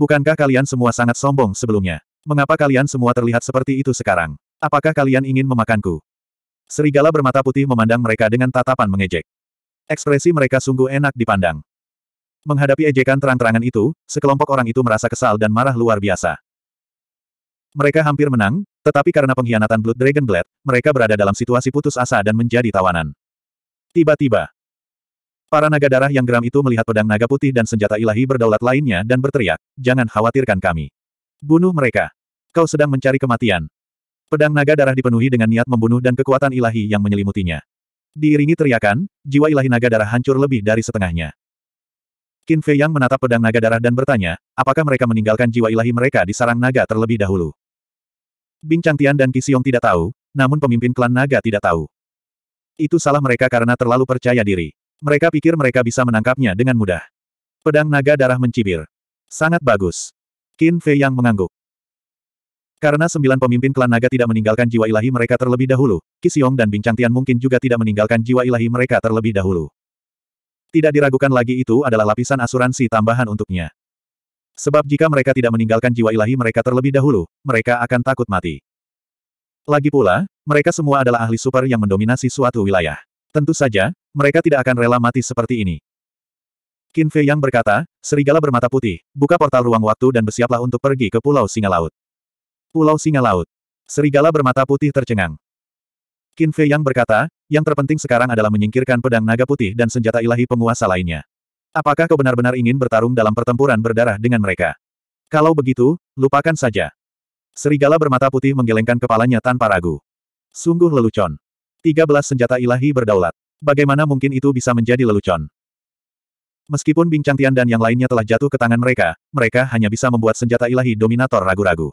Bukankah kalian semua sangat sombong sebelumnya? Mengapa kalian semua terlihat seperti itu sekarang? Apakah kalian ingin memakanku? Serigala bermata putih memandang mereka dengan tatapan mengejek. Ekspresi mereka sungguh enak dipandang. Menghadapi ejekan terang-terangan itu, sekelompok orang itu merasa kesal dan marah luar biasa. Mereka hampir menang, tetapi karena pengkhianatan Blood Dragon Blade, mereka berada dalam situasi putus asa dan menjadi tawanan. Tiba-tiba, Para naga darah yang geram itu melihat pedang naga putih dan senjata ilahi berdaulat lainnya dan berteriak, jangan khawatirkan kami. Bunuh mereka. Kau sedang mencari kematian. Pedang naga darah dipenuhi dengan niat membunuh dan kekuatan ilahi yang menyelimutinya. Diiringi teriakan, jiwa ilahi naga darah hancur lebih dari setengahnya. Qin Fei Yang menatap pedang naga darah dan bertanya, apakah mereka meninggalkan jiwa ilahi mereka di sarang naga terlebih dahulu. Bing Changtian dan Qisiong tidak tahu, namun pemimpin klan naga tidak tahu. Itu salah mereka karena terlalu percaya diri. Mereka pikir mereka bisa menangkapnya dengan mudah. Pedang naga darah mencibir. Sangat bagus. Qin Fei yang mengangguk. Karena sembilan pemimpin klan naga tidak meninggalkan jiwa ilahi mereka terlebih dahulu, Kisiong dan Bing Changtian mungkin juga tidak meninggalkan jiwa ilahi mereka terlebih dahulu. Tidak diragukan lagi itu adalah lapisan asuransi tambahan untuknya. Sebab jika mereka tidak meninggalkan jiwa ilahi mereka terlebih dahulu, mereka akan takut mati. Lagi pula, mereka semua adalah ahli super yang mendominasi suatu wilayah. Tentu saja, mereka tidak akan rela mati seperti ini. Qin Fei Yang berkata, serigala bermata putih, buka portal ruang waktu dan bersiaplah untuk pergi ke Pulau Singa Laut. Pulau Singa Laut. Serigala bermata putih tercengang. Qin Fei Yang berkata, yang terpenting sekarang adalah menyingkirkan pedang naga putih dan senjata ilahi penguasa lainnya. Apakah kau benar-benar ingin bertarung dalam pertempuran berdarah dengan mereka? Kalau begitu, lupakan saja. Serigala bermata putih menggelengkan kepalanya tanpa ragu. Sungguh lelucon. 13 senjata ilahi berdaulat. Bagaimana mungkin itu bisa menjadi lelucon? Meskipun Bing Changtian dan yang lainnya telah jatuh ke tangan mereka, mereka hanya bisa membuat senjata ilahi dominator ragu-ragu.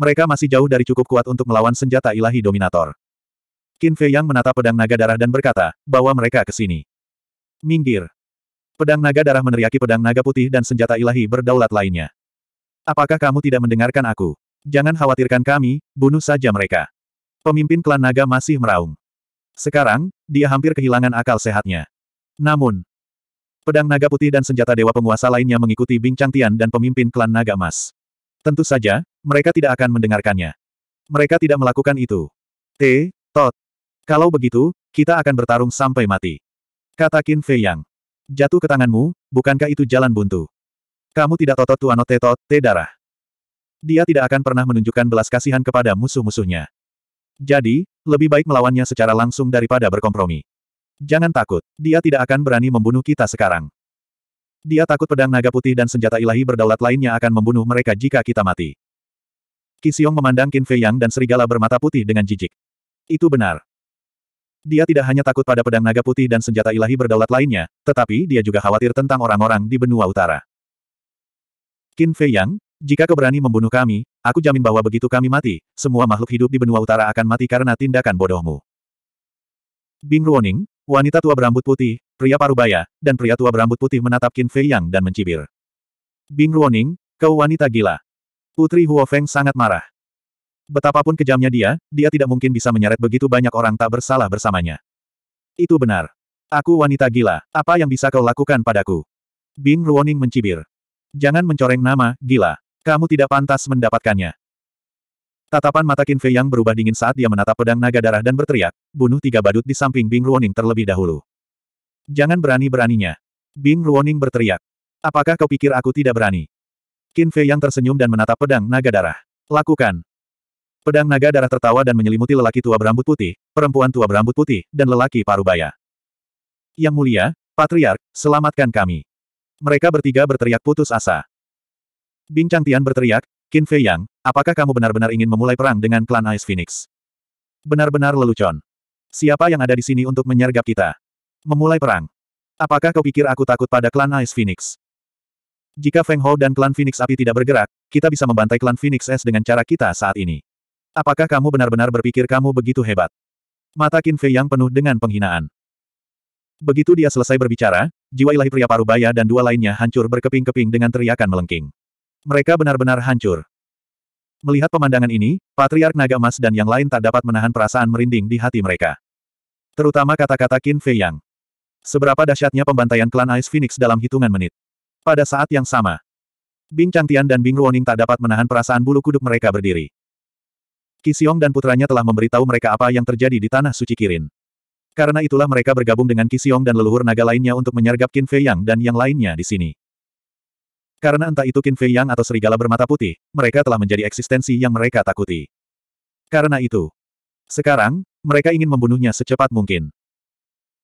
Mereka masih jauh dari cukup kuat untuk melawan senjata ilahi dominator. Qin Fei Yang menatap pedang naga darah dan berkata, bawa mereka ke sini. Minggir. Pedang naga darah meneriaki pedang naga putih dan senjata ilahi berdaulat lainnya. Apakah kamu tidak mendengarkan aku? Jangan khawatirkan kami, bunuh saja mereka. Pemimpin klan naga masih meraung. Sekarang, dia hampir kehilangan akal sehatnya. Namun, pedang naga putih dan senjata dewa penguasa lainnya mengikuti Bing Changtian dan pemimpin klan naga emas. Tentu saja, mereka tidak akan mendengarkannya. Mereka tidak melakukan itu. T. Tot. Kalau begitu, kita akan bertarung sampai mati. Kata Qin Fei Yang. Jatuh ke tanganmu, bukankah itu jalan buntu? Kamu tidak totot tuanot Tot te darah. Dia tidak akan pernah menunjukkan belas kasihan kepada musuh-musuhnya. Jadi, lebih baik melawannya secara langsung daripada berkompromi. Jangan takut, dia tidak akan berani membunuh kita sekarang. Dia takut pedang naga putih dan senjata ilahi berdaulat lainnya akan membunuh mereka jika kita mati. Kisiong memandang Qin Fei Yang dan serigala bermata putih dengan jijik. Itu benar. Dia tidak hanya takut pada pedang naga putih dan senjata ilahi berdaulat lainnya, tetapi dia juga khawatir tentang orang-orang di benua utara. Qin Fei Yang, jika kau berani membunuh kami, Aku jamin bahwa begitu kami mati, semua makhluk hidup di benua utara akan mati karena tindakan bodohmu. Bing Ruoning, wanita tua berambut putih, pria parubaya, dan pria tua berambut putih menatap Qin Fei Yang dan mencibir. Bing Ruoning, kau wanita gila. Putri Huo Feng sangat marah. Betapapun kejamnya dia, dia tidak mungkin bisa menyeret begitu banyak orang tak bersalah bersamanya. Itu benar. Aku wanita gila, apa yang bisa kau lakukan padaku? Bing Ruoning mencibir. Jangan mencoreng nama, gila. Kamu tidak pantas mendapatkannya. Tatapan mata Qin Fei yang berubah dingin saat dia menatap pedang naga darah dan berteriak, bunuh tiga badut di samping Bing Ruoning terlebih dahulu. Jangan berani-beraninya. Bing Ruoning berteriak. Apakah kau pikir aku tidak berani? Qin Fei yang tersenyum dan menatap pedang naga darah. Lakukan. Pedang naga darah tertawa dan menyelimuti lelaki tua berambut putih, perempuan tua berambut putih, dan lelaki parubaya. Yang mulia, Patriark, selamatkan kami. Mereka bertiga berteriak putus asa. Bing Tian berteriak, Qin Fei Yang, apakah kamu benar-benar ingin memulai perang dengan klan Ice Phoenix? Benar-benar lelucon. Siapa yang ada di sini untuk menyergap kita? Memulai perang. Apakah kau pikir aku takut pada klan Ice Phoenix? Jika Feng Hou dan klan Phoenix Api tidak bergerak, kita bisa membantai klan Phoenix Es dengan cara kita saat ini. Apakah kamu benar-benar berpikir kamu begitu hebat? Mata Qin Fei Yang penuh dengan penghinaan. Begitu dia selesai berbicara, jiwa ilahi pria parubaya dan dua lainnya hancur berkeping-keping dengan teriakan melengking. Mereka benar-benar hancur. Melihat pemandangan ini, Patriark Naga Emas dan yang lain tak dapat menahan perasaan merinding di hati mereka. Terutama kata-kata Qin Fei Yang. Seberapa dahsyatnya pembantaian klan Ice Phoenix dalam hitungan menit. Pada saat yang sama, Bing Changtian dan Bing Ruoning tak dapat menahan perasaan bulu kuduk mereka berdiri. Kisiong dan putranya telah memberitahu mereka apa yang terjadi di Tanah Suci Kirin. Karena itulah mereka bergabung dengan Kisiong dan leluhur naga lainnya untuk menyergap Qin Fei Yang dan yang lainnya di sini. Karena entah itu Qin Fei Yang atau serigala bermata putih, mereka telah menjadi eksistensi yang mereka takuti. Karena itu, sekarang, mereka ingin membunuhnya secepat mungkin.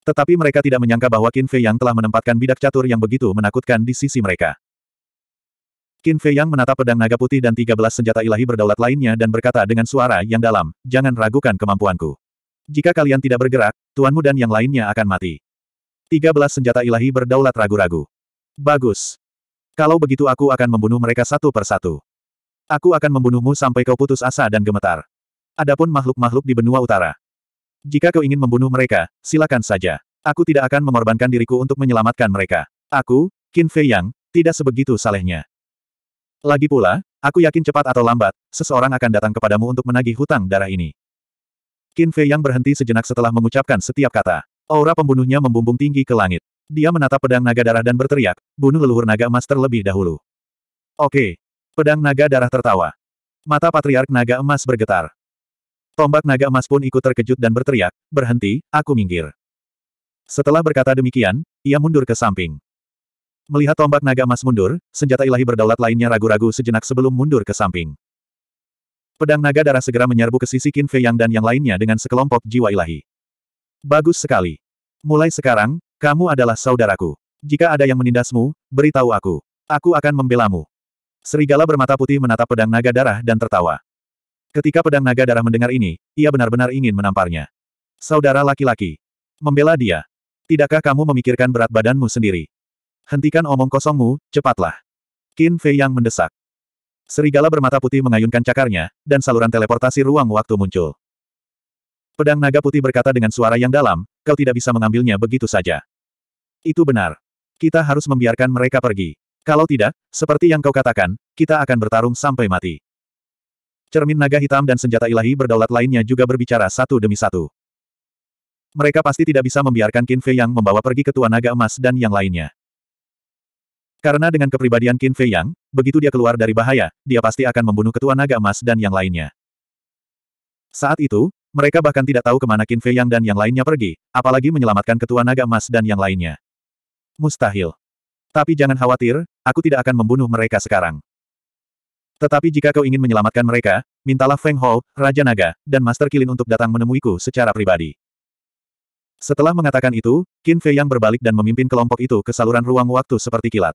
Tetapi mereka tidak menyangka bahwa Qin Fei Yang telah menempatkan bidak catur yang begitu menakutkan di sisi mereka. Qin Fei Yang menatap pedang naga putih dan 13 senjata ilahi berdaulat lainnya dan berkata dengan suara yang dalam, jangan ragukan kemampuanku. Jika kalian tidak bergerak, tuanmu dan yang lainnya akan mati. 13 senjata ilahi berdaulat ragu-ragu. Bagus. Kalau begitu aku akan membunuh mereka satu persatu. Aku akan membunuhmu sampai kau putus asa dan gemetar. Adapun makhluk-makhluk di benua utara. Jika kau ingin membunuh mereka, silakan saja. Aku tidak akan mengorbankan diriku untuk menyelamatkan mereka. Aku, Qin Fei Yang, tidak sebegitu salehnya. Lagi pula, aku yakin cepat atau lambat, seseorang akan datang kepadamu untuk menagih hutang darah ini. Qin Fei Yang berhenti sejenak setelah mengucapkan setiap kata. Aura pembunuhnya membumbung tinggi ke langit. Dia menatap pedang naga darah dan berteriak, bunuh leluhur naga emas terlebih dahulu. Oke. Pedang naga darah tertawa. Mata patriark naga emas bergetar. Tombak naga emas pun ikut terkejut dan berteriak, berhenti, aku minggir. Setelah berkata demikian, ia mundur ke samping. Melihat tombak naga emas mundur, senjata ilahi berdaulat lainnya ragu-ragu sejenak sebelum mundur ke samping. Pedang naga darah segera menyerbu ke sisi Qin Fei Yang dan yang lainnya dengan sekelompok jiwa ilahi. Bagus sekali. Mulai sekarang, kamu adalah saudaraku. Jika ada yang menindasmu, beritahu aku. Aku akan membelamu. Serigala bermata putih menatap pedang naga darah dan tertawa. Ketika pedang naga darah mendengar ini, ia benar-benar ingin menamparnya. Saudara laki-laki. Membela dia. Tidakkah kamu memikirkan berat badanmu sendiri? Hentikan omong kosongmu, cepatlah. Qin Fei yang mendesak. Serigala bermata putih mengayunkan cakarnya, dan saluran teleportasi ruang waktu muncul. Pedang naga putih berkata dengan suara yang dalam, kau tidak bisa mengambilnya begitu saja. Itu benar. Kita harus membiarkan mereka pergi. Kalau tidak, seperti yang kau katakan, kita akan bertarung sampai mati. Cermin naga hitam dan senjata ilahi berdaulat lainnya juga berbicara satu demi satu. Mereka pasti tidak bisa membiarkan Qin Fei Yang membawa pergi ketua naga emas dan yang lainnya. Karena dengan kepribadian Qin Fei Yang, begitu dia keluar dari bahaya, dia pasti akan membunuh ketua naga emas dan yang lainnya. Saat itu, mereka bahkan tidak tahu kemana Qin Fei Yang dan yang lainnya pergi, apalagi menyelamatkan ketua naga emas dan yang lainnya. Mustahil. Tapi jangan khawatir, aku tidak akan membunuh mereka sekarang. Tetapi jika kau ingin menyelamatkan mereka, mintalah Feng Hou, Raja Naga, dan Master Kilin untuk datang menemuiku secara pribadi. Setelah mengatakan itu, Qin Fei yang berbalik dan memimpin kelompok itu ke saluran ruang waktu seperti kilat.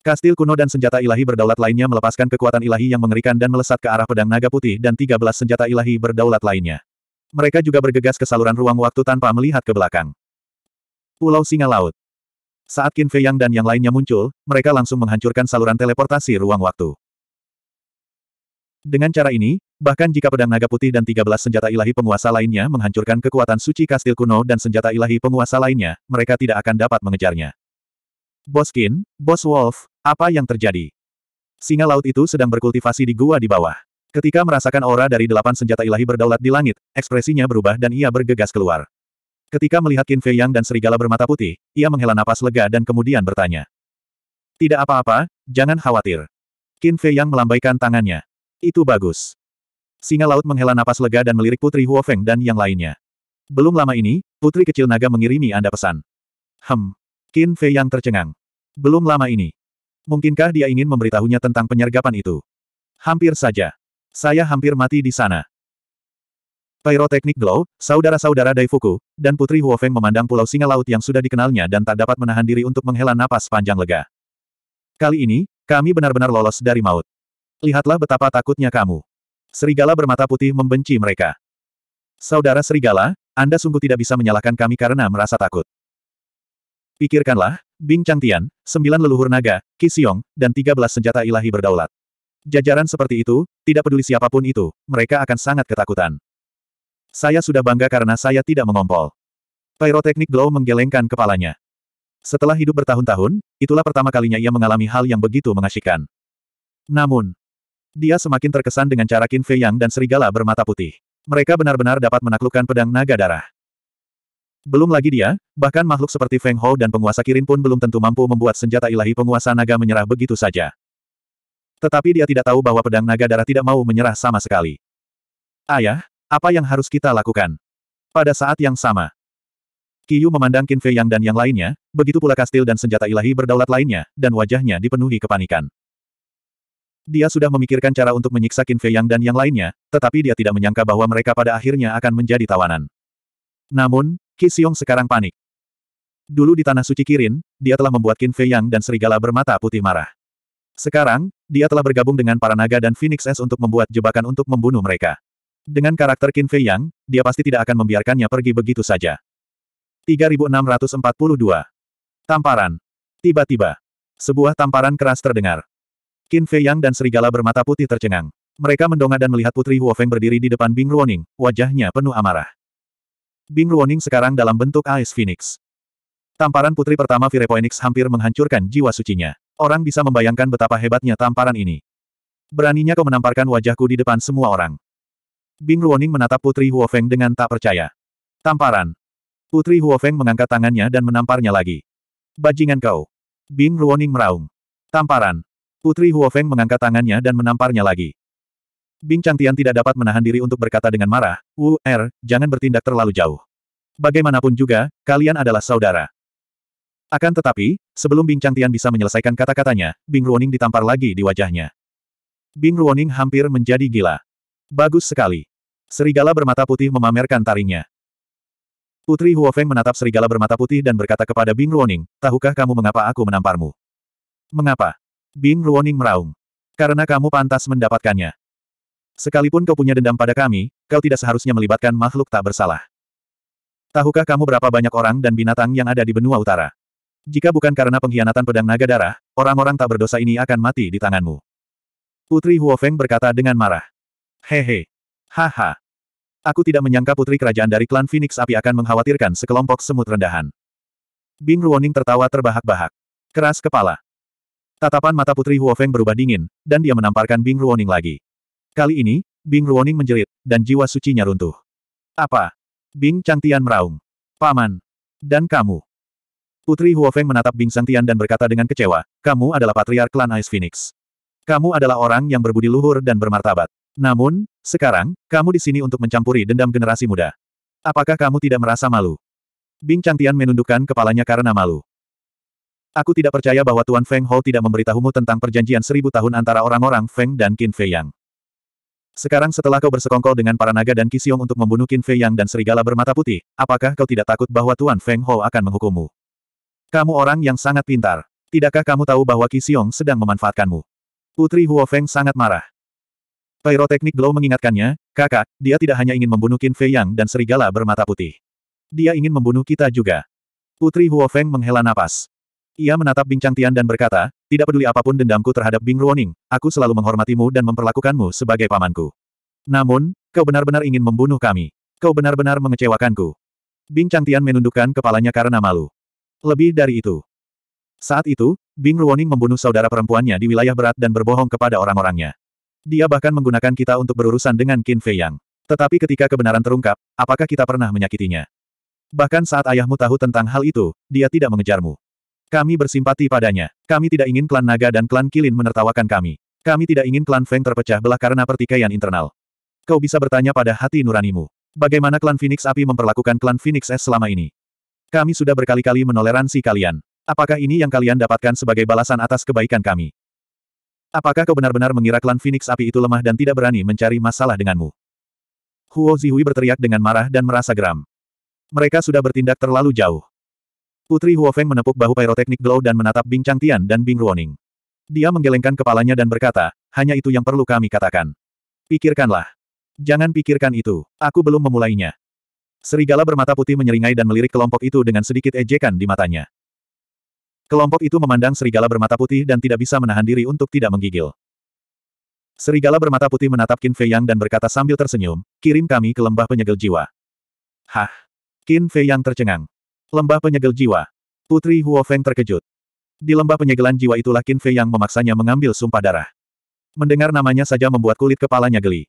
Kastil kuno dan senjata ilahi berdaulat lainnya melepaskan kekuatan ilahi yang mengerikan dan melesat ke arah pedang naga putih dan 13 senjata ilahi berdaulat lainnya. Mereka juga bergegas ke saluran ruang waktu tanpa melihat ke belakang. Pulau Singa Laut. Saat Qin Fei Yang dan yang lainnya muncul, mereka langsung menghancurkan saluran teleportasi ruang waktu. Dengan cara ini, bahkan jika pedang naga putih dan 13 senjata ilahi penguasa lainnya menghancurkan kekuatan suci kastil kuno dan senjata ilahi penguasa lainnya, mereka tidak akan dapat mengejarnya. Bos Qin, Bos Wolf, apa yang terjadi? Singa laut itu sedang berkultivasi di gua di bawah. Ketika merasakan aura dari delapan senjata ilahi berdaulat di langit, ekspresinya berubah dan ia bergegas keluar. Ketika melihat Qin Fei Yang dan serigala bermata putih, ia menghela napas lega dan kemudian bertanya. Tidak apa-apa, jangan khawatir. Qin Fei Yang melambaikan tangannya. Itu bagus. Singa laut menghela napas lega dan melirik Putri Huofeng dan yang lainnya. Belum lama ini, Putri kecil naga mengirimi Anda pesan. Hem. Qin Fei Yang tercengang. Belum lama ini. Mungkinkah dia ingin memberitahunya tentang penyergapan itu? Hampir saja. Saya hampir mati di sana. Pyroteknik Glow, saudara-saudara Daifuku, dan Putri Huofeng memandang Pulau Singa Laut yang sudah dikenalnya dan tak dapat menahan diri untuk menghela napas panjang lega. Kali ini, kami benar-benar lolos dari maut. Lihatlah betapa takutnya kamu. Serigala bermata putih membenci mereka. Saudara Serigala, Anda sungguh tidak bisa menyalahkan kami karena merasa takut. Pikirkanlah, Bing Changtian, sembilan leluhur naga, Kisiong, dan tiga belas senjata ilahi berdaulat. Jajaran seperti itu, tidak peduli siapapun itu, mereka akan sangat ketakutan. Saya sudah bangga karena saya tidak mengompol. Pyroteknik Glow menggelengkan kepalanya. Setelah hidup bertahun-tahun, itulah pertama kalinya ia mengalami hal yang begitu mengasyikkan. Namun, dia semakin terkesan dengan cara Qin Fei Yang dan serigala bermata putih. Mereka benar-benar dapat menaklukkan pedang naga darah. Belum lagi dia, bahkan makhluk seperti Feng Hou dan penguasa Kirin pun belum tentu mampu membuat senjata ilahi penguasa naga menyerah begitu saja. Tetapi dia tidak tahu bahwa pedang naga darah tidak mau menyerah sama sekali. Ayah, apa yang harus kita lakukan? Pada saat yang sama, Kiyu memandang Qin Fei Yang dan yang lainnya, begitu pula kastil dan senjata ilahi berdaulat lainnya, dan wajahnya dipenuhi kepanikan. Dia sudah memikirkan cara untuk menyiksa Qin Fei Yang dan yang lainnya, tetapi dia tidak menyangka bahwa mereka pada akhirnya akan menjadi tawanan. Namun, Qi Xiong sekarang panik. Dulu di Tanah Suci Kirin, dia telah membuat Qin Fei Yang dan serigala bermata putih marah. Sekarang, dia telah bergabung dengan para naga dan Phoenix S untuk membuat jebakan untuk membunuh mereka. Dengan karakter Qin Fei Yang, dia pasti tidak akan membiarkannya pergi begitu saja. 3642. Tamparan. Tiba-tiba. Sebuah tamparan keras terdengar. Qin Fei Yang dan serigala bermata putih tercengang. Mereka mendongak dan melihat Putri Huofeng berdiri di depan Bing Ruoning, wajahnya penuh amarah. Bing Ruoning sekarang dalam bentuk Ice Phoenix. Tamparan putri pertama Phoenix hampir menghancurkan jiwa sucinya. Orang bisa membayangkan betapa hebatnya tamparan ini. Beraninya kau menamparkan wajahku di depan semua orang. Bing Ruoning menatap Putri Huofeng dengan tak percaya. Tamparan. Putri Huofeng mengangkat tangannya dan menamparnya lagi. Bajingan kau. Bing Ruoning meraung. Tamparan. Putri Huofeng mengangkat tangannya dan menamparnya lagi. Bing Changtian tidak dapat menahan diri untuk berkata dengan marah, Wu, Er, jangan bertindak terlalu jauh. Bagaimanapun juga, kalian adalah saudara. Akan tetapi, sebelum Bing Changtian bisa menyelesaikan kata-katanya, Bing Ruoning ditampar lagi di wajahnya. Bing Ruoning hampir menjadi gila. Bagus sekali. Serigala bermata putih memamerkan taringnya. Putri Huofeng menatap serigala bermata putih dan berkata kepada Bing Ruoning, tahukah kamu mengapa aku menamparmu? Mengapa? Bing Ruoning meraung. Karena kamu pantas mendapatkannya. Sekalipun kau punya dendam pada kami, kau tidak seharusnya melibatkan makhluk tak bersalah. Tahukah kamu berapa banyak orang dan binatang yang ada di benua utara? Jika bukan karena pengkhianatan pedang naga darah, orang-orang tak berdosa ini akan mati di tanganmu. Putri Huofeng berkata dengan marah. Hehe. Haha. Aku tidak menyangka putri kerajaan dari klan Phoenix Api akan mengkhawatirkan sekelompok semut rendahan. Bing Ruoning tertawa terbahak-bahak. Keras kepala. Tatapan mata putri Huofeng berubah dingin, dan dia menamparkan Bing Ruoning lagi. Kali ini, Bing Ruoning menjerit, dan jiwa sucinya runtuh. Apa? Bing Changtian meraung. Paman. Dan kamu. Putri Huofeng menatap Bing Changtian dan berkata dengan kecewa, kamu adalah patriar klan Ice Phoenix. Kamu adalah orang yang berbudi luhur dan bermartabat. Namun, sekarang, kamu di sini untuk mencampuri dendam generasi muda. Apakah kamu tidak merasa malu? Bing Cantian menundukkan kepalanya karena malu. Aku tidak percaya bahwa Tuan Feng Hou tidak memberitahumu tentang perjanjian seribu tahun antara orang-orang Feng dan Qin Fei Yang. Sekarang setelah kau bersekongkol dengan para naga dan Kisiong untuk membunuh Qin Fei Yang dan serigala bermata putih, apakah kau tidak takut bahwa Tuan Feng Hou akan menghukummu? Kamu orang yang sangat pintar. Tidakkah kamu tahu bahwa Qi sedang memanfaatkanmu? Putri Huo Feng sangat marah. Pyroteknik Glow mengingatkannya, kakak, dia tidak hanya ingin membunuh Qin Fei Yang dan serigala bermata putih. Dia ingin membunuh kita juga. Putri Huo Feng menghela napas. Ia menatap Bing Changtian dan berkata, tidak peduli apapun dendamku terhadap Bing Ruoning, aku selalu menghormatimu dan memperlakukanmu sebagai pamanku. Namun, kau benar-benar ingin membunuh kami. Kau benar-benar mengecewakanku. Bing Changtian menundukkan kepalanya karena malu. Lebih dari itu. Saat itu, Bing Ruoning membunuh saudara perempuannya di wilayah berat dan berbohong kepada orang-orangnya. Dia bahkan menggunakan kita untuk berurusan dengan Qin Fei Yang. Tetapi ketika kebenaran terungkap, apakah kita pernah menyakitinya? Bahkan saat ayahmu tahu tentang hal itu, dia tidak mengejarmu. Kami bersimpati padanya. Kami tidak ingin klan naga dan klan kilin menertawakan kami. Kami tidak ingin klan Feng terpecah belah karena pertikaian internal. Kau bisa bertanya pada hati nuranimu. Bagaimana klan Phoenix Api memperlakukan klan Phoenix S selama ini? Kami sudah berkali-kali menoleransi kalian. Apakah ini yang kalian dapatkan sebagai balasan atas kebaikan kami? Apakah kau benar-benar mengira klan Phoenix Api itu lemah dan tidak berani mencari masalah denganmu? Huo Zihui berteriak dengan marah dan merasa geram. Mereka sudah bertindak terlalu jauh. Putri Huo Feng menepuk bahu Pyrotechnic Glow dan menatap Bing Changtian dan Bing Ruoning. Dia menggelengkan kepalanya dan berkata, hanya itu yang perlu kami katakan. Pikirkanlah. Jangan pikirkan itu, aku belum memulainya. Serigala bermata putih menyeringai dan melirik kelompok itu dengan sedikit ejekan di matanya. Kelompok itu memandang serigala bermata putih dan tidak bisa menahan diri untuk tidak menggigil. Serigala bermata putih menatap Qin Fei Yang dan berkata sambil tersenyum, kirim kami ke lembah penyegel jiwa. Hah? Qin Fei Yang tercengang. Lembah penyegel jiwa. Putri Huo Feng terkejut. Di lembah penyegelan jiwa itulah Qin Fei Yang memaksanya mengambil sumpah darah. Mendengar namanya saja membuat kulit kepalanya geli.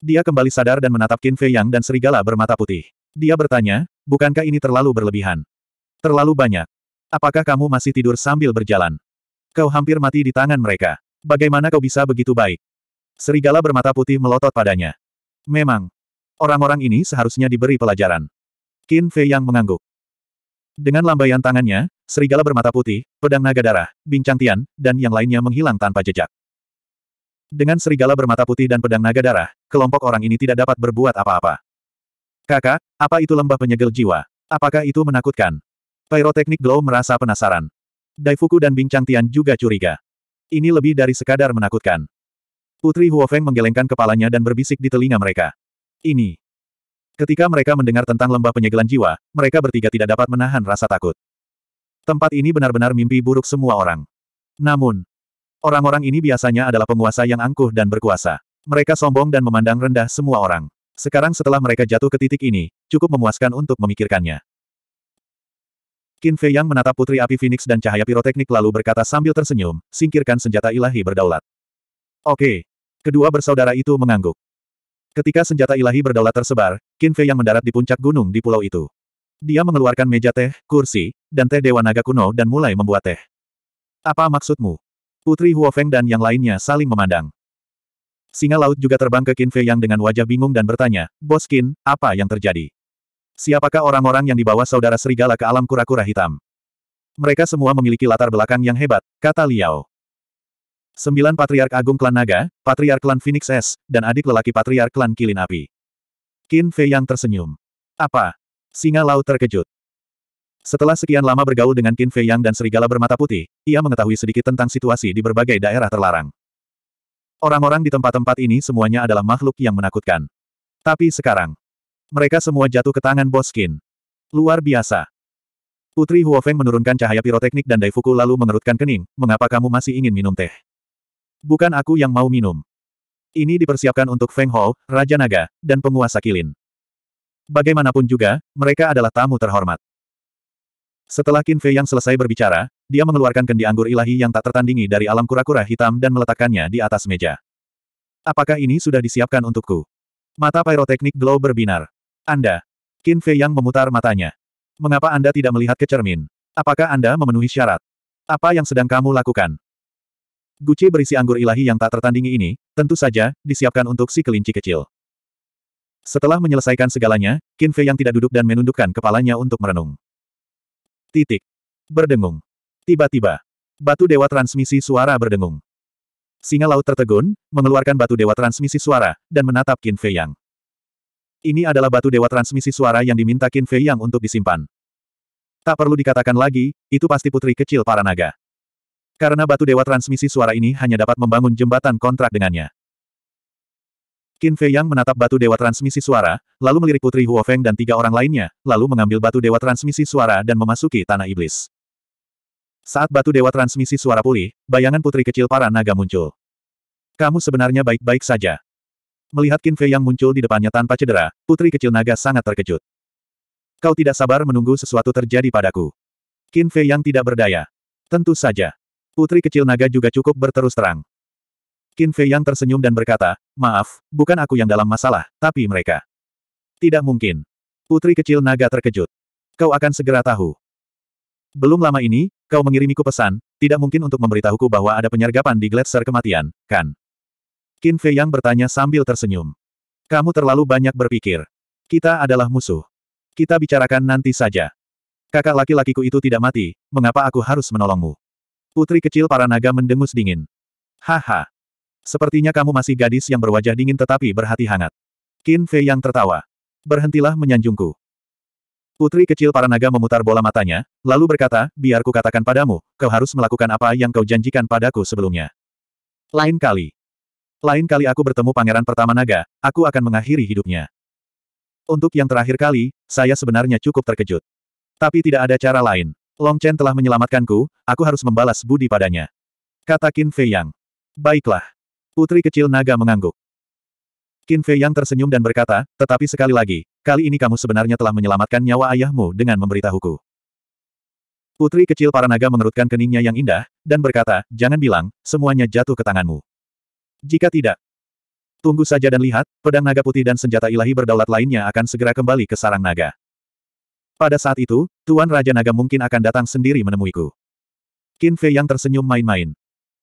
Dia kembali sadar dan menatap Qin Fei Yang dan serigala bermata putih. Dia bertanya, bukankah ini terlalu berlebihan? Terlalu banyak. Apakah kamu masih tidur sambil berjalan? Kau hampir mati di tangan mereka. Bagaimana kau bisa begitu baik? Serigala bermata putih melotot padanya. Memang. Orang-orang ini seharusnya diberi pelajaran. Qin Fei yang mengangguk. Dengan lambaian tangannya, serigala bermata putih, pedang naga darah, bincang tian, dan yang lainnya menghilang tanpa jejak. Dengan serigala bermata putih dan pedang naga darah, kelompok orang ini tidak dapat berbuat apa-apa. Kakak, apa itu lembah penyegel jiwa? Apakah itu menakutkan? Pyroteknik Glow merasa penasaran. Daifuku dan Bing Tian juga curiga. Ini lebih dari sekadar menakutkan. Putri Huofeng menggelengkan kepalanya dan berbisik di telinga mereka. Ini. Ketika mereka mendengar tentang lembah penyegelan jiwa, mereka bertiga tidak dapat menahan rasa takut. Tempat ini benar-benar mimpi buruk semua orang. Namun, orang-orang ini biasanya adalah penguasa yang angkuh dan berkuasa. Mereka sombong dan memandang rendah semua orang. Sekarang setelah mereka jatuh ke titik ini, cukup memuaskan untuk memikirkannya. Qin Fei Yang menatap putri api Phoenix dan cahaya piroteknik lalu berkata sambil tersenyum, singkirkan senjata ilahi berdaulat. Oke. Kedua bersaudara itu mengangguk. Ketika senjata ilahi berdaulat tersebar, Qin Fei Yang mendarat di puncak gunung di pulau itu. Dia mengeluarkan meja teh, kursi, dan teh dewa naga kuno dan mulai membuat teh. Apa maksudmu? Putri Huofeng dan yang lainnya saling memandang. Singa laut juga terbang ke Qin Fei Yang dengan wajah bingung dan bertanya, Bos Qin, apa yang terjadi? Siapakah orang-orang yang dibawa saudara serigala ke alam kura-kura hitam? Mereka semua memiliki latar belakang yang hebat, kata Liao. Sembilan Patriark Agung Klan Naga, Patriark Klan Phoenix S, dan adik lelaki Patriark Klan Kilin Api. Qin Fei yang tersenyum. Apa? Singa laut terkejut. Setelah sekian lama bergaul dengan Qin Fei Yang dan serigala bermata putih, ia mengetahui sedikit tentang situasi di berbagai daerah terlarang. Orang-orang di tempat-tempat ini semuanya adalah makhluk yang menakutkan. Tapi sekarang, mereka semua jatuh ke tangan Boskin. Luar biasa. Putri Huofeng menurunkan cahaya piroteknik dan Daifuku lalu mengerutkan kening, mengapa kamu masih ingin minum teh? Bukan aku yang mau minum. Ini dipersiapkan untuk Feng Hao, Raja Naga, dan penguasa Kilin. Bagaimanapun juga, mereka adalah tamu terhormat. Setelah Qin Fei yang selesai berbicara, dia mengeluarkan kendi anggur ilahi yang tak tertandingi dari alam kura-kura hitam dan meletakkannya di atas meja. Apakah ini sudah disiapkan untukku? Mata piroteknik glow berbinar. Anda. Qin Fei yang memutar matanya. Mengapa Anda tidak melihat ke cermin? Apakah Anda memenuhi syarat? Apa yang sedang kamu lakukan? Guci berisi anggur ilahi yang tak tertandingi ini, tentu saja, disiapkan untuk si kelinci kecil. Setelah menyelesaikan segalanya, Qin Fei yang tidak duduk dan menundukkan kepalanya untuk merenung. Titik. Berdengung. Tiba-tiba. Batu dewa transmisi suara berdengung. Singa laut tertegun, mengeluarkan batu dewa transmisi suara, dan menatap Qin Fei Yang. Ini adalah batu dewa transmisi suara yang diminta Qin Fei Yang untuk disimpan. Tak perlu dikatakan lagi, itu pasti putri kecil para naga. Karena batu dewa transmisi suara ini hanya dapat membangun jembatan kontrak dengannya. Qin Fei Yang menatap batu dewa transmisi suara, lalu melirik putri Huo Feng dan tiga orang lainnya, lalu mengambil batu dewa transmisi suara dan memasuki tanah iblis. Saat batu dewa transmisi suara pulih, bayangan putri kecil para naga muncul. Kamu sebenarnya baik-baik saja. Melihat Qin Fei yang muncul di depannya tanpa cedera, putri kecil naga sangat terkejut. Kau tidak sabar menunggu sesuatu terjadi padaku. Qin Fei yang tidak berdaya. Tentu saja. Putri kecil naga juga cukup berterus terang. Qin Fei yang tersenyum dan berkata, maaf, bukan aku yang dalam masalah, tapi mereka. Tidak mungkin. Putri kecil naga terkejut. Kau akan segera tahu. Belum lama ini, kau mengirimiku pesan, tidak mungkin untuk memberitahuku bahwa ada penyergapan di gletser kematian, kan? Qin Fei yang bertanya sambil tersenyum. Kamu terlalu banyak berpikir. Kita adalah musuh. Kita bicarakan nanti saja. Kakak laki-lakiku itu tidak mati, mengapa aku harus menolongmu? Putri kecil para naga mendengus dingin. Haha. Sepertinya kamu masih gadis yang berwajah dingin tetapi berhati hangat. Qin Fei yang tertawa. Berhentilah menyanjungku. Putri kecil para naga memutar bola matanya, lalu berkata, biar ku katakan padamu, kau harus melakukan apa yang kau janjikan padaku sebelumnya. Lain kali. Lain kali aku bertemu pangeran pertama naga, aku akan mengakhiri hidupnya. Untuk yang terakhir kali, saya sebenarnya cukup terkejut. Tapi tidak ada cara lain. Long Chen telah menyelamatkanku, aku harus membalas budi padanya. Kata Qin Fei Yang. Baiklah. Putri kecil naga mengangguk. Qin Fei Yang tersenyum dan berkata, tetapi sekali lagi, kali ini kamu sebenarnya telah menyelamatkan nyawa ayahmu dengan memberitahuku. Putri kecil para naga mengerutkan keningnya yang indah, dan berkata, jangan bilang, semuanya jatuh ke tanganmu. Jika tidak, tunggu saja dan lihat, pedang naga putih dan senjata ilahi berdaulat lainnya akan segera kembali ke sarang naga. Pada saat itu, Tuan Raja Naga mungkin akan datang sendiri menemuiku. Qin Fei yang tersenyum main-main.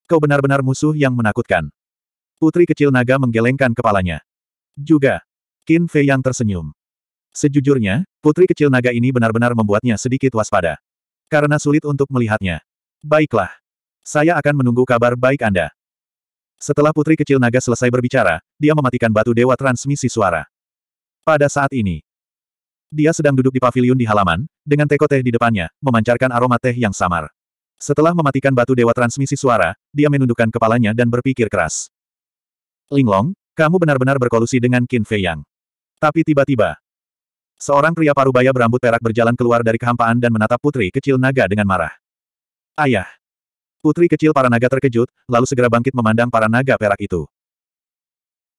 Kau benar-benar musuh yang menakutkan. Putri kecil naga menggelengkan kepalanya. Juga, Qin Fei yang tersenyum. Sejujurnya, putri kecil naga ini benar-benar membuatnya sedikit waspada. Karena sulit untuk melihatnya. Baiklah. Saya akan menunggu kabar baik Anda. Setelah putri kecil naga selesai berbicara, dia mematikan batu dewa transmisi suara. Pada saat ini, dia sedang duduk di paviliun di halaman, dengan teko teh di depannya, memancarkan aroma teh yang samar. Setelah mematikan batu dewa transmisi suara, dia menundukkan kepalanya dan berpikir keras. Linglong, kamu benar-benar berkolusi dengan Qin Fei Yang. Tapi tiba-tiba, seorang pria parubaya berambut perak berjalan keluar dari kehampaan dan menatap putri kecil naga dengan marah. Ayah, Putri kecil para naga terkejut, lalu segera bangkit memandang para naga perak itu.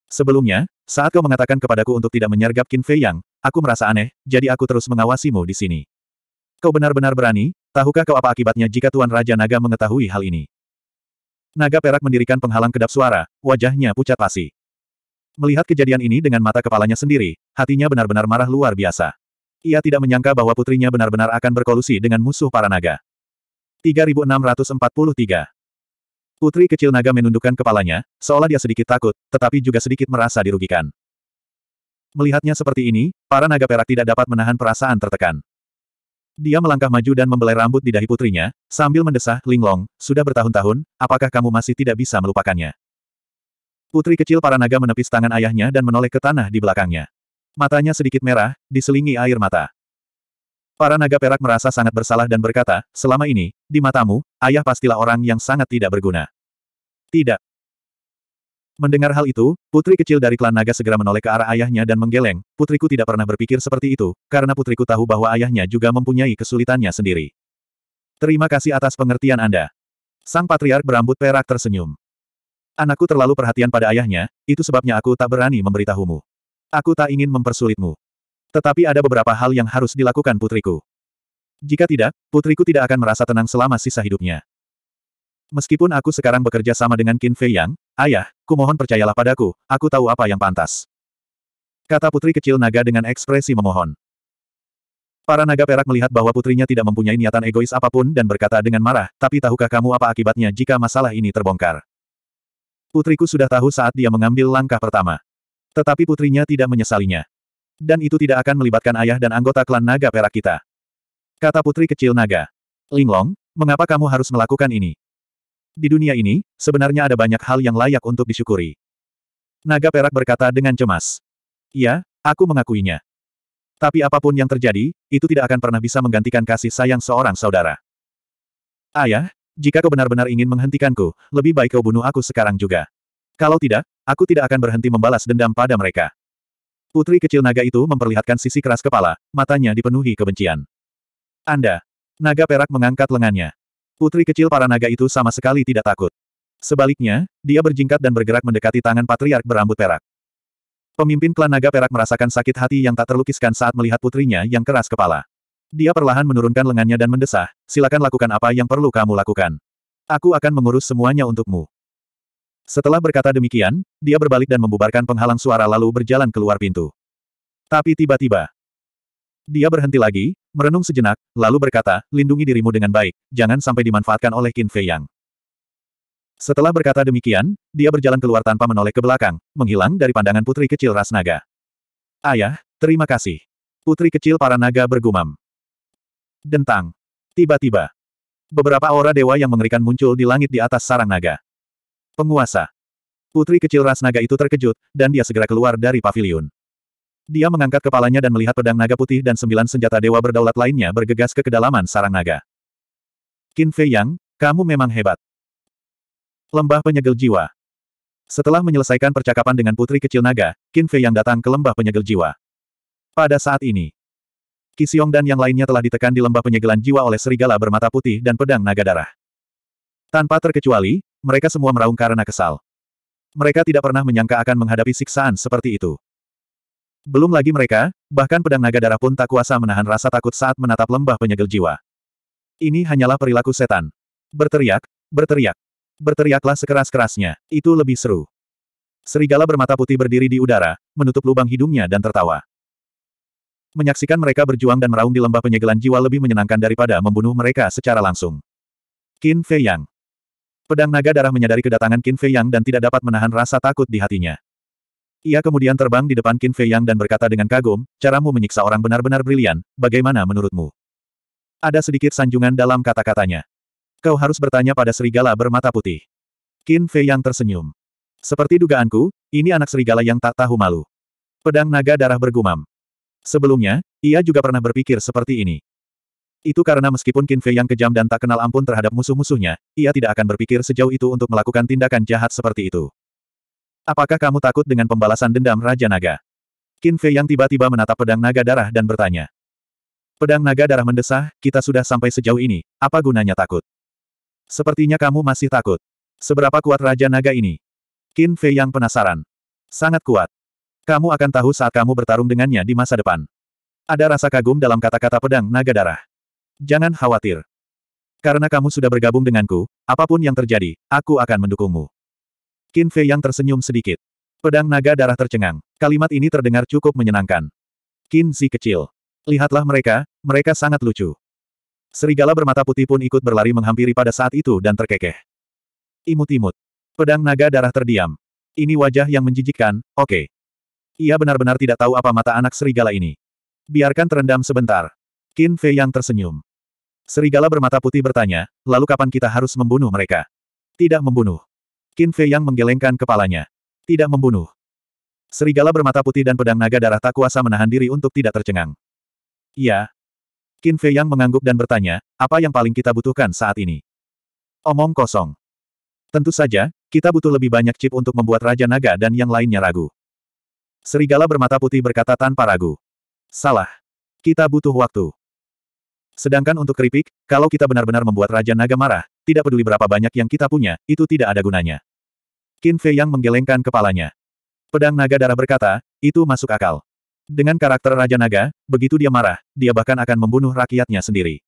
Sebelumnya, saat kau mengatakan kepadaku untuk tidak menyergap Qin Fei Yang, aku merasa aneh, jadi aku terus mengawasimu di sini. Kau benar-benar berani, tahukah kau apa akibatnya jika Tuan Raja Naga mengetahui hal ini? Naga perak mendirikan penghalang kedap suara, wajahnya pucat pasi. Melihat kejadian ini dengan mata kepalanya sendiri, hatinya benar-benar marah luar biasa. Ia tidak menyangka bahwa putrinya benar-benar akan berkolusi dengan musuh para naga. 3643. Putri kecil naga menundukkan kepalanya, seolah dia sedikit takut, tetapi juga sedikit merasa dirugikan. Melihatnya seperti ini, para naga perak tidak dapat menahan perasaan tertekan. Dia melangkah maju dan membelai rambut di dahi putrinya, sambil mendesah, Linglong, sudah bertahun-tahun, apakah kamu masih tidak bisa melupakannya? Putri kecil para naga menepis tangan ayahnya dan menoleh ke tanah di belakangnya. Matanya sedikit merah, diselingi air mata. Para naga perak merasa sangat bersalah dan berkata, selama ini, di matamu, ayah pastilah orang yang sangat tidak berguna. Tidak. Mendengar hal itu, putri kecil dari klan naga segera menoleh ke arah ayahnya dan menggeleng, putriku tidak pernah berpikir seperti itu, karena putriku tahu bahwa ayahnya juga mempunyai kesulitannya sendiri. Terima kasih atas pengertian Anda. Sang patriark berambut perak tersenyum. Anakku terlalu perhatian pada ayahnya, itu sebabnya aku tak berani memberitahumu. Aku tak ingin mempersulitmu. Tetapi ada beberapa hal yang harus dilakukan putriku. Jika tidak, putriku tidak akan merasa tenang selama sisa hidupnya. Meskipun aku sekarang bekerja sama dengan Qin Fei Yang, ayah, kumohon percayalah padaku, aku tahu apa yang pantas. Kata putri kecil naga dengan ekspresi memohon. Para naga perak melihat bahwa putrinya tidak mempunyai niatan egois apapun dan berkata dengan marah, tapi tahukah kamu apa akibatnya jika masalah ini terbongkar? Putriku sudah tahu saat dia mengambil langkah pertama. Tetapi putrinya tidak menyesalinya. Dan itu tidak akan melibatkan ayah dan anggota klan naga perak kita. Kata putri kecil naga. Linglong, mengapa kamu harus melakukan ini? Di dunia ini, sebenarnya ada banyak hal yang layak untuk disyukuri. Naga perak berkata dengan cemas. Iya, aku mengakuinya. Tapi apapun yang terjadi, itu tidak akan pernah bisa menggantikan kasih sayang seorang saudara. Ayah, jika kau benar-benar ingin menghentikanku, lebih baik kau bunuh aku sekarang juga. Kalau tidak, aku tidak akan berhenti membalas dendam pada mereka. Putri kecil naga itu memperlihatkan sisi keras kepala, matanya dipenuhi kebencian. Anda! Naga perak mengangkat lengannya. Putri kecil para naga itu sama sekali tidak takut. Sebaliknya, dia berjingkat dan bergerak mendekati tangan patriark berambut perak. Pemimpin klan naga perak merasakan sakit hati yang tak terlukiskan saat melihat putrinya yang keras kepala. Dia perlahan menurunkan lengannya dan mendesah, silakan lakukan apa yang perlu kamu lakukan. Aku akan mengurus semuanya untukmu. Setelah berkata demikian, dia berbalik dan membubarkan penghalang suara lalu berjalan keluar pintu. Tapi tiba-tiba, dia berhenti lagi, merenung sejenak, lalu berkata, lindungi dirimu dengan baik, jangan sampai dimanfaatkan oleh Qin Fei Yang. Setelah berkata demikian, dia berjalan keluar tanpa menoleh ke belakang, menghilang dari pandangan putri kecil ras naga. Ayah, terima kasih. Putri kecil para naga bergumam. Dentang. Tiba-tiba. Beberapa aura dewa yang mengerikan muncul di langit di atas sarang naga. Penguasa. Putri kecil ras naga itu terkejut, dan dia segera keluar dari pavilion. Dia mengangkat kepalanya dan melihat pedang naga putih dan sembilan senjata dewa berdaulat lainnya bergegas ke kedalaman sarang naga. Qin Fei Yang, kamu memang hebat. Lembah penyegel jiwa. Setelah menyelesaikan percakapan dengan putri kecil naga, Qin Fei Yang datang ke lembah penyegel jiwa. Pada saat ini, Kisiong dan yang lainnya telah ditekan di lembah penyegelan jiwa oleh serigala bermata putih dan pedang naga darah. Tanpa terkecuali, mereka semua meraung karena kesal. Mereka tidak pernah menyangka akan menghadapi siksaan seperti itu. Belum lagi mereka, bahkan pedang naga darah pun tak kuasa menahan rasa takut saat menatap lembah penyegel jiwa. Ini hanyalah perilaku setan. Berteriak, berteriak. Berteriaklah sekeras-kerasnya, itu lebih seru. Serigala bermata putih berdiri di udara, menutup lubang hidungnya dan tertawa. Menyaksikan mereka berjuang dan meraung di lembah penyegelan jiwa lebih menyenangkan daripada membunuh mereka secara langsung. Qin Fei Yang Pedang naga darah menyadari kedatangan Qin Fei Yang dan tidak dapat menahan rasa takut di hatinya. Ia kemudian terbang di depan Qin Fei Yang dan berkata dengan kagum, caramu menyiksa orang benar-benar brilian, bagaimana menurutmu? Ada sedikit sanjungan dalam kata-katanya. Kau harus bertanya pada serigala bermata putih. Qin Fei Yang tersenyum. Seperti dugaanku, ini anak serigala yang tak tahu malu. Pedang naga darah bergumam. Sebelumnya, ia juga pernah berpikir seperti ini. Itu karena meskipun Qin Fei yang kejam dan tak kenal ampun terhadap musuh-musuhnya, ia tidak akan berpikir sejauh itu untuk melakukan tindakan jahat seperti itu. Apakah kamu takut dengan pembalasan dendam Raja Naga? Qin Fei yang tiba-tiba menatap pedang naga darah dan bertanya. Pedang naga darah mendesah, kita sudah sampai sejauh ini, apa gunanya takut? Sepertinya kamu masih takut. Seberapa kuat Raja Naga ini? Qin Fei yang penasaran. Sangat kuat. Kamu akan tahu saat kamu bertarung dengannya di masa depan. Ada rasa kagum dalam kata-kata pedang naga darah. Jangan khawatir. Karena kamu sudah bergabung denganku, apapun yang terjadi, aku akan mendukungmu. Qin Fei yang tersenyum sedikit. Pedang naga darah tercengang. Kalimat ini terdengar cukup menyenangkan. Qin Zi kecil. Lihatlah mereka, mereka sangat lucu. Serigala bermata putih pun ikut berlari menghampiri pada saat itu dan terkekeh. Imut-imut. Pedang naga darah terdiam. Ini wajah yang menjijikkan, oke. Okay. Ia benar-benar tidak tahu apa mata anak serigala ini. Biarkan terendam sebentar. Qin Fei yang tersenyum. Serigala bermata putih bertanya, lalu kapan kita harus membunuh mereka? Tidak membunuh. Qin Fei yang menggelengkan kepalanya. Tidak membunuh. Serigala bermata putih dan pedang naga darah tak kuasa menahan diri untuk tidak tercengang. Iya. Qin Fei yang mengangguk dan bertanya, apa yang paling kita butuhkan saat ini? Omong kosong. Tentu saja, kita butuh lebih banyak chip untuk membuat Raja Naga dan yang lainnya ragu. Serigala bermata putih berkata tanpa ragu. Salah. Kita butuh waktu. Sedangkan untuk keripik, kalau kita benar-benar membuat Raja Naga marah, tidak peduli berapa banyak yang kita punya, itu tidak ada gunanya. Qin Fei yang menggelengkan kepalanya. Pedang Naga Darah berkata, itu masuk akal. Dengan karakter Raja Naga, begitu dia marah, dia bahkan akan membunuh rakyatnya sendiri.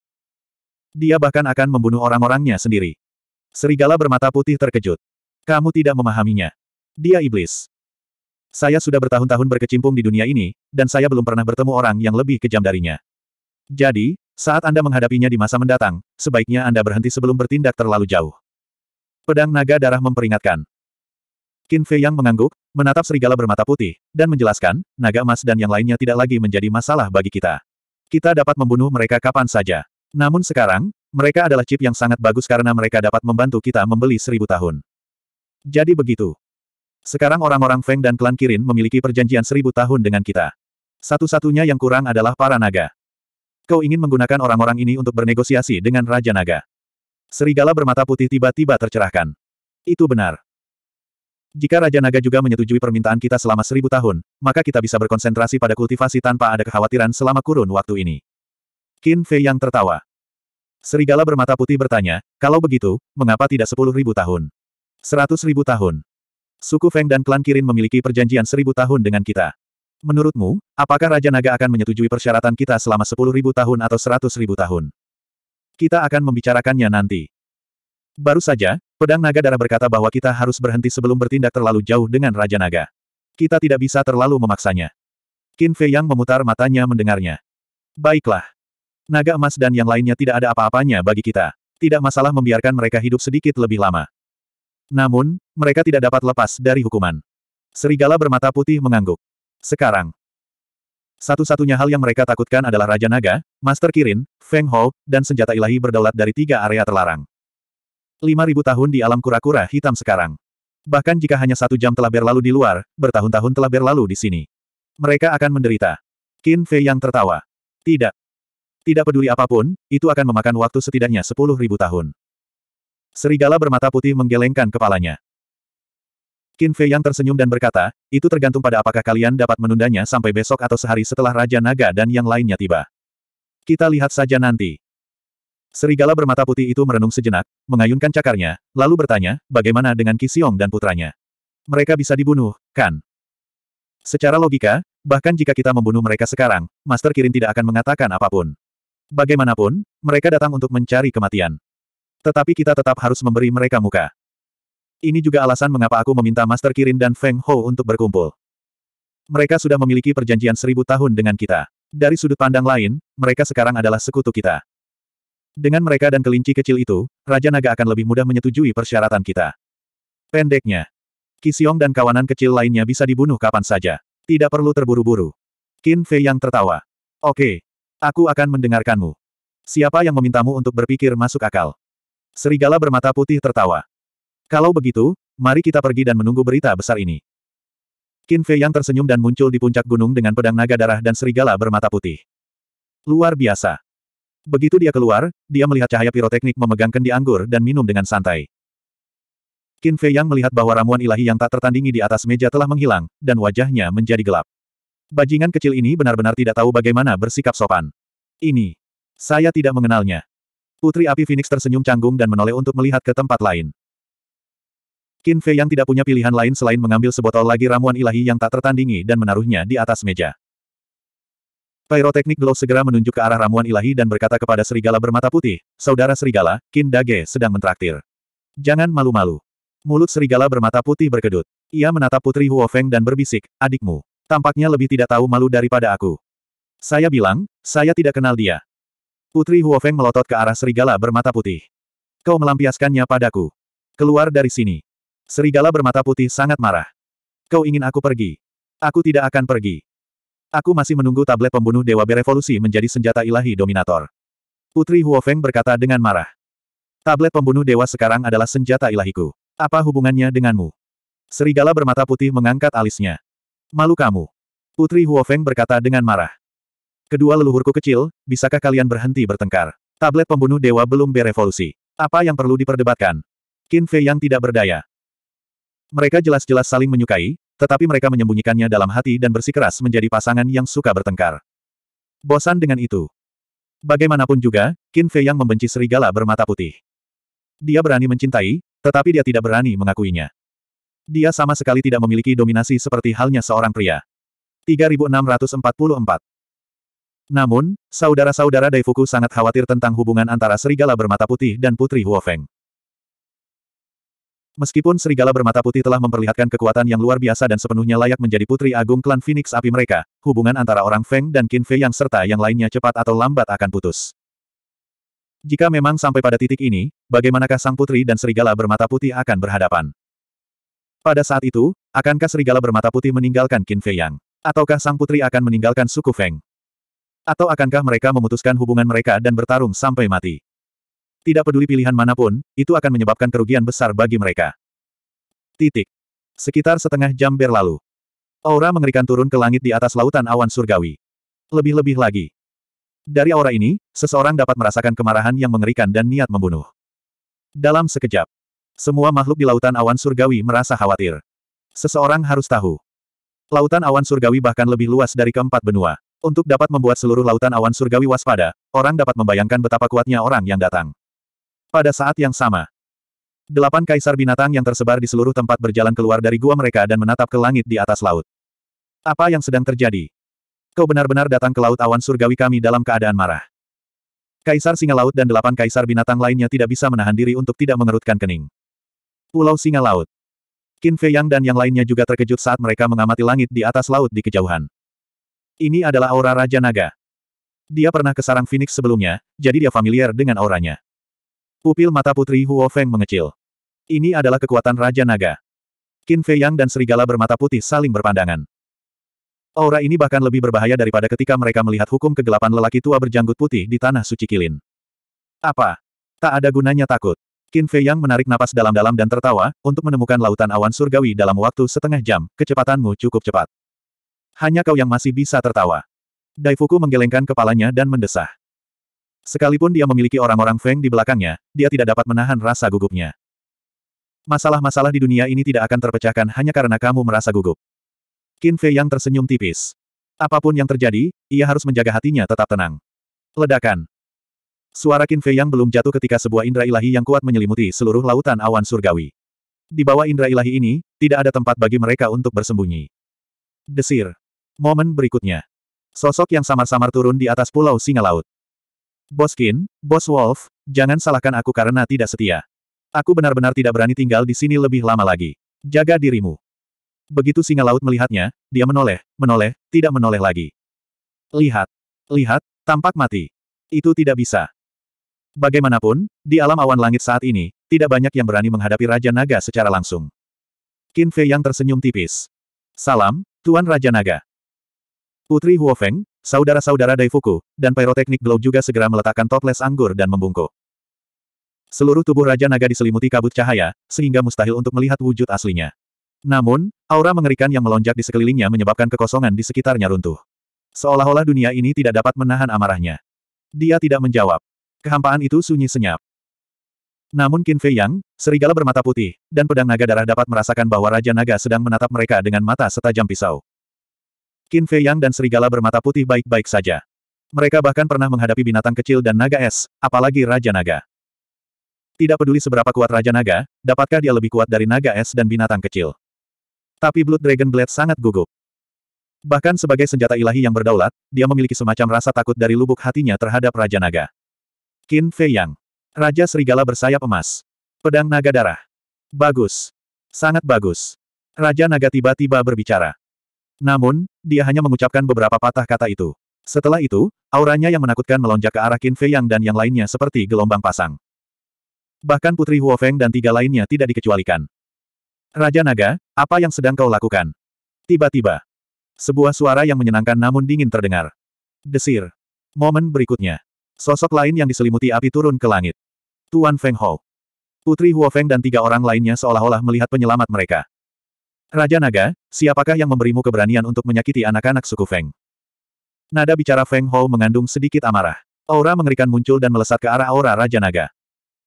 Dia bahkan akan membunuh orang-orangnya sendiri. Serigala bermata putih terkejut. Kamu tidak memahaminya. Dia iblis. Saya sudah bertahun-tahun berkecimpung di dunia ini, dan saya belum pernah bertemu orang yang lebih kejam darinya. Jadi, saat Anda menghadapinya di masa mendatang, sebaiknya Anda berhenti sebelum bertindak terlalu jauh. Pedang naga darah memperingatkan. Qin Fei yang mengangguk, menatap serigala bermata putih, dan menjelaskan, naga emas dan yang lainnya tidak lagi menjadi masalah bagi kita. Kita dapat membunuh mereka kapan saja. Namun sekarang, mereka adalah chip yang sangat bagus karena mereka dapat membantu kita membeli seribu tahun. Jadi begitu. Sekarang orang-orang Feng dan klan Kirin memiliki perjanjian seribu tahun dengan kita. Satu-satunya yang kurang adalah para naga. Kau ingin menggunakan orang-orang ini untuk bernegosiasi dengan Raja Naga. Serigala bermata putih tiba-tiba tercerahkan. Itu benar. Jika Raja Naga juga menyetujui permintaan kita selama seribu tahun, maka kita bisa berkonsentrasi pada kultivasi tanpa ada kekhawatiran selama kurun waktu ini. Qin Fei yang tertawa. Serigala bermata putih bertanya, kalau begitu, mengapa tidak sepuluh ribu tahun? Seratus ribu tahun. Suku Feng dan klan Kirin memiliki perjanjian seribu tahun dengan kita. Menurutmu, apakah Raja Naga akan menyetujui persyaratan kita selama sepuluh ribu tahun atau seratus ribu tahun? Kita akan membicarakannya nanti. Baru saja, Pedang Naga Darah berkata bahwa kita harus berhenti sebelum bertindak terlalu jauh dengan Raja Naga. Kita tidak bisa terlalu memaksanya. Qin Fei yang memutar matanya mendengarnya. Baiklah. Naga emas dan yang lainnya tidak ada apa-apanya bagi kita. Tidak masalah membiarkan mereka hidup sedikit lebih lama. Namun, mereka tidak dapat lepas dari hukuman. Serigala bermata putih mengangguk. Sekarang. Satu-satunya hal yang mereka takutkan adalah Raja Naga, Master Kirin, Feng Hou, dan senjata ilahi berdaulat dari tiga area terlarang. 5.000 tahun di alam kura-kura hitam sekarang. Bahkan jika hanya satu jam telah berlalu di luar, bertahun-tahun telah berlalu di sini. Mereka akan menderita. Qin Fei yang tertawa. Tidak. Tidak peduli apapun, itu akan memakan waktu setidaknya 10.000 tahun. Serigala bermata putih menggelengkan kepalanya. Qin Fei yang tersenyum dan berkata, itu tergantung pada apakah kalian dapat menundanya sampai besok atau sehari setelah Raja Naga dan yang lainnya tiba. Kita lihat saja nanti. Serigala bermata putih itu merenung sejenak, mengayunkan cakarnya, lalu bertanya, bagaimana dengan Kisiong dan putranya? Mereka bisa dibunuh, kan? Secara logika, bahkan jika kita membunuh mereka sekarang, Master Kirin tidak akan mengatakan apapun. Bagaimanapun, mereka datang untuk mencari kematian. Tetapi kita tetap harus memberi mereka muka. Ini juga alasan mengapa aku meminta Master Kirin dan Feng Ho untuk berkumpul. Mereka sudah memiliki perjanjian seribu tahun dengan kita. Dari sudut pandang lain, mereka sekarang adalah sekutu kita. Dengan mereka dan kelinci kecil itu, Raja Naga akan lebih mudah menyetujui persyaratan kita. Pendeknya, Kisiong dan kawanan kecil lainnya bisa dibunuh kapan saja. Tidak perlu terburu-buru. Qin Fei yang tertawa. Oke. Aku akan mendengarkanmu. Siapa yang memintamu untuk berpikir masuk akal? Serigala bermata putih tertawa. Kalau begitu, mari kita pergi dan menunggu berita besar ini. Qin Fei yang tersenyum dan muncul di puncak gunung dengan pedang naga darah dan serigala bermata putih. Luar biasa. Begitu dia keluar, dia melihat cahaya piroteknik memegang kendi anggur dan minum dengan santai. Qin Fei Yang melihat bahwa ramuan ilahi yang tak tertandingi di atas meja telah menghilang, dan wajahnya menjadi gelap. Bajingan kecil ini benar-benar tidak tahu bagaimana bersikap sopan. Ini. Saya tidak mengenalnya. Putri Api Phoenix tersenyum canggung dan menoleh untuk melihat ke tempat lain. Qin Fei yang tidak punya pilihan lain selain mengambil sebotol lagi ramuan ilahi yang tak tertandingi dan menaruhnya di atas meja. Pyroteknik Glow segera menunjuk ke arah ramuan ilahi dan berkata kepada serigala bermata putih, Saudara serigala, Qin Dage sedang mentraktir. Jangan malu-malu. Mulut serigala bermata putih berkedut. Ia menatap putri Huo Feng dan berbisik, adikmu. Tampaknya lebih tidak tahu malu daripada aku. Saya bilang, saya tidak kenal dia. Putri Huo Feng melotot ke arah serigala bermata putih. Kau melampiaskannya padaku. Keluar dari sini. Serigala bermata putih sangat marah. Kau ingin aku pergi? Aku tidak akan pergi. Aku masih menunggu tablet pembunuh Dewa Berevolusi menjadi senjata ilahi Dominator. Putri Huofeng berkata dengan marah. Tablet pembunuh dewa sekarang adalah senjata ilahiku. Apa hubungannya denganmu? Serigala bermata putih mengangkat alisnya. Malu kamu. Putri Huofeng berkata dengan marah. Kedua leluhurku kecil, bisakah kalian berhenti bertengkar? Tablet pembunuh dewa belum berevolusi. Apa yang perlu diperdebatkan? Qin Fei yang tidak berdaya. Mereka jelas-jelas saling menyukai, tetapi mereka menyembunyikannya dalam hati dan bersikeras menjadi pasangan yang suka bertengkar. Bosan dengan itu. Bagaimanapun juga, Qin Fei yang membenci serigala bermata putih. Dia berani mencintai, tetapi dia tidak berani mengakuinya. Dia sama sekali tidak memiliki dominasi seperti halnya seorang pria. 3644 Namun, saudara-saudara Daifuku sangat khawatir tentang hubungan antara serigala bermata putih dan Putri Huofeng. Meskipun serigala bermata putih telah memperlihatkan kekuatan yang luar biasa dan sepenuhnya layak menjadi putri agung klan Phoenix api mereka, hubungan antara orang Feng dan Qin Fei yang serta yang lainnya cepat atau lambat akan putus. Jika memang sampai pada titik ini, bagaimanakah sang putri dan serigala bermata putih akan berhadapan? Pada saat itu, akankah serigala bermata putih meninggalkan Qin Fei Yang? Ataukah sang putri akan meninggalkan suku Feng? Atau akankah mereka memutuskan hubungan mereka dan bertarung sampai mati? Tidak peduli pilihan manapun, itu akan menyebabkan kerugian besar bagi mereka. Titik. Sekitar setengah jam berlalu. Aura mengerikan turun ke langit di atas lautan awan surgawi. Lebih-lebih lagi. Dari aura ini, seseorang dapat merasakan kemarahan yang mengerikan dan niat membunuh. Dalam sekejap, semua makhluk di lautan awan surgawi merasa khawatir. Seseorang harus tahu. Lautan awan surgawi bahkan lebih luas dari keempat benua. Untuk dapat membuat seluruh lautan awan surgawi waspada, orang dapat membayangkan betapa kuatnya orang yang datang. Pada saat yang sama, delapan kaisar binatang yang tersebar di seluruh tempat berjalan keluar dari gua mereka dan menatap ke langit di atas laut. Apa yang sedang terjadi? Kau benar-benar datang ke laut awan surgawi kami dalam keadaan marah. Kaisar Singa Laut dan delapan kaisar binatang lainnya tidak bisa menahan diri untuk tidak mengerutkan kening. Pulau Singa Laut. Qin Fei Yang dan yang lainnya juga terkejut saat mereka mengamati langit di atas laut di kejauhan. Ini adalah aura Raja Naga. Dia pernah ke sarang Phoenix sebelumnya, jadi dia familiar dengan auranya. Pupil mata putri Huo Feng mengecil. Ini adalah kekuatan Raja Naga. Qin Fei Yang dan serigala bermata putih saling berpandangan. Aura ini bahkan lebih berbahaya daripada ketika mereka melihat hukum kegelapan lelaki tua berjanggut putih di tanah suci Kilin. Apa? Tak ada gunanya takut. Qin Fei Yang menarik napas dalam-dalam dan tertawa, untuk menemukan lautan awan surgawi dalam waktu setengah jam, kecepatanmu cukup cepat. Hanya kau yang masih bisa tertawa. Daifuku menggelengkan kepalanya dan mendesah. Sekalipun dia memiliki orang-orang Feng di belakangnya, dia tidak dapat menahan rasa gugupnya. Masalah-masalah di dunia ini tidak akan terpecahkan hanya karena kamu merasa gugup. Qin Fei yang tersenyum tipis. Apapun yang terjadi, ia harus menjaga hatinya tetap tenang. Ledakan. Suara Qin Fei yang belum jatuh ketika sebuah indera ilahi yang kuat menyelimuti seluruh lautan awan surgawi. Di bawah indera ilahi ini, tidak ada tempat bagi mereka untuk bersembunyi. Desir. Momen berikutnya. Sosok yang samar-samar turun di atas pulau singa laut. Bos Kin, Bos Wolf, jangan salahkan aku karena tidak setia. Aku benar-benar tidak berani tinggal di sini lebih lama lagi. Jaga dirimu. Begitu singa laut melihatnya, dia menoleh, menoleh, tidak menoleh lagi. Lihat. Lihat, tampak mati. Itu tidak bisa. Bagaimanapun, di alam awan langit saat ini, tidak banyak yang berani menghadapi Raja Naga secara langsung. Qin Fei yang tersenyum tipis. Salam, Tuan Raja Naga. Putri Huofeng, Saudara-saudara Daifuku, dan Pyroteknik Glow juga segera meletakkan toples anggur dan membungkuk. Seluruh tubuh Raja Naga diselimuti kabut cahaya, sehingga mustahil untuk melihat wujud aslinya. Namun, aura mengerikan yang melonjak di sekelilingnya menyebabkan kekosongan di sekitarnya runtuh. Seolah-olah dunia ini tidak dapat menahan amarahnya. Dia tidak menjawab. Kehampaan itu sunyi senyap. Namun Qin Fei Yang, serigala bermata putih, dan pedang naga darah dapat merasakan bahwa Raja Naga sedang menatap mereka dengan mata setajam pisau. Qin Fei Yang dan serigala bermata putih baik-baik saja. Mereka bahkan pernah menghadapi binatang kecil dan naga es, apalagi Raja Naga. Tidak peduli seberapa kuat Raja Naga, dapatkah dia lebih kuat dari naga es dan binatang kecil. Tapi Blood Dragon Blade sangat gugup. Bahkan sebagai senjata ilahi yang berdaulat, dia memiliki semacam rasa takut dari lubuk hatinya terhadap Raja Naga. Qin Fei Yang. Raja Serigala bersayap emas. Pedang Naga Darah. Bagus. Sangat bagus. Raja Naga tiba-tiba berbicara. Namun, dia hanya mengucapkan beberapa patah kata itu. Setelah itu, auranya yang menakutkan melonjak ke arah Qin Fei Yang dan yang lainnya seperti gelombang pasang. Bahkan Putri Huofeng dan tiga lainnya tidak dikecualikan. Raja Naga, apa yang sedang kau lakukan? Tiba-tiba, sebuah suara yang menyenangkan namun dingin terdengar. Desir. Momen berikutnya. Sosok lain yang diselimuti api turun ke langit. Tuan Feng Hou. Putri Huofeng dan tiga orang lainnya seolah-olah melihat penyelamat mereka. Raja Naga, siapakah yang memberimu keberanian untuk menyakiti anak-anak suku Feng? Nada bicara Feng Hou mengandung sedikit amarah. Aura mengerikan muncul dan melesat ke arah aura Raja Naga.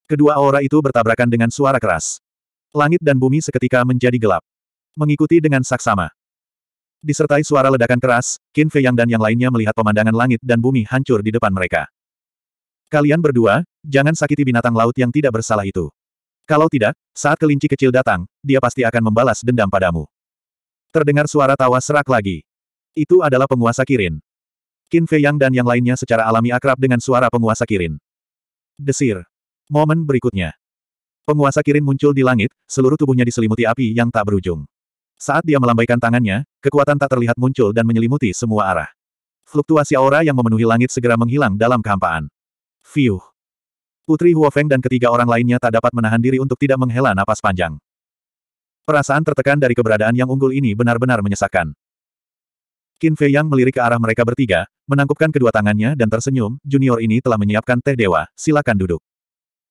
Kedua aura itu bertabrakan dengan suara keras. Langit dan bumi seketika menjadi gelap. Mengikuti dengan saksama. Disertai suara ledakan keras, Qin Fei Yang dan yang lainnya melihat pemandangan langit dan bumi hancur di depan mereka. Kalian berdua, jangan sakiti binatang laut yang tidak bersalah itu. Kalau tidak, saat kelinci kecil datang, dia pasti akan membalas dendam padamu. Terdengar suara tawa serak lagi. Itu adalah penguasa Kirin. Qin Fei Yang dan yang lainnya secara alami akrab dengan suara penguasa Kirin. Desir. Momen berikutnya. Penguasa Kirin muncul di langit, seluruh tubuhnya diselimuti api yang tak berujung. Saat dia melambaikan tangannya, kekuatan tak terlihat muncul dan menyelimuti semua arah. Fluktuasi aura yang memenuhi langit segera menghilang dalam kehampaan. Fiuh. Putri Huofeng dan ketiga orang lainnya tak dapat menahan diri untuk tidak menghela napas panjang. Perasaan tertekan dari keberadaan yang unggul ini benar-benar menyesakkan. Qin Fei Yang melirik ke arah mereka bertiga, menangkupkan kedua tangannya dan tersenyum, junior ini telah menyiapkan teh dewa, silakan duduk.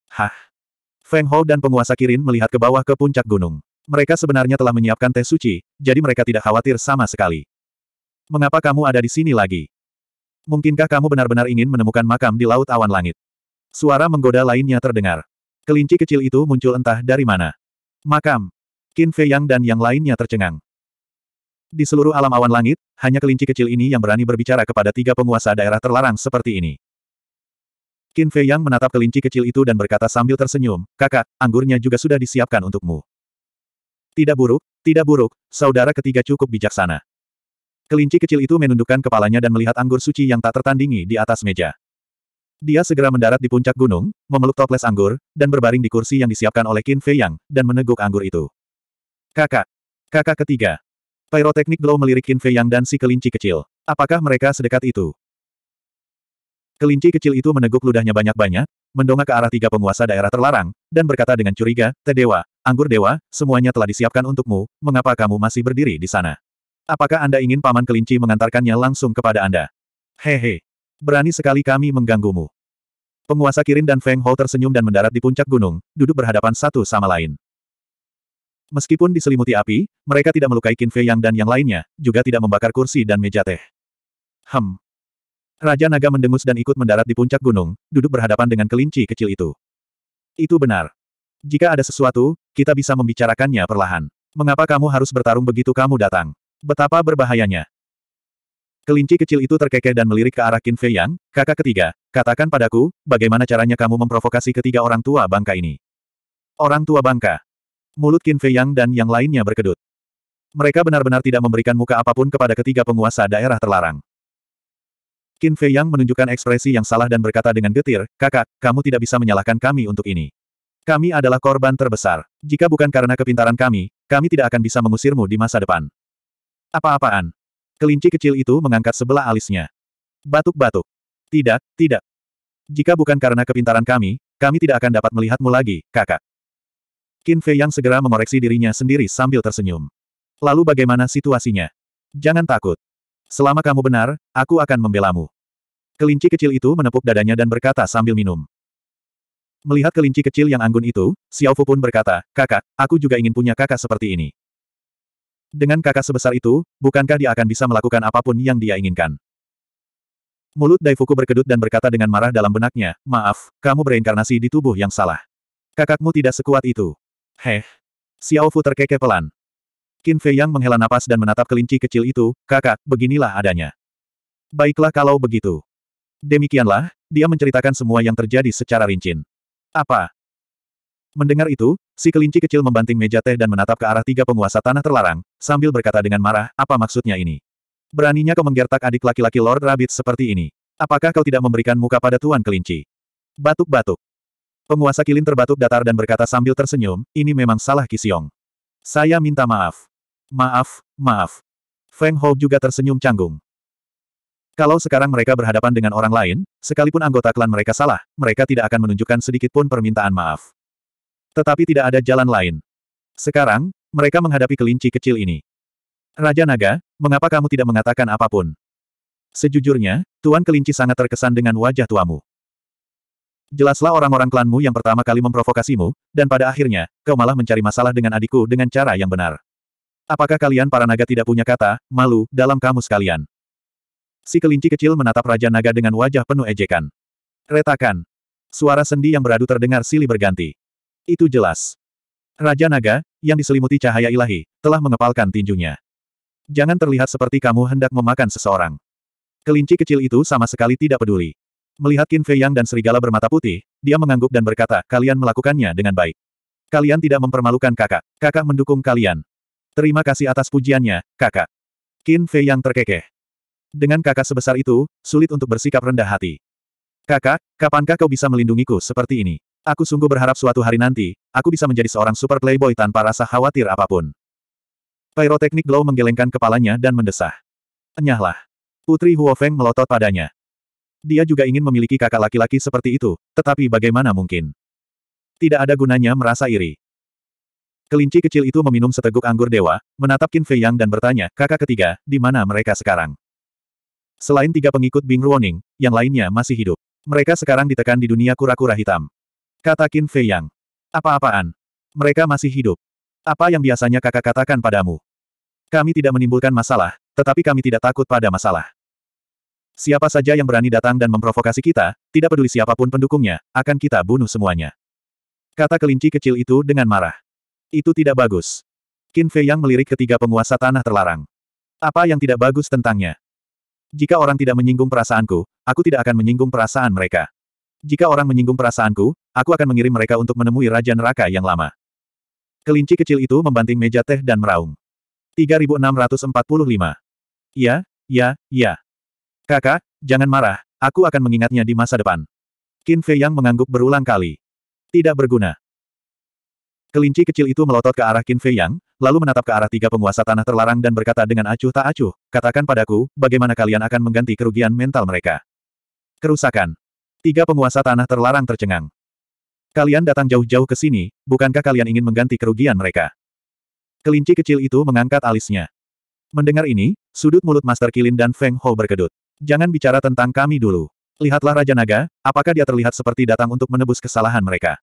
Hah? Feng Hou dan penguasa Kirin melihat ke bawah ke puncak gunung. Mereka sebenarnya telah menyiapkan teh suci, jadi mereka tidak khawatir sama sekali. Mengapa kamu ada di sini lagi? Mungkinkah kamu benar-benar ingin menemukan makam di Laut Awan Langit? Suara menggoda lainnya terdengar. Kelinci kecil itu muncul entah dari mana. Makam. Qin Fei Yang dan yang lainnya tercengang. Di seluruh alam awan langit, hanya kelinci kecil ini yang berani berbicara kepada tiga penguasa daerah terlarang seperti ini. Qin Fei Yang menatap kelinci kecil itu dan berkata sambil tersenyum, kakak, anggurnya juga sudah disiapkan untukmu. Tidak buruk, tidak buruk, saudara ketiga cukup bijaksana. Kelinci kecil itu menundukkan kepalanya dan melihat anggur suci yang tak tertandingi di atas meja. Dia segera mendarat di puncak gunung, memeluk toples anggur, dan berbaring di kursi yang disiapkan oleh Qin Fei Yang, dan meneguk anggur itu. Kakak. Kakak ketiga. Pyroteknik Glow melirik Qin Fei Yang dan si kelinci kecil. Apakah mereka sedekat itu? Kelinci kecil itu meneguk ludahnya banyak-banyak, mendongak ke arah tiga penguasa daerah terlarang, dan berkata dengan curiga, dewa, Anggur Dewa, semuanya telah disiapkan untukmu, mengapa kamu masih berdiri di sana? Apakah Anda ingin paman kelinci mengantarkannya langsung kepada Anda? Hehe. Berani sekali kami mengganggumu. Penguasa Kirin dan Feng Hou tersenyum dan mendarat di puncak gunung, duduk berhadapan satu sama lain. Meskipun diselimuti api, mereka tidak melukai Qin Fei Yang dan yang lainnya, juga tidak membakar kursi dan meja teh. Hem. Raja Naga mendengus dan ikut mendarat di puncak gunung, duduk berhadapan dengan kelinci kecil itu. Itu benar. Jika ada sesuatu, kita bisa membicarakannya perlahan. Mengapa kamu harus bertarung begitu kamu datang? Betapa berbahayanya. Kelinci kecil itu terkekeh dan melirik ke arah Qin Fei Yang, kakak ketiga, katakan padaku, bagaimana caranya kamu memprovokasi ketiga orang tua bangka ini? Orang tua bangka. Mulut Qin Fei Yang dan yang lainnya berkedut. Mereka benar-benar tidak memberikan muka apapun kepada ketiga penguasa daerah terlarang. Qin Fei Yang menunjukkan ekspresi yang salah dan berkata dengan getir, kakak, kamu tidak bisa menyalahkan kami untuk ini. Kami adalah korban terbesar. Jika bukan karena kepintaran kami, kami tidak akan bisa mengusirmu di masa depan. Apa-apaan? kelinci kecil itu mengangkat sebelah alisnya. Batuk-batuk. Tidak, tidak. Jika bukan karena kepintaran kami, kami tidak akan dapat melihatmu lagi, kakak. Qin Fei yang segera mengoreksi dirinya sendiri sambil tersenyum. Lalu bagaimana situasinya? Jangan takut. Selama kamu benar, aku akan membelamu. Kelinci kecil itu menepuk dadanya dan berkata sambil minum. Melihat kelinci kecil yang anggun itu, Xiao Fu pun berkata, kakak, aku juga ingin punya kakak seperti ini. Dengan kakak sebesar itu, bukankah dia akan bisa melakukan apapun yang dia inginkan? Mulut Daifuku berkedut dan berkata dengan marah dalam benaknya, maaf, kamu bereinkarnasi di tubuh yang salah. Kakakmu tidak sekuat itu. Heh. Xiao Fu terkekeh pelan. Qin Fei Yang menghela napas dan menatap kelinci kecil itu, kakak, beginilah adanya. Baiklah kalau begitu. Demikianlah, dia menceritakan semua yang terjadi secara rincin. Apa, Mendengar itu, si kelinci kecil membanting meja teh dan menatap ke arah tiga penguasa tanah terlarang, sambil berkata dengan marah, apa maksudnya ini? Beraninya kau menggertak adik laki-laki Lord Rabbit seperti ini. Apakah kau tidak memberikan muka pada Tuan Kelinci? Batuk-batuk. Penguasa kilin terbatuk datar dan berkata sambil tersenyum, ini memang salah Kisiong. Saya minta maaf. Maaf, maaf. Feng Hou juga tersenyum canggung. Kalau sekarang mereka berhadapan dengan orang lain, sekalipun anggota klan mereka salah, mereka tidak akan menunjukkan sedikitpun permintaan maaf. Tetapi tidak ada jalan lain. Sekarang, mereka menghadapi kelinci kecil ini. Raja Naga, mengapa kamu tidak mengatakan apapun? Sejujurnya, Tuan Kelinci sangat terkesan dengan wajah tuamu. Jelaslah orang-orang klanmu yang pertama kali memprovokasimu, dan pada akhirnya, kau malah mencari masalah dengan adikku dengan cara yang benar. Apakah kalian para naga tidak punya kata, malu, dalam kamu sekalian? Si kelinci kecil menatap Raja Naga dengan wajah penuh ejekan. Retakan. Suara sendi yang beradu terdengar silih berganti. Itu jelas. Raja Naga, yang diselimuti cahaya ilahi, telah mengepalkan tinjunya. Jangan terlihat seperti kamu hendak memakan seseorang. Kelinci kecil itu sama sekali tidak peduli. Melihat Qin Fei Yang dan serigala bermata putih, dia mengangguk dan berkata, kalian melakukannya dengan baik. Kalian tidak mempermalukan kakak. Kakak mendukung kalian. Terima kasih atas pujiannya, kakak. Qin Fei Yang terkekeh. Dengan kakak sebesar itu, sulit untuk bersikap rendah hati. Kakak, kapankah kau bisa melindungiku seperti ini? Aku sungguh berharap suatu hari nanti, aku bisa menjadi seorang super playboy tanpa rasa khawatir apapun. Pyroteknik Glow menggelengkan kepalanya dan mendesah. Enyahlah. Putri Huofeng melotot padanya. Dia juga ingin memiliki kakak laki-laki seperti itu, tetapi bagaimana mungkin? Tidak ada gunanya merasa iri. Kelinci kecil itu meminum seteguk anggur dewa, menatap Qin Fei Yang dan bertanya, kakak ketiga, di mana mereka sekarang? Selain tiga pengikut Bing Ruoning, yang lainnya masih hidup. Mereka sekarang ditekan di dunia kura-kura hitam. Kata Qin Fei Yang. Apa-apaan? Mereka masih hidup. Apa yang biasanya kakak katakan padamu? Kami tidak menimbulkan masalah, tetapi kami tidak takut pada masalah. Siapa saja yang berani datang dan memprovokasi kita, tidak peduli siapapun pendukungnya, akan kita bunuh semuanya. Kata kelinci kecil itu dengan marah. Itu tidak bagus. Qin Fei Yang melirik ketiga penguasa tanah terlarang. Apa yang tidak bagus tentangnya? Jika orang tidak menyinggung perasaanku, aku tidak akan menyinggung perasaan mereka. Jika orang menyinggung perasaanku, aku akan mengirim mereka untuk menemui Raja Neraka yang lama. Kelinci kecil itu membanting meja teh dan meraung. 3645. Ya, ya, ya. Kakak, jangan marah, aku akan mengingatnya di masa depan. Qin Fei yang mengangguk berulang kali. Tidak berguna. Kelinci kecil itu melotot ke arah Qin Fei Yang, lalu menatap ke arah tiga penguasa tanah terlarang dan berkata dengan acuh tak acuh, katakan padaku, bagaimana kalian akan mengganti kerugian mental mereka. Kerusakan. Tiga penguasa tanah terlarang tercengang. Kalian datang jauh-jauh ke sini, bukankah kalian ingin mengganti kerugian mereka? Kelinci kecil itu mengangkat alisnya. Mendengar ini, sudut mulut Master Kilin dan Feng Ho berkedut. Jangan bicara tentang kami dulu. Lihatlah Raja Naga, apakah dia terlihat seperti datang untuk menebus kesalahan mereka?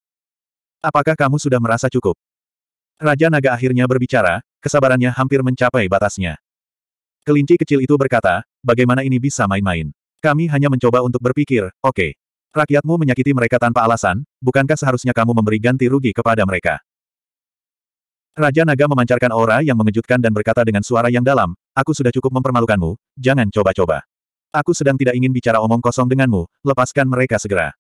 Apakah kamu sudah merasa cukup? Raja Naga akhirnya berbicara, kesabarannya hampir mencapai batasnya. Kelinci kecil itu berkata, bagaimana ini bisa main-main? Kami hanya mencoba untuk berpikir, oke, okay, Rakyatmu menyakiti mereka tanpa alasan, bukankah seharusnya kamu memberi ganti rugi kepada mereka? Raja Naga memancarkan aura yang mengejutkan dan berkata dengan suara yang dalam, Aku sudah cukup mempermalukanmu, jangan coba-coba. Aku sedang tidak ingin bicara omong kosong denganmu, lepaskan mereka segera.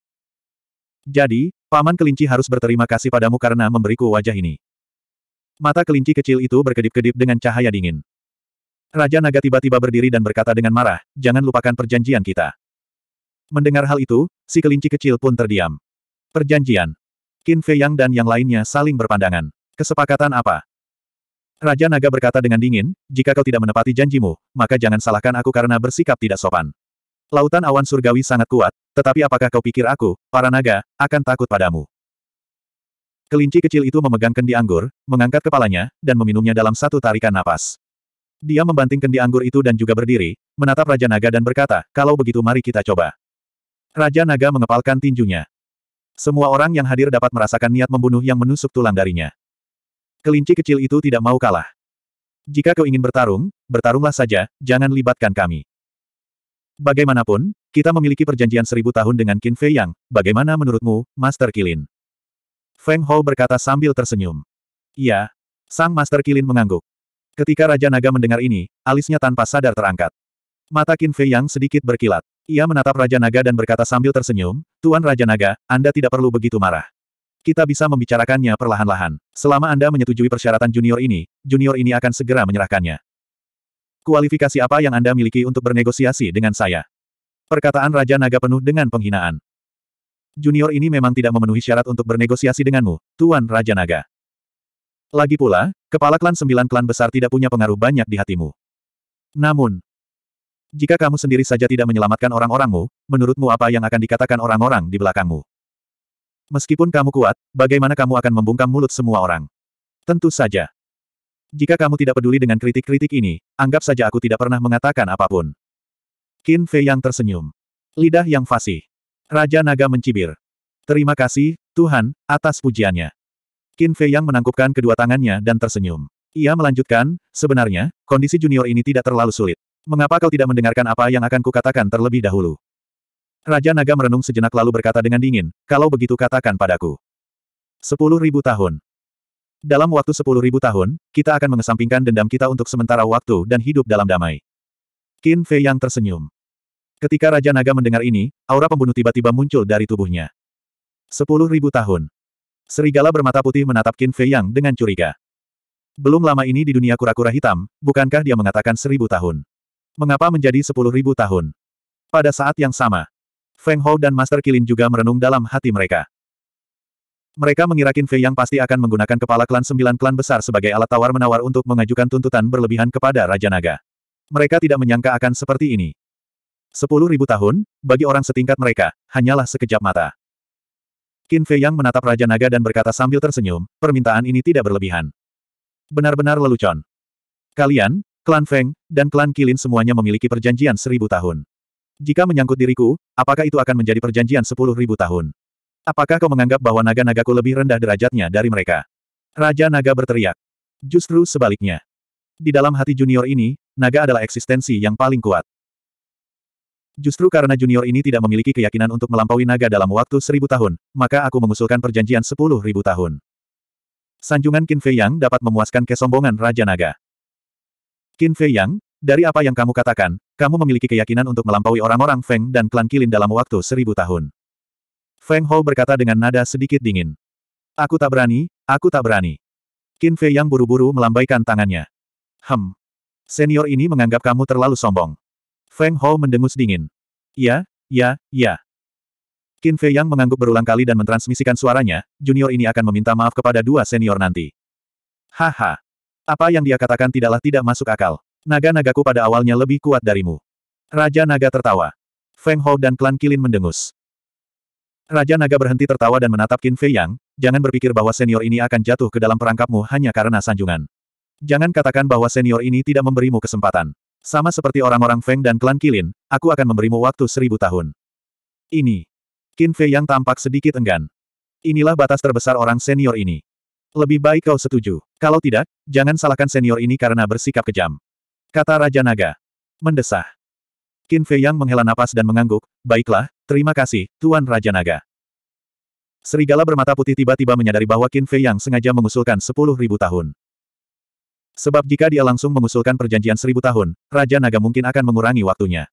Jadi, Paman Kelinci harus berterima kasih padamu karena memberiku wajah ini. Mata kelinci kecil itu berkedip-kedip dengan cahaya dingin. Raja Naga tiba-tiba berdiri dan berkata dengan marah, jangan lupakan perjanjian kita. Mendengar hal itu, si kelinci kecil pun terdiam. Perjanjian. Qin Fei Yang dan yang lainnya saling berpandangan. Kesepakatan apa? Raja Naga berkata dengan dingin, jika kau tidak menepati janjimu, maka jangan salahkan aku karena bersikap tidak sopan. Lautan awan surgawi sangat kuat, tetapi apakah kau pikir aku, para naga, akan takut padamu? Kelinci kecil itu memegang kendi anggur, mengangkat kepalanya, dan meminumnya dalam satu tarikan napas. Dia membanting kendi anggur itu dan juga berdiri, menatap Raja Naga dan berkata, kalau begitu mari kita coba. Raja Naga mengepalkan tinjunya. Semua orang yang hadir dapat merasakan niat membunuh yang menusuk tulang darinya. Kelinci kecil itu tidak mau kalah. Jika kau ingin bertarung, bertarunglah saja, jangan libatkan kami. Bagaimanapun, kita memiliki perjanjian seribu tahun dengan Qin Fei Yang, bagaimana menurutmu, Master Kilin? Feng Hou berkata sambil tersenyum. Iya. Sang Master Kilin mengangguk. Ketika Raja Naga mendengar ini, alisnya tanpa sadar terangkat. Mata Qin Fei Yang sedikit berkilat. Ia menatap Raja Naga dan berkata sambil tersenyum, Tuan Raja Naga, Anda tidak perlu begitu marah. Kita bisa membicarakannya perlahan-lahan. Selama Anda menyetujui persyaratan junior ini, junior ini akan segera menyerahkannya. Kualifikasi apa yang Anda miliki untuk bernegosiasi dengan saya? Perkataan Raja Naga penuh dengan penghinaan. Junior ini memang tidak memenuhi syarat untuk bernegosiasi denganmu, Tuan Raja Naga. Lagi pula, kepala klan sembilan klan besar tidak punya pengaruh banyak di hatimu. Namun, jika kamu sendiri saja tidak menyelamatkan orang-orangmu, menurutmu apa yang akan dikatakan orang-orang di belakangmu? Meskipun kamu kuat, bagaimana kamu akan membungkam mulut semua orang? Tentu saja. Jika kamu tidak peduli dengan kritik-kritik ini, anggap saja aku tidak pernah mengatakan apapun. Qin Fei yang tersenyum. Lidah yang fasih. Raja Naga mencibir. Terima kasih, Tuhan, atas pujiannya. Qin Fei yang menangkupkan kedua tangannya dan tersenyum. Ia melanjutkan, sebenarnya, kondisi junior ini tidak terlalu sulit. Mengapa kau tidak mendengarkan apa yang akan kukatakan terlebih dahulu? Raja Naga merenung sejenak lalu berkata dengan dingin, kalau begitu katakan padaku. Sepuluh ribu tahun. Dalam waktu sepuluh ribu tahun, kita akan mengesampingkan dendam kita untuk sementara waktu dan hidup dalam damai. Qin Fei yang tersenyum. Ketika Raja Naga mendengar ini, aura pembunuh tiba-tiba muncul dari tubuhnya. Sepuluh ribu tahun. Serigala bermata putih menatap Qin Fei Yang dengan curiga. Belum lama ini di dunia kura-kura hitam, bukankah dia mengatakan seribu tahun? Mengapa menjadi sepuluh ribu tahun? Pada saat yang sama, Feng Hou dan Master Kilin juga merenung dalam hati mereka. Mereka mengira Qin Fei yang pasti akan menggunakan kepala klan sembilan klan besar sebagai alat tawar-menawar untuk mengajukan tuntutan berlebihan kepada Raja Naga. Mereka tidak menyangka akan seperti ini. Sepuluh ribu tahun, bagi orang setingkat mereka, hanyalah sekejap mata. Qin Fei Yang menatap Raja Naga dan berkata sambil tersenyum, permintaan ini tidak berlebihan. Benar-benar lelucon. Kalian, Klan Feng, dan klan Kilin semuanya memiliki perjanjian seribu tahun. Jika menyangkut diriku, apakah itu akan menjadi perjanjian sepuluh ribu tahun? Apakah kau menganggap bahwa naga-nagaku lebih rendah derajatnya dari mereka? Raja Naga berteriak. Justru sebaliknya. Di dalam hati junior ini, naga adalah eksistensi yang paling kuat. Justru karena junior ini tidak memiliki keyakinan untuk melampaui naga dalam waktu seribu tahun, maka aku mengusulkan perjanjian sepuluh ribu tahun. Sanjungan Qin Fei Yang dapat memuaskan kesombongan Raja Naga. Qin Fei Yang, dari apa yang kamu katakan, kamu memiliki keyakinan untuk melampaui orang-orang Feng dan klan Kilin dalam waktu seribu tahun. Feng Hou berkata dengan nada sedikit dingin. Aku tak berani, aku tak berani. Qin Fei Yang buru-buru melambaikan tangannya. Hem. Senior ini menganggap kamu terlalu sombong. Feng Hou mendengus dingin. Ya, ya, ya. Qin Fei Yang mengangguk berulang kali dan mentransmisikan suaranya, junior ini akan meminta maaf kepada dua senior nanti. Haha. Apa yang dia katakan tidaklah tidak masuk akal. Naga-nagaku pada awalnya lebih kuat darimu. Raja Naga tertawa. Feng Hou dan klan Kilin mendengus. Raja Naga berhenti tertawa dan menatap Qin Fei Yang, jangan berpikir bahwa senior ini akan jatuh ke dalam perangkapmu hanya karena sanjungan. Jangan katakan bahwa senior ini tidak memberimu kesempatan. Sama seperti orang-orang Feng dan klan Kilin, aku akan memberimu waktu seribu tahun. Ini. Qin Fei Yang tampak sedikit enggan. Inilah batas terbesar orang senior ini. Lebih baik kau setuju. Kalau tidak, jangan salahkan senior ini karena bersikap kejam. Kata Raja Naga. Mendesah. Qin Fei Yang menghela napas dan mengangguk, baiklah, terima kasih, Tuan Raja Naga. Serigala bermata putih tiba-tiba menyadari bahwa Qin Fei Yang sengaja mengusulkan sepuluh ribu tahun. Sebab jika dia langsung mengusulkan perjanjian seribu tahun, Raja Naga mungkin akan mengurangi waktunya.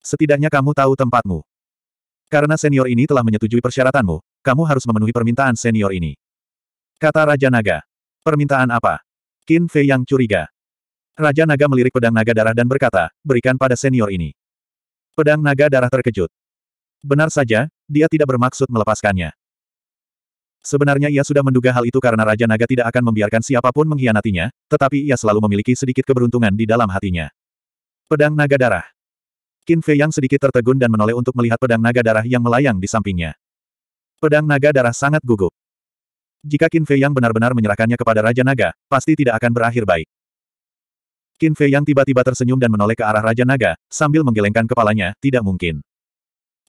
Setidaknya kamu tahu tempatmu. Karena senior ini telah menyetujui persyaratanmu, kamu harus memenuhi permintaan senior ini. Kata Raja Naga. Permintaan apa? Qin Fei yang curiga. Raja Naga melirik pedang naga darah dan berkata, berikan pada senior ini. Pedang naga darah terkejut. Benar saja, dia tidak bermaksud melepaskannya. Sebenarnya ia sudah menduga hal itu karena Raja Naga tidak akan membiarkan siapapun mengkhianatinya, tetapi ia selalu memiliki sedikit keberuntungan di dalam hatinya. Pedang Naga Darah Qin Fei yang sedikit tertegun dan menoleh untuk melihat pedang naga darah yang melayang di sampingnya. Pedang naga darah sangat gugup. Jika Qin Fei yang benar-benar menyerahkannya kepada Raja Naga, pasti tidak akan berakhir baik. Qin Fei yang tiba-tiba tersenyum dan menoleh ke arah Raja Naga, sambil menggelengkan kepalanya, tidak mungkin.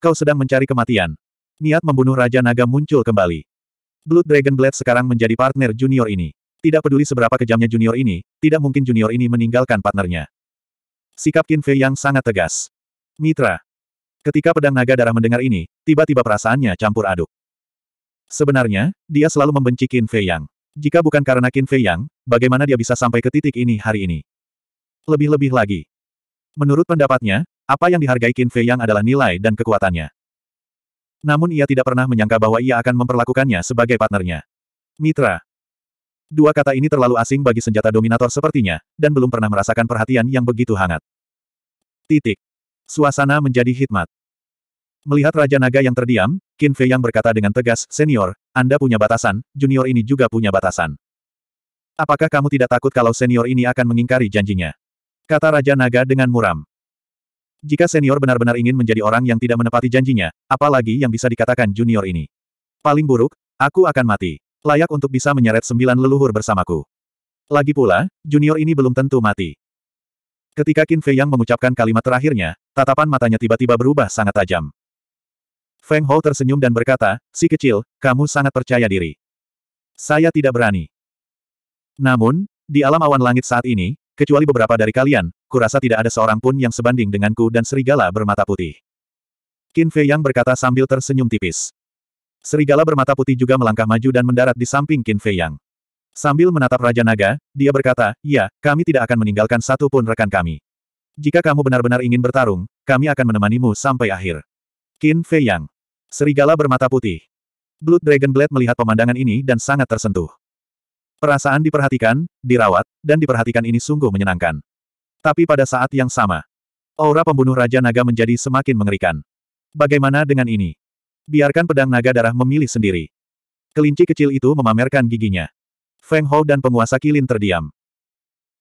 Kau sedang mencari kematian. Niat membunuh Raja Naga muncul kembali. Blood Dragon Blade sekarang menjadi partner junior ini. Tidak peduli seberapa kejamnya junior ini, tidak mungkin junior ini meninggalkan partnernya. Sikap Qin Fei yang sangat tegas. Mitra. Ketika pedang naga darah mendengar ini, tiba-tiba perasaannya campur aduk. Sebenarnya, dia selalu membenci Qin Fei Yang. Jika bukan karena Qin Fei Yang, bagaimana dia bisa sampai ke titik ini hari ini? Lebih-lebih lagi. Menurut pendapatnya, apa yang dihargai Qin Fei Yang adalah nilai dan kekuatannya. Namun ia tidak pernah menyangka bahwa ia akan memperlakukannya sebagai partnernya. Mitra. Dua kata ini terlalu asing bagi senjata dominator sepertinya, dan belum pernah merasakan perhatian yang begitu hangat. Titik. Suasana menjadi hikmat. Melihat Raja Naga yang terdiam, Qin Fei yang berkata dengan tegas, Senior, Anda punya batasan, junior ini juga punya batasan. Apakah kamu tidak takut kalau senior ini akan mengingkari janjinya? Kata Raja Naga dengan muram. Jika senior benar-benar ingin menjadi orang yang tidak menepati janjinya, apalagi yang bisa dikatakan junior ini. Paling buruk, aku akan mati. Layak untuk bisa menyeret sembilan leluhur bersamaku. Lagi pula, junior ini belum tentu mati. Ketika Qin Fei yang mengucapkan kalimat terakhirnya, tatapan matanya tiba-tiba berubah sangat tajam. Feng Hou tersenyum dan berkata, si kecil, kamu sangat percaya diri. Saya tidak berani. Namun, di alam awan langit saat ini, kecuali beberapa dari kalian, kurasa tidak ada seorang pun yang sebanding denganku dan serigala bermata putih. Qin Fei Yang berkata sambil tersenyum tipis. Serigala bermata putih juga melangkah maju dan mendarat di samping Qin Fei Yang. Sambil menatap Raja Naga, dia berkata, ya, kami tidak akan meninggalkan satu pun rekan kami. Jika kamu benar-benar ingin bertarung, kami akan menemanimu sampai akhir. Qin Fei Yang. Serigala bermata putih. Blood Dragon Blade melihat pemandangan ini dan sangat tersentuh. Perasaan diperhatikan, dirawat, dan diperhatikan ini sungguh menyenangkan. Tapi pada saat yang sama, aura pembunuh Raja Naga menjadi semakin mengerikan. Bagaimana dengan ini? Biarkan pedang naga darah memilih sendiri. Kelinci kecil itu memamerkan giginya. Feng Hou dan penguasa Kilin terdiam.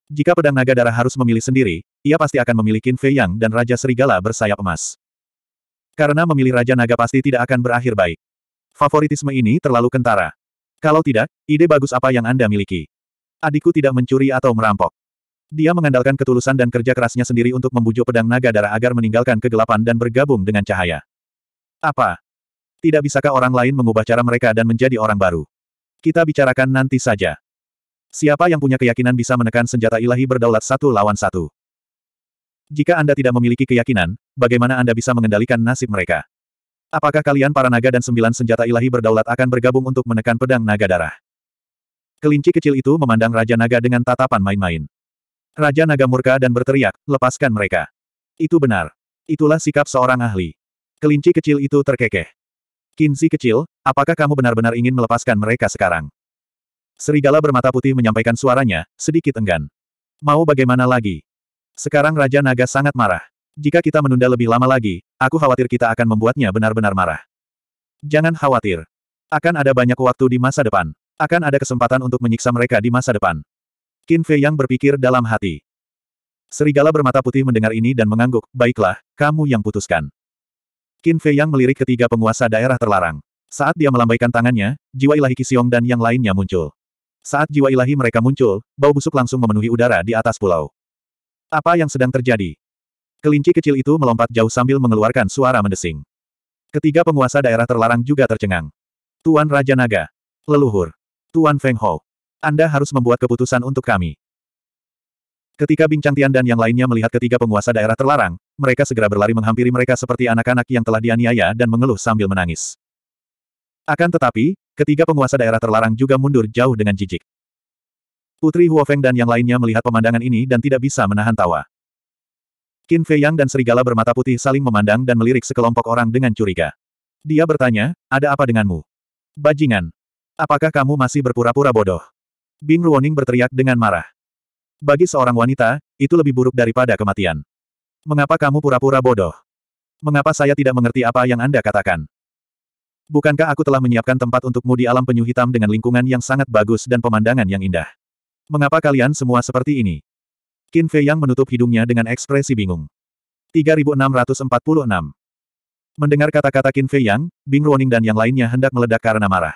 Jika pedang naga darah harus memilih sendiri, ia pasti akan memiliki Fei Yang dan Raja Serigala bersayap emas. Karena memilih Raja Naga pasti tidak akan berakhir baik. Favoritisme ini terlalu kentara. Kalau tidak, ide bagus apa yang Anda miliki? Adikku tidak mencuri atau merampok. Dia mengandalkan ketulusan dan kerja kerasnya sendiri untuk membujuk pedang naga darah agar meninggalkan kegelapan dan bergabung dengan cahaya. Apa? Tidak bisakah orang lain mengubah cara mereka dan menjadi orang baru? Kita bicarakan nanti saja. Siapa yang punya keyakinan bisa menekan senjata ilahi berdaulat satu lawan satu? Jika Anda tidak memiliki keyakinan, bagaimana Anda bisa mengendalikan nasib mereka? Apakah kalian para naga dan sembilan senjata ilahi berdaulat akan bergabung untuk menekan pedang naga darah? Kelinci kecil itu memandang Raja Naga dengan tatapan main-main. Raja Naga murka dan berteriak, lepaskan mereka. Itu benar. Itulah sikap seorang ahli. Kelinci kecil itu terkekeh. Kinzi kecil, apakah kamu benar-benar ingin melepaskan mereka sekarang? Serigala bermata putih menyampaikan suaranya, sedikit enggan. Mau bagaimana lagi? Sekarang Raja Naga sangat marah. Jika kita menunda lebih lama lagi, aku khawatir kita akan membuatnya benar-benar marah. Jangan khawatir. Akan ada banyak waktu di masa depan. Akan ada kesempatan untuk menyiksa mereka di masa depan. Qin Fei yang berpikir dalam hati. Serigala bermata putih mendengar ini dan mengangguk, baiklah, kamu yang putuskan. Qin Fei yang melirik ketiga penguasa daerah terlarang. Saat dia melambaikan tangannya, jiwa ilahi Kisiong dan yang lainnya muncul. Saat jiwa ilahi mereka muncul, bau busuk langsung memenuhi udara di atas pulau. Apa yang sedang terjadi? Kelinci kecil itu melompat jauh sambil mengeluarkan suara mendesing. Ketiga penguasa daerah terlarang juga tercengang. Tuan Raja Naga. Leluhur. Tuan Feng Hou. Anda harus membuat keputusan untuk kami. Ketika Bing Changtian dan yang lainnya melihat ketiga penguasa daerah terlarang, mereka segera berlari menghampiri mereka seperti anak-anak yang telah dianiaya dan mengeluh sambil menangis. Akan tetapi, ketiga penguasa daerah terlarang juga mundur jauh dengan jijik. Putri Huofeng dan yang lainnya melihat pemandangan ini dan tidak bisa menahan tawa. Qin Fei Yang dan serigala bermata putih saling memandang dan melirik sekelompok orang dengan curiga. Dia bertanya, ada apa denganmu? Bajingan! Apakah kamu masih berpura-pura bodoh? Bing Ruoning berteriak dengan marah. Bagi seorang wanita, itu lebih buruk daripada kematian. Mengapa kamu pura-pura bodoh? Mengapa saya tidak mengerti apa yang Anda katakan? Bukankah aku telah menyiapkan tempat untukmu di alam penyu hitam dengan lingkungan yang sangat bagus dan pemandangan yang indah? Mengapa kalian semua seperti ini? Qin Fei yang menutup hidungnya dengan ekspresi bingung. 3646 Mendengar kata-kata Qin Fei Yang, Bing Ruoning dan yang lainnya hendak meledak karena marah.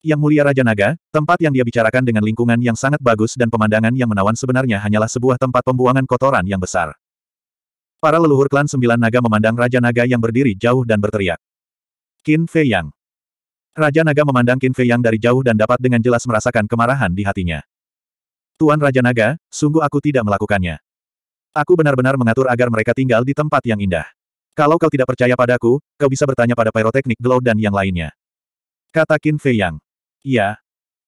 Yang mulia Raja Naga, tempat yang dia bicarakan dengan lingkungan yang sangat bagus dan pemandangan yang menawan sebenarnya hanyalah sebuah tempat pembuangan kotoran yang besar. Para leluhur klan sembilan naga memandang Raja Naga yang berdiri jauh dan berteriak. Qin Fei Yang. Raja Naga memandang Qin Fei Yang dari jauh dan dapat dengan jelas merasakan kemarahan di hatinya. Tuan Raja Naga, sungguh aku tidak melakukannya. Aku benar-benar mengatur agar mereka tinggal di tempat yang indah. Kalau kau tidak percaya padaku, kau bisa bertanya pada pyroteknik Glow dan yang lainnya. Kata Qin Fei Yang. Iya.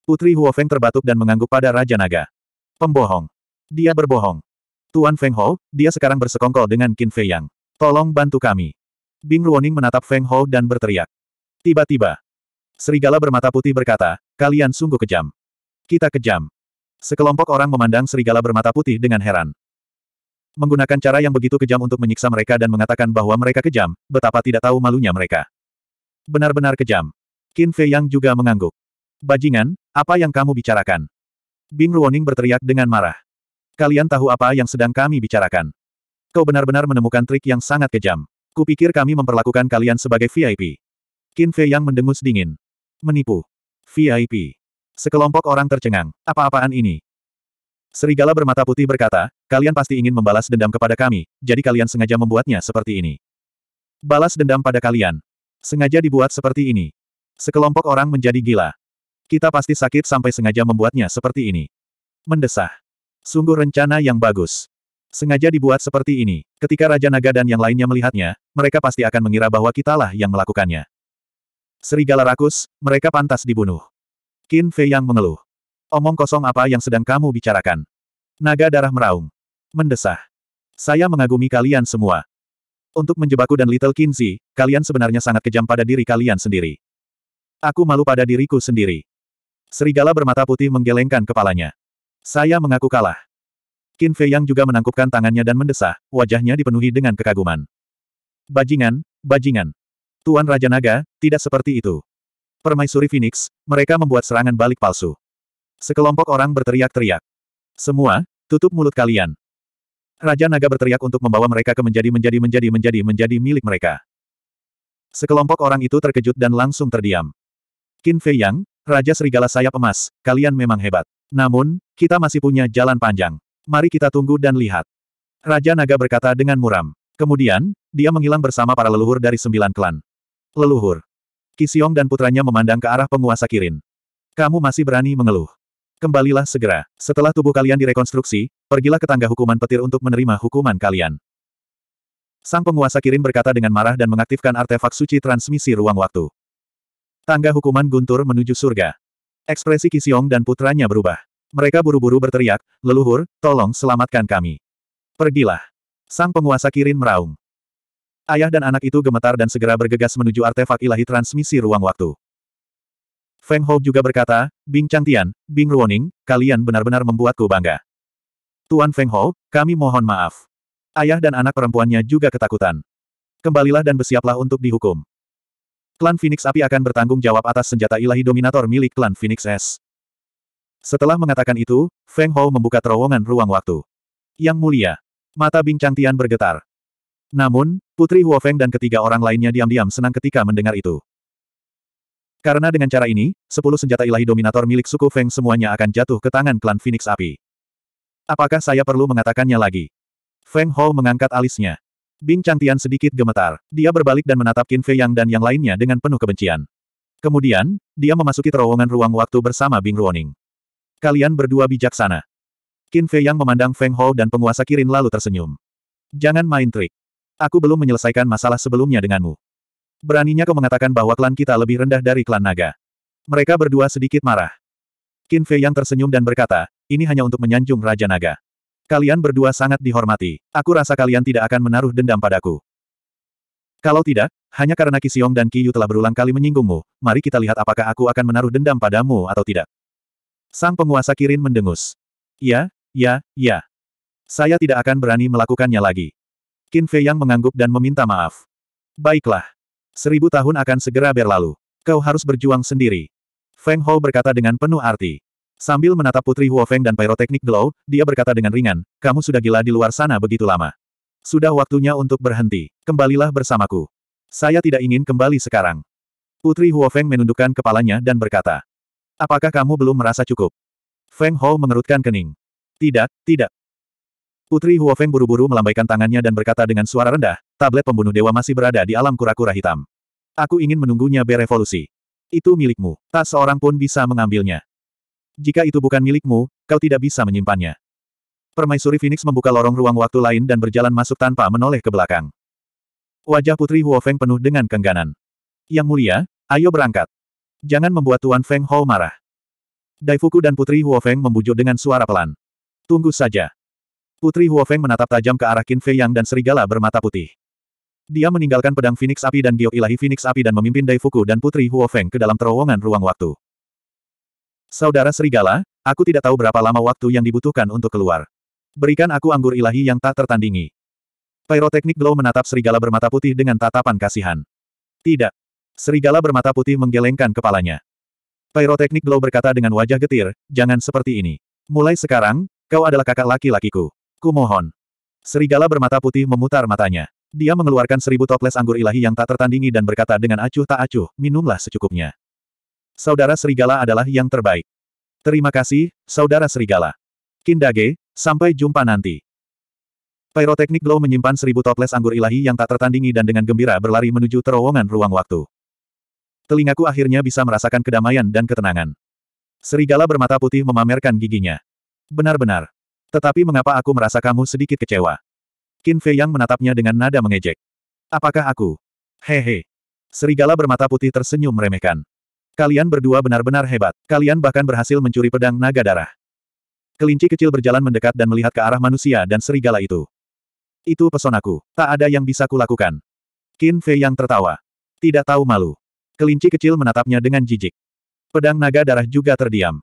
Putri Huo Feng terbatuk dan mengangguk pada Raja Naga. Pembohong. Dia berbohong. Tuan Feng Ho, dia sekarang bersekongkol dengan Qin Fei Yang. Tolong bantu kami. Bing Ruoning menatap Feng Ho dan berteriak. Tiba-tiba, Serigala bermata putih berkata, kalian sungguh kejam. Kita kejam. Sekelompok orang memandang serigala bermata putih dengan heran. Menggunakan cara yang begitu kejam untuk menyiksa mereka dan mengatakan bahwa mereka kejam, betapa tidak tahu malunya mereka. Benar-benar kejam. Qin Fei Yang juga mengangguk. Bajingan, apa yang kamu bicarakan? Bing Ruoning berteriak dengan marah. Kalian tahu apa yang sedang kami bicarakan. Kau benar-benar menemukan trik yang sangat kejam. Kupikir kami memperlakukan kalian sebagai VIP. Qin Fei Yang mendengus dingin. Menipu. VIP. Sekelompok orang tercengang. Apa-apaan ini? Serigala bermata putih berkata, kalian pasti ingin membalas dendam kepada kami, jadi kalian sengaja membuatnya seperti ini. Balas dendam pada kalian. Sengaja dibuat seperti ini. Sekelompok orang menjadi gila. Kita pasti sakit sampai sengaja membuatnya seperti ini. Mendesah. Sungguh rencana yang bagus. Sengaja dibuat seperti ini. Ketika Raja Naga dan yang lainnya melihatnya, mereka pasti akan mengira bahwa kitalah yang melakukannya. Serigala rakus, mereka pantas dibunuh. Qin Fei yang mengeluh. Omong kosong apa yang sedang kamu bicarakan? Naga darah meraung. Mendesah. Saya mengagumi kalian semua. Untuk menjebakku dan Little Kinzi, kalian sebenarnya sangat kejam pada diri kalian sendiri. Aku malu pada diriku sendiri. Serigala bermata putih menggelengkan kepalanya. Saya mengaku kalah. Qin Fei Yang juga menangkupkan tangannya dan mendesah, wajahnya dipenuhi dengan kekaguman. Bajingan, bajingan. Tuan Raja Naga, tidak seperti itu. Permaisuri Phoenix, mereka membuat serangan balik palsu. Sekelompok orang berteriak-teriak. Semua, tutup mulut kalian. Raja Naga berteriak untuk membawa mereka ke menjadi menjadi menjadi menjadi menjadi milik mereka. Sekelompok orang itu terkejut dan langsung terdiam. Qin Fei Yang, Raja Serigala Sayap Emas, kalian memang hebat. Namun, kita masih punya jalan panjang. Mari kita tunggu dan lihat. Raja Naga berkata dengan muram. Kemudian, dia menghilang bersama para leluhur dari sembilan klan. Leluhur. Kisiong dan putranya memandang ke arah penguasa Kirin. Kamu masih berani mengeluh. Kembalilah segera. Setelah tubuh kalian direkonstruksi, pergilah ke tangga hukuman petir untuk menerima hukuman kalian. Sang penguasa Kirin berkata dengan marah dan mengaktifkan artefak suci transmisi ruang waktu. Tangga hukuman guntur menuju surga. Ekspresi Kisiong dan putranya berubah. Mereka buru-buru berteriak, leluhur, tolong selamatkan kami. Pergilah. Sang penguasa Kirin meraung. Ayah dan anak itu gemetar dan segera bergegas menuju artefak ilahi transmisi ruang waktu. Feng Hou juga berkata, Bing Changtian, Bing Ruoning, kalian benar-benar membuatku bangga. Tuan Feng Hou, kami mohon maaf. Ayah dan anak perempuannya juga ketakutan. Kembalilah dan bersiaplah untuk dihukum. Klan Phoenix Api akan bertanggung jawab atas senjata ilahi dominator milik klan Phoenix S. Setelah mengatakan itu, Feng Hou membuka terowongan ruang waktu. Yang mulia, mata Bing Changtian bergetar. Namun, Putri Huofeng dan ketiga orang lainnya diam-diam senang ketika mendengar itu. Karena dengan cara ini, sepuluh senjata ilahi dominator milik suku Feng semuanya akan jatuh ke tangan klan Phoenix Api. Apakah saya perlu mengatakannya lagi? Feng Hou mengangkat alisnya. Bing Changtian sedikit gemetar. Dia berbalik dan menatap Qin Fei Yang dan yang lainnya dengan penuh kebencian. Kemudian, dia memasuki terowongan ruang waktu bersama Bing Ruoning. Kalian berdua bijaksana. Qin Fei Yang memandang Feng Hou dan penguasa Kirin lalu tersenyum. Jangan main trik. Aku belum menyelesaikan masalah sebelumnya denganmu. Beraninya kau mengatakan bahwa klan kita lebih rendah dari klan naga. Mereka berdua sedikit marah. Qin Fei yang tersenyum dan berkata, ini hanya untuk menyanjung Raja Naga. Kalian berdua sangat dihormati. Aku rasa kalian tidak akan menaruh dendam padaku. Kalau tidak, hanya karena Kisiong dan Yu telah berulang kali menyinggungmu, mari kita lihat apakah aku akan menaruh dendam padamu atau tidak. Sang penguasa Kirin mendengus. Ya, ya, ya. Saya tidak akan berani melakukannya lagi. Qin Fei yang mengangguk dan meminta maaf. Baiklah. Seribu tahun akan segera berlalu. Kau harus berjuang sendiri. Feng Hou berkata dengan penuh arti. Sambil menatap Putri Huo Feng dan Pyroteknik Glow, dia berkata dengan ringan, kamu sudah gila di luar sana begitu lama. Sudah waktunya untuk berhenti. Kembalilah bersamaku. Saya tidak ingin kembali sekarang. Putri Huo Feng menundukkan kepalanya dan berkata, Apakah kamu belum merasa cukup? Feng Hou mengerutkan kening. Tidak, tidak. Putri Huofeng buru-buru melambaikan tangannya dan berkata dengan suara rendah, tablet pembunuh dewa masih berada di alam kura-kura hitam. Aku ingin menunggunya berevolusi. Itu milikmu, tak seorang pun bisa mengambilnya. Jika itu bukan milikmu, kau tidak bisa menyimpannya. Permaisuri Phoenix membuka lorong ruang waktu lain dan berjalan masuk tanpa menoleh ke belakang. Wajah Putri Huofeng penuh dengan kengganan. Yang mulia, ayo berangkat. Jangan membuat Tuan Feng Hou marah. Daifuku dan Putri Huofeng membujuk dengan suara pelan. Tunggu saja. Putri Huofeng menatap tajam ke arah Qin Fei Yang dan serigala bermata putih. Dia meninggalkan pedang Phoenix Api dan Giok Ilahi Phoenix Api dan memimpin Daifuku dan Putri Huofeng ke dalam terowongan ruang waktu. Saudara serigala, aku tidak tahu berapa lama waktu yang dibutuhkan untuk keluar. Berikan aku anggur ilahi yang tak tertandingi. Pyroteknik Glow menatap serigala bermata putih dengan tatapan kasihan. Tidak. Serigala bermata putih menggelengkan kepalanya. Pyroteknik Glow berkata dengan wajah getir, jangan seperti ini. Mulai sekarang, kau adalah kakak laki-lakiku mohon. Serigala bermata putih memutar matanya. Dia mengeluarkan seribu toples anggur ilahi yang tak tertandingi dan berkata dengan acuh tak acuh, minumlah secukupnya. Saudara Serigala adalah yang terbaik. Terima kasih, Saudara Serigala. Kindage, sampai jumpa nanti. Pyroteknik Glow menyimpan seribu toples anggur ilahi yang tak tertandingi dan dengan gembira berlari menuju terowongan ruang waktu. Telingaku akhirnya bisa merasakan kedamaian dan ketenangan. Serigala bermata putih memamerkan giginya. Benar-benar, tetapi mengapa aku merasa kamu sedikit kecewa? Qin Fei Yang menatapnya dengan nada mengejek. Apakah aku? Hehe. Serigala bermata putih tersenyum meremehkan. Kalian berdua benar-benar hebat. Kalian bahkan berhasil mencuri pedang naga darah. Kelinci kecil berjalan mendekat dan melihat ke arah manusia dan serigala itu. Itu pesonaku. Tak ada yang bisa kulakukan. Qin Fei yang tertawa. Tidak tahu malu. Kelinci kecil menatapnya dengan jijik. Pedang naga darah juga terdiam.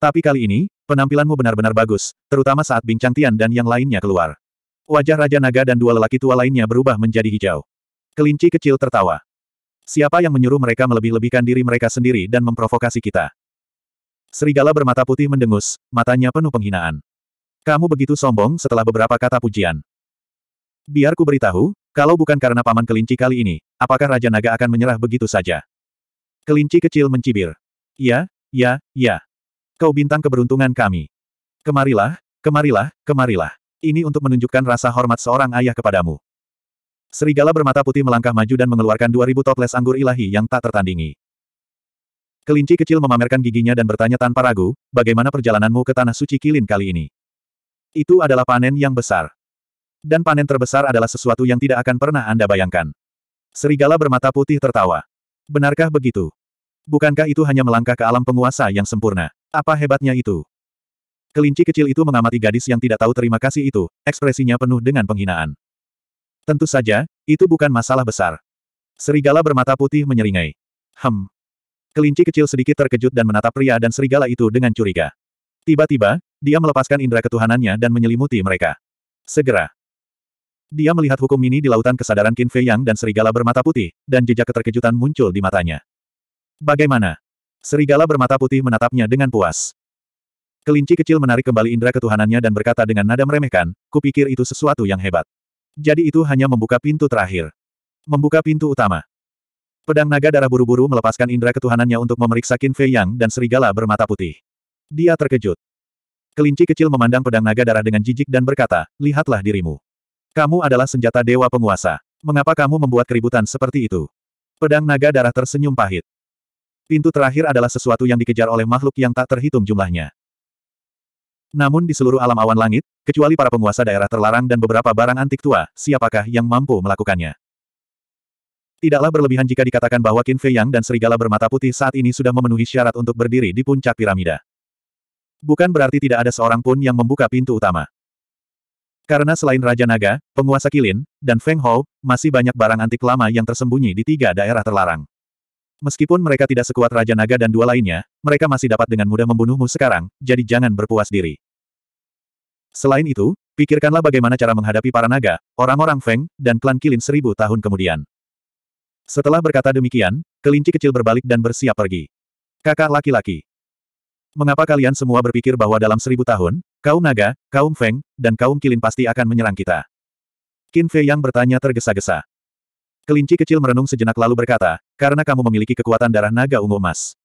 Tapi kali ini, Penampilanmu benar-benar bagus, terutama saat Bincang Tian dan yang lainnya keluar. Wajah Raja Naga dan dua lelaki tua lainnya berubah menjadi hijau. Kelinci kecil tertawa. Siapa yang menyuruh mereka melebih-lebihkan diri mereka sendiri dan memprovokasi kita? Serigala bermata putih mendengus, matanya penuh penghinaan. Kamu begitu sombong setelah beberapa kata pujian. Biar ku beritahu, kalau bukan karena paman kelinci kali ini, apakah Raja Naga akan menyerah begitu saja? Kelinci kecil mencibir. Ya, ya, ya. Kau bintang keberuntungan kami. Kemarilah, kemarilah, kemarilah. Ini untuk menunjukkan rasa hormat seorang ayah kepadamu. Serigala bermata putih melangkah maju dan mengeluarkan 2000 toples anggur ilahi yang tak tertandingi. Kelinci kecil memamerkan giginya dan bertanya tanpa ragu, bagaimana perjalananmu ke Tanah Suci Kilin kali ini? Itu adalah panen yang besar. Dan panen terbesar adalah sesuatu yang tidak akan pernah Anda bayangkan. Serigala bermata putih tertawa. Benarkah begitu? Bukankah itu hanya melangkah ke alam penguasa yang sempurna? Apa hebatnya itu? Kelinci kecil itu mengamati gadis yang tidak tahu terima kasih itu, ekspresinya penuh dengan penghinaan. Tentu saja, itu bukan masalah besar. Serigala bermata putih menyeringai. Hem. Kelinci kecil sedikit terkejut dan menatap pria dan serigala itu dengan curiga. Tiba-tiba, dia melepaskan indera ketuhanannya dan menyelimuti mereka. Segera. Dia melihat hukum ini di lautan kesadaran Qin Fei Yang dan serigala bermata putih, dan jejak keterkejutan muncul di matanya. Bagaimana? Serigala bermata putih menatapnya dengan puas. Kelinci kecil menarik kembali indera ketuhanannya dan berkata dengan nada meremehkan, kupikir itu sesuatu yang hebat. Jadi itu hanya membuka pintu terakhir. Membuka pintu utama. Pedang naga darah buru-buru melepaskan indera ketuhanannya untuk memeriksa Qin Fei Yang dan serigala bermata putih. Dia terkejut. Kelinci kecil memandang pedang naga darah dengan jijik dan berkata, lihatlah dirimu. Kamu adalah senjata dewa penguasa. Mengapa kamu membuat keributan seperti itu? Pedang naga darah tersenyum pahit. Pintu terakhir adalah sesuatu yang dikejar oleh makhluk yang tak terhitung jumlahnya. Namun di seluruh alam awan langit, kecuali para penguasa daerah terlarang dan beberapa barang antik tua, siapakah yang mampu melakukannya? Tidaklah berlebihan jika dikatakan bahwa Qin Fei Yang dan serigala bermata putih saat ini sudah memenuhi syarat untuk berdiri di puncak piramida. Bukan berarti tidak ada seorang pun yang membuka pintu utama. Karena selain Raja Naga, penguasa Kilin, dan Feng Hou, masih banyak barang antik lama yang tersembunyi di tiga daerah terlarang. Meskipun mereka tidak sekuat Raja Naga dan dua lainnya, mereka masih dapat dengan mudah membunuhmu sekarang, jadi jangan berpuas diri. Selain itu, pikirkanlah bagaimana cara menghadapi para naga, orang-orang Feng, dan klan Kilin seribu tahun kemudian. Setelah berkata demikian, kelinci kecil berbalik dan bersiap pergi. Kakak laki-laki. Mengapa kalian semua berpikir bahwa dalam seribu tahun, kaum naga, kaum Feng, dan kaum Kilin pasti akan menyerang kita? Qin Fei yang bertanya tergesa-gesa. Kelinci kecil merenung sejenak lalu berkata, karena kamu memiliki kekuatan darah naga ungu emas.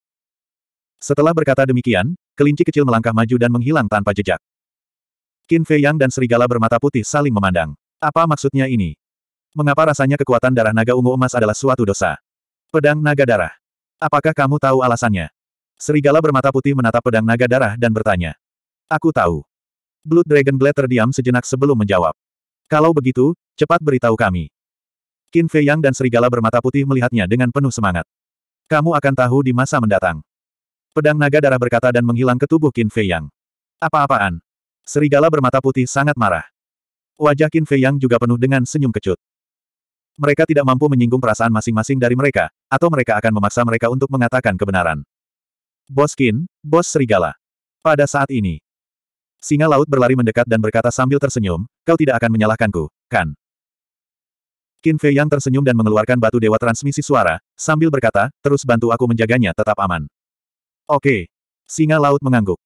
Setelah berkata demikian, kelinci kecil melangkah maju dan menghilang tanpa jejak. Qin Fei Yang dan serigala bermata putih saling memandang. Apa maksudnya ini? Mengapa rasanya kekuatan darah naga ungu emas adalah suatu dosa? Pedang naga darah. Apakah kamu tahu alasannya? Serigala bermata putih menatap pedang naga darah dan bertanya. Aku tahu. Blood Dragon Blade terdiam sejenak sebelum menjawab. Kalau begitu, cepat beritahu kami. Qin Fei Yang dan serigala bermata putih melihatnya dengan penuh semangat. Kamu akan tahu di masa mendatang. Pedang naga darah berkata dan menghilang ke tubuh Qin Fei Yang. Apa-apaan? Serigala bermata putih sangat marah. Wajah Qin Fei Yang juga penuh dengan senyum kecut. Mereka tidak mampu menyinggung perasaan masing-masing dari mereka, atau mereka akan memaksa mereka untuk mengatakan kebenaran. Bos Qin, Bos Serigala. Pada saat ini, Singa laut berlari mendekat dan berkata sambil tersenyum, kau tidak akan menyalahkanku, kan? Qin Fei Yang tersenyum dan mengeluarkan batu dewa transmisi suara, sambil berkata, terus bantu aku menjaganya tetap aman. Oke. Singa laut mengangguk.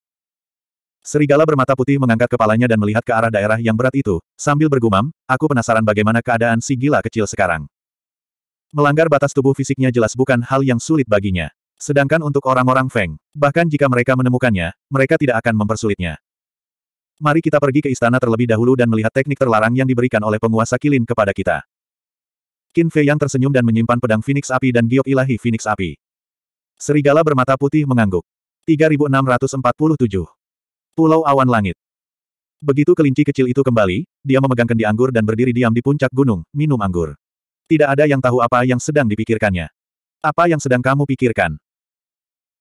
Serigala bermata putih mengangkat kepalanya dan melihat ke arah daerah yang berat itu, sambil bergumam, aku penasaran bagaimana keadaan si gila kecil sekarang. Melanggar batas tubuh fisiknya jelas bukan hal yang sulit baginya. Sedangkan untuk orang-orang Feng, bahkan jika mereka menemukannya, mereka tidak akan mempersulitnya. Mari kita pergi ke istana terlebih dahulu dan melihat teknik terlarang yang diberikan oleh penguasa Kilin kepada kita. Qin Fei yang tersenyum dan menyimpan pedang Phoenix Api dan giok ilahi Phoenix Api. Serigala bermata putih mengangguk. 3647. Pulau Awan Langit. Begitu kelinci kecil itu kembali, dia memegang kendi anggur dan berdiri diam di puncak gunung, minum anggur. Tidak ada yang tahu apa yang sedang dipikirkannya. Apa yang sedang kamu pikirkan?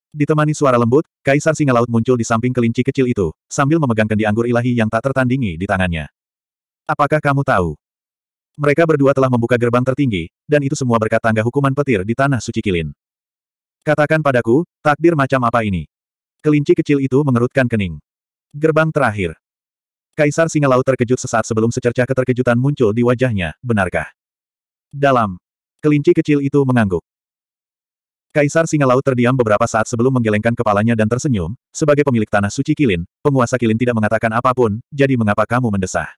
Ditemani suara lembut, Kaisar Singa Laut muncul di samping kelinci kecil itu, sambil memegang kendi anggur ilahi yang tak tertandingi di tangannya. Apakah kamu tahu? Mereka berdua telah membuka gerbang tertinggi, dan itu semua berkat tangga hukuman petir di tanah suci Kilin. Katakan padaku, takdir macam apa ini? Kelinci kecil itu mengerutkan kening. Gerbang terakhir. Kaisar Singa Laut terkejut sesaat sebelum secercah keterkejutan muncul di wajahnya, benarkah? Dalam. Kelinci kecil itu mengangguk. Kaisar Singa Laut terdiam beberapa saat sebelum menggelengkan kepalanya dan tersenyum, sebagai pemilik tanah suci Kilin, penguasa Kilin tidak mengatakan apapun, jadi mengapa kamu mendesah?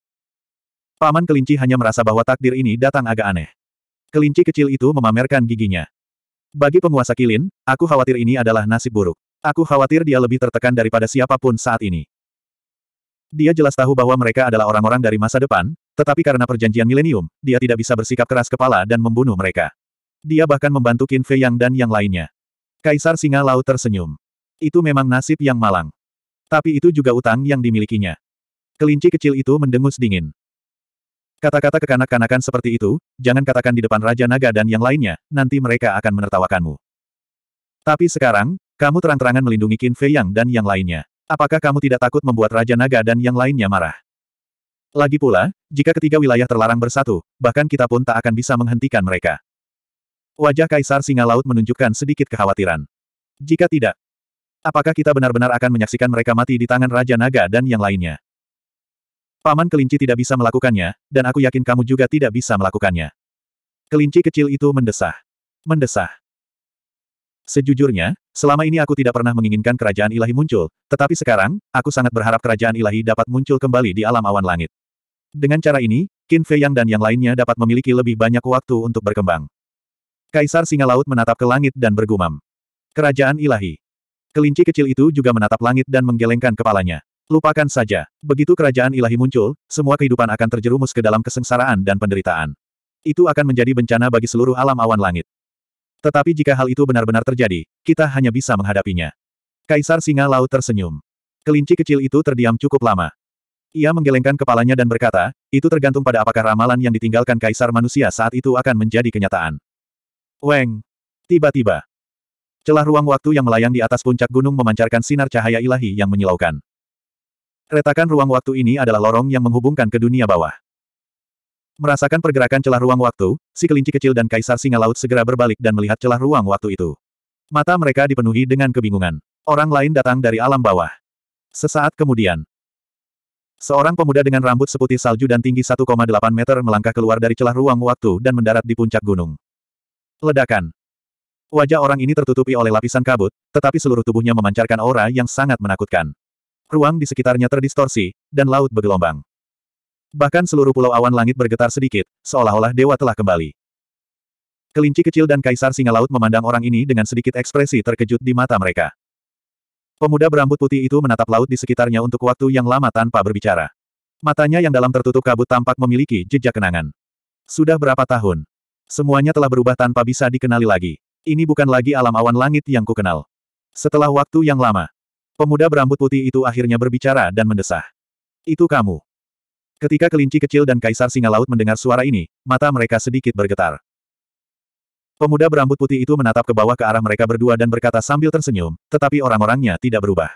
Paman kelinci hanya merasa bahwa takdir ini datang agak aneh. Kelinci kecil itu memamerkan giginya. Bagi penguasa kilin, aku khawatir ini adalah nasib buruk. Aku khawatir dia lebih tertekan daripada siapapun saat ini. Dia jelas tahu bahwa mereka adalah orang-orang dari masa depan, tetapi karena perjanjian milenium, dia tidak bisa bersikap keras kepala dan membunuh mereka. Dia bahkan membantu Qin Fei Yang dan yang lainnya. Kaisar Singa Laut tersenyum. Itu memang nasib yang malang. Tapi itu juga utang yang dimilikinya. Kelinci kecil itu mendengus dingin. Kata-kata kekanak-kanakan seperti itu, jangan katakan di depan Raja Naga dan yang lainnya, nanti mereka akan menertawakanmu. Tapi sekarang, kamu terang-terangan melindungi Qin Fei Yang dan yang lainnya. Apakah kamu tidak takut membuat Raja Naga dan yang lainnya marah? Lagi pula, jika ketiga wilayah terlarang bersatu, bahkan kita pun tak akan bisa menghentikan mereka. Wajah Kaisar Singa Laut menunjukkan sedikit kekhawatiran. Jika tidak, apakah kita benar-benar akan menyaksikan mereka mati di tangan Raja Naga dan yang lainnya? Paman kelinci tidak bisa melakukannya, dan aku yakin kamu juga tidak bisa melakukannya. Kelinci kecil itu mendesah. Mendesah. Sejujurnya, selama ini aku tidak pernah menginginkan kerajaan ilahi muncul, tetapi sekarang, aku sangat berharap kerajaan ilahi dapat muncul kembali di alam awan langit. Dengan cara ini, Qin Fei Yang dan yang lainnya dapat memiliki lebih banyak waktu untuk berkembang. Kaisar Singa Laut menatap ke langit dan bergumam. Kerajaan ilahi. Kelinci kecil itu juga menatap langit dan menggelengkan kepalanya. Lupakan saja. Begitu kerajaan ilahi muncul, semua kehidupan akan terjerumus ke dalam kesengsaraan dan penderitaan. Itu akan menjadi bencana bagi seluruh alam awan langit. Tetapi jika hal itu benar-benar terjadi, kita hanya bisa menghadapinya. Kaisar Singa Laut tersenyum. Kelinci kecil itu terdiam cukup lama. Ia menggelengkan kepalanya dan berkata, itu tergantung pada apakah ramalan yang ditinggalkan kaisar manusia saat itu akan menjadi kenyataan. Weng! Tiba-tiba, Celah ruang waktu yang melayang di atas puncak gunung memancarkan sinar cahaya ilahi yang menyilaukan. Retakan ruang waktu ini adalah lorong yang menghubungkan ke dunia bawah. Merasakan pergerakan celah ruang waktu, si kelinci kecil dan kaisar singa laut segera berbalik dan melihat celah ruang waktu itu. Mata mereka dipenuhi dengan kebingungan. Orang lain datang dari alam bawah. Sesaat kemudian, seorang pemuda dengan rambut seputih salju dan tinggi 1,8 meter melangkah keluar dari celah ruang waktu dan mendarat di puncak gunung. Ledakan. Wajah orang ini tertutupi oleh lapisan kabut, tetapi seluruh tubuhnya memancarkan aura yang sangat menakutkan ruang di sekitarnya terdistorsi, dan laut bergelombang. Bahkan seluruh pulau awan langit bergetar sedikit, seolah-olah dewa telah kembali. Kelinci kecil dan kaisar singa laut memandang orang ini dengan sedikit ekspresi terkejut di mata mereka. Pemuda berambut putih itu menatap laut di sekitarnya untuk waktu yang lama tanpa berbicara. Matanya yang dalam tertutup kabut tampak memiliki jejak kenangan. Sudah berapa tahun? Semuanya telah berubah tanpa bisa dikenali lagi. Ini bukan lagi alam awan langit yang kukenal. Setelah waktu yang lama, Pemuda berambut putih itu akhirnya berbicara dan mendesah. Itu kamu. Ketika kelinci kecil dan kaisar singa laut mendengar suara ini, mata mereka sedikit bergetar. Pemuda berambut putih itu menatap ke bawah ke arah mereka berdua dan berkata sambil tersenyum, tetapi orang-orangnya tidak berubah.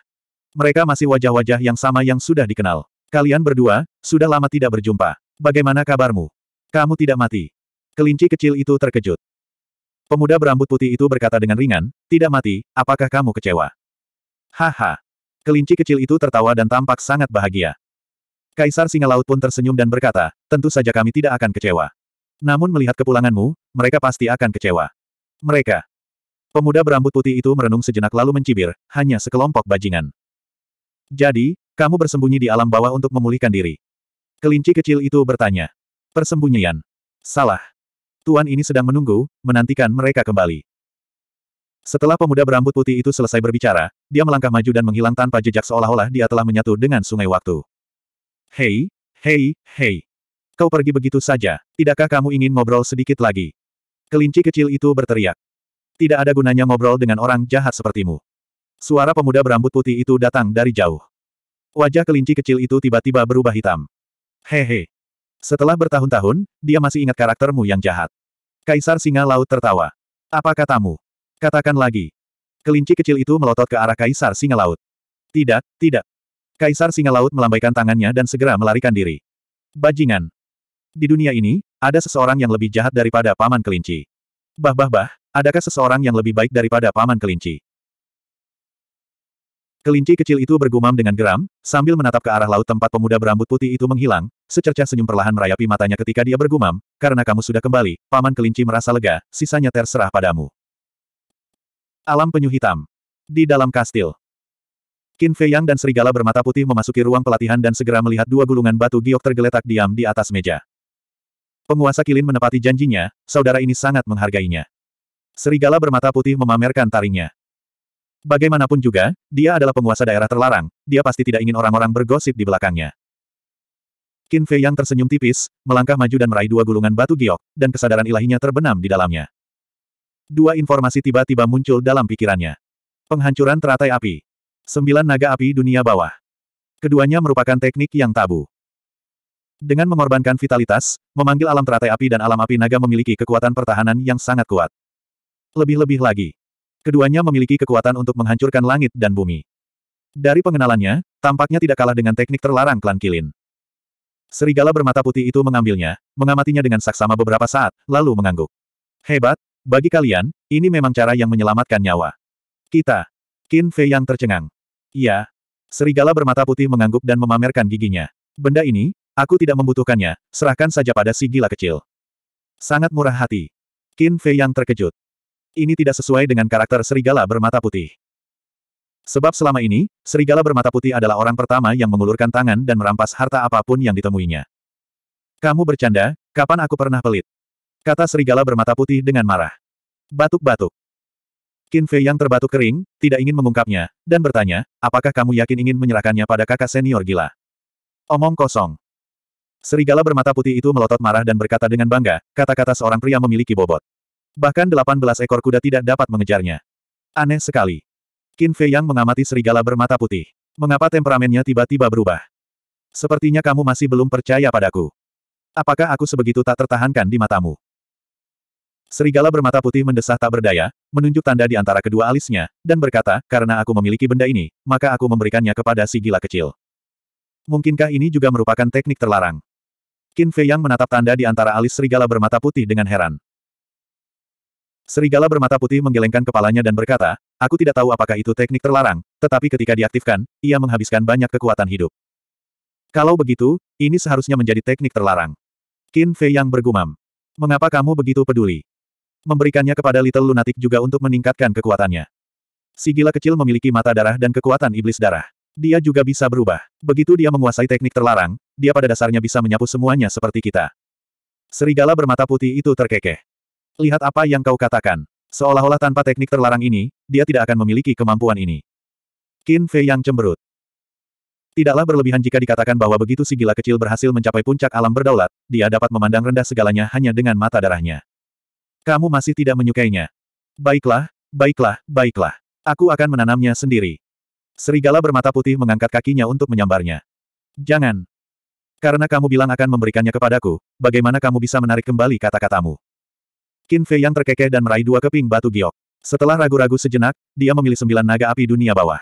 Mereka masih wajah-wajah yang sama yang sudah dikenal. Kalian berdua, sudah lama tidak berjumpa. Bagaimana kabarmu? Kamu tidak mati. Kelinci kecil itu terkejut. Pemuda berambut putih itu berkata dengan ringan, tidak mati, apakah kamu kecewa? Haha. Kelinci kecil itu tertawa dan tampak sangat bahagia. Kaisar Singa Laut pun tersenyum dan berkata, tentu saja kami tidak akan kecewa. Namun melihat kepulanganmu, mereka pasti akan kecewa. Mereka. Pemuda berambut putih itu merenung sejenak lalu mencibir, hanya sekelompok bajingan. Jadi, kamu bersembunyi di alam bawah untuk memulihkan diri. Kelinci kecil itu bertanya. Persembunyian. Salah. Tuan ini sedang menunggu, menantikan mereka kembali. Setelah pemuda berambut putih itu selesai berbicara, dia melangkah maju dan menghilang tanpa jejak seolah-olah dia telah menyatu dengan sungai waktu. Hei, hei, hei. Kau pergi begitu saja. Tidakkah kamu ingin ngobrol sedikit lagi? Kelinci kecil itu berteriak. Tidak ada gunanya ngobrol dengan orang jahat sepertimu. Suara pemuda berambut putih itu datang dari jauh. Wajah kelinci kecil itu tiba-tiba berubah hitam. Hehe. Setelah bertahun-tahun, dia masih ingat karaktermu yang jahat. Kaisar Singa Laut tertawa. Apa katamu? Katakan lagi. Kelinci kecil itu melotot ke arah Kaisar Singa Laut. Tidak, tidak. Kaisar Singa Laut melambaikan tangannya dan segera melarikan diri. Bajingan. Di dunia ini, ada seseorang yang lebih jahat daripada Paman Kelinci. Bah bah bah, adakah seseorang yang lebih baik daripada Paman Kelinci? Kelinci kecil itu bergumam dengan geram, sambil menatap ke arah laut tempat pemuda berambut putih itu menghilang, secercah senyum perlahan merayapi matanya ketika dia bergumam, karena kamu sudah kembali, paman kelinci merasa lega, sisanya terserah padamu. Alam penyu hitam. Di dalam kastil. Qin Fei Yang dan serigala bermata putih memasuki ruang pelatihan dan segera melihat dua gulungan batu giok tergeletak diam di atas meja. Penguasa Kilin menepati janjinya, saudara ini sangat menghargainya. Serigala bermata putih memamerkan taringnya. Bagaimanapun juga, dia adalah penguasa daerah terlarang, dia pasti tidak ingin orang-orang bergosip di belakangnya. Qin Fei Yang tersenyum tipis, melangkah maju dan meraih dua gulungan batu giok, dan kesadaran ilahinya terbenam di dalamnya. Dua informasi tiba-tiba muncul dalam pikirannya. Penghancuran teratai api. Sembilan naga api dunia bawah. Keduanya merupakan teknik yang tabu. Dengan mengorbankan vitalitas, memanggil alam teratai api dan alam api naga memiliki kekuatan pertahanan yang sangat kuat. Lebih-lebih lagi, keduanya memiliki kekuatan untuk menghancurkan langit dan bumi. Dari pengenalannya, tampaknya tidak kalah dengan teknik terlarang klan Kilin. Serigala bermata putih itu mengambilnya, mengamatinya dengan saksama beberapa saat, lalu mengangguk. Hebat, bagi kalian, ini memang cara yang menyelamatkan nyawa. Kita. Qin Fei yang tercengang. Ya, Serigala bermata putih mengangguk dan memamerkan giginya. Benda ini, aku tidak membutuhkannya, serahkan saja pada si gila kecil. Sangat murah hati. Qin Fei yang terkejut. Ini tidak sesuai dengan karakter serigala bermata putih. Sebab selama ini, serigala bermata putih adalah orang pertama yang mengulurkan tangan dan merampas harta apapun yang ditemuinya. Kamu bercanda, kapan aku pernah pelit? Kata serigala bermata putih dengan marah. Batuk-batuk. Qin Fei yang terbatuk kering, tidak ingin mengungkapnya, dan bertanya, apakah kamu yakin ingin menyerahkannya pada kakak senior gila? Omong kosong. Serigala bermata putih itu melotot marah dan berkata dengan bangga, kata-kata seorang pria memiliki bobot. Bahkan 18 ekor kuda tidak dapat mengejarnya. Aneh sekali. Qin Fei Yang mengamati serigala bermata putih. Mengapa temperamennya tiba-tiba berubah? Sepertinya kamu masih belum percaya padaku. Apakah aku sebegitu tak tertahankan di matamu? Serigala bermata putih mendesah tak berdaya, menunjuk tanda di antara kedua alisnya, dan berkata, karena aku memiliki benda ini, maka aku memberikannya kepada si gila kecil. Mungkinkah ini juga merupakan teknik terlarang? Qin Fei Yang menatap tanda di antara alis serigala bermata putih dengan heran. Serigala bermata putih menggelengkan kepalanya dan berkata, aku tidak tahu apakah itu teknik terlarang, tetapi ketika diaktifkan, ia menghabiskan banyak kekuatan hidup. Kalau begitu, ini seharusnya menjadi teknik terlarang. Qin Fei yang bergumam. Mengapa kamu begitu peduli? memberikannya kepada Little Lunatic juga untuk meningkatkan kekuatannya. Si gila kecil memiliki mata darah dan kekuatan iblis darah. Dia juga bisa berubah. Begitu dia menguasai teknik terlarang, dia pada dasarnya bisa menyapu semuanya seperti kita. Serigala bermata putih itu terkekeh. Lihat apa yang kau katakan. Seolah-olah tanpa teknik terlarang ini, dia tidak akan memiliki kemampuan ini. Qin Fei yang cemberut. Tidaklah berlebihan jika dikatakan bahwa begitu si gila kecil berhasil mencapai puncak alam berdaulat, dia dapat memandang rendah segalanya hanya dengan mata darahnya. Kamu masih tidak menyukainya. Baiklah, baiklah, baiklah. Aku akan menanamnya sendiri. Serigala bermata putih mengangkat kakinya untuk menyambarnya. Jangan. Karena kamu bilang akan memberikannya kepadaku, bagaimana kamu bisa menarik kembali kata-katamu? Qin Fei yang terkekeh dan meraih dua keping batu giok. Setelah ragu-ragu sejenak, dia memilih sembilan naga api dunia bawah.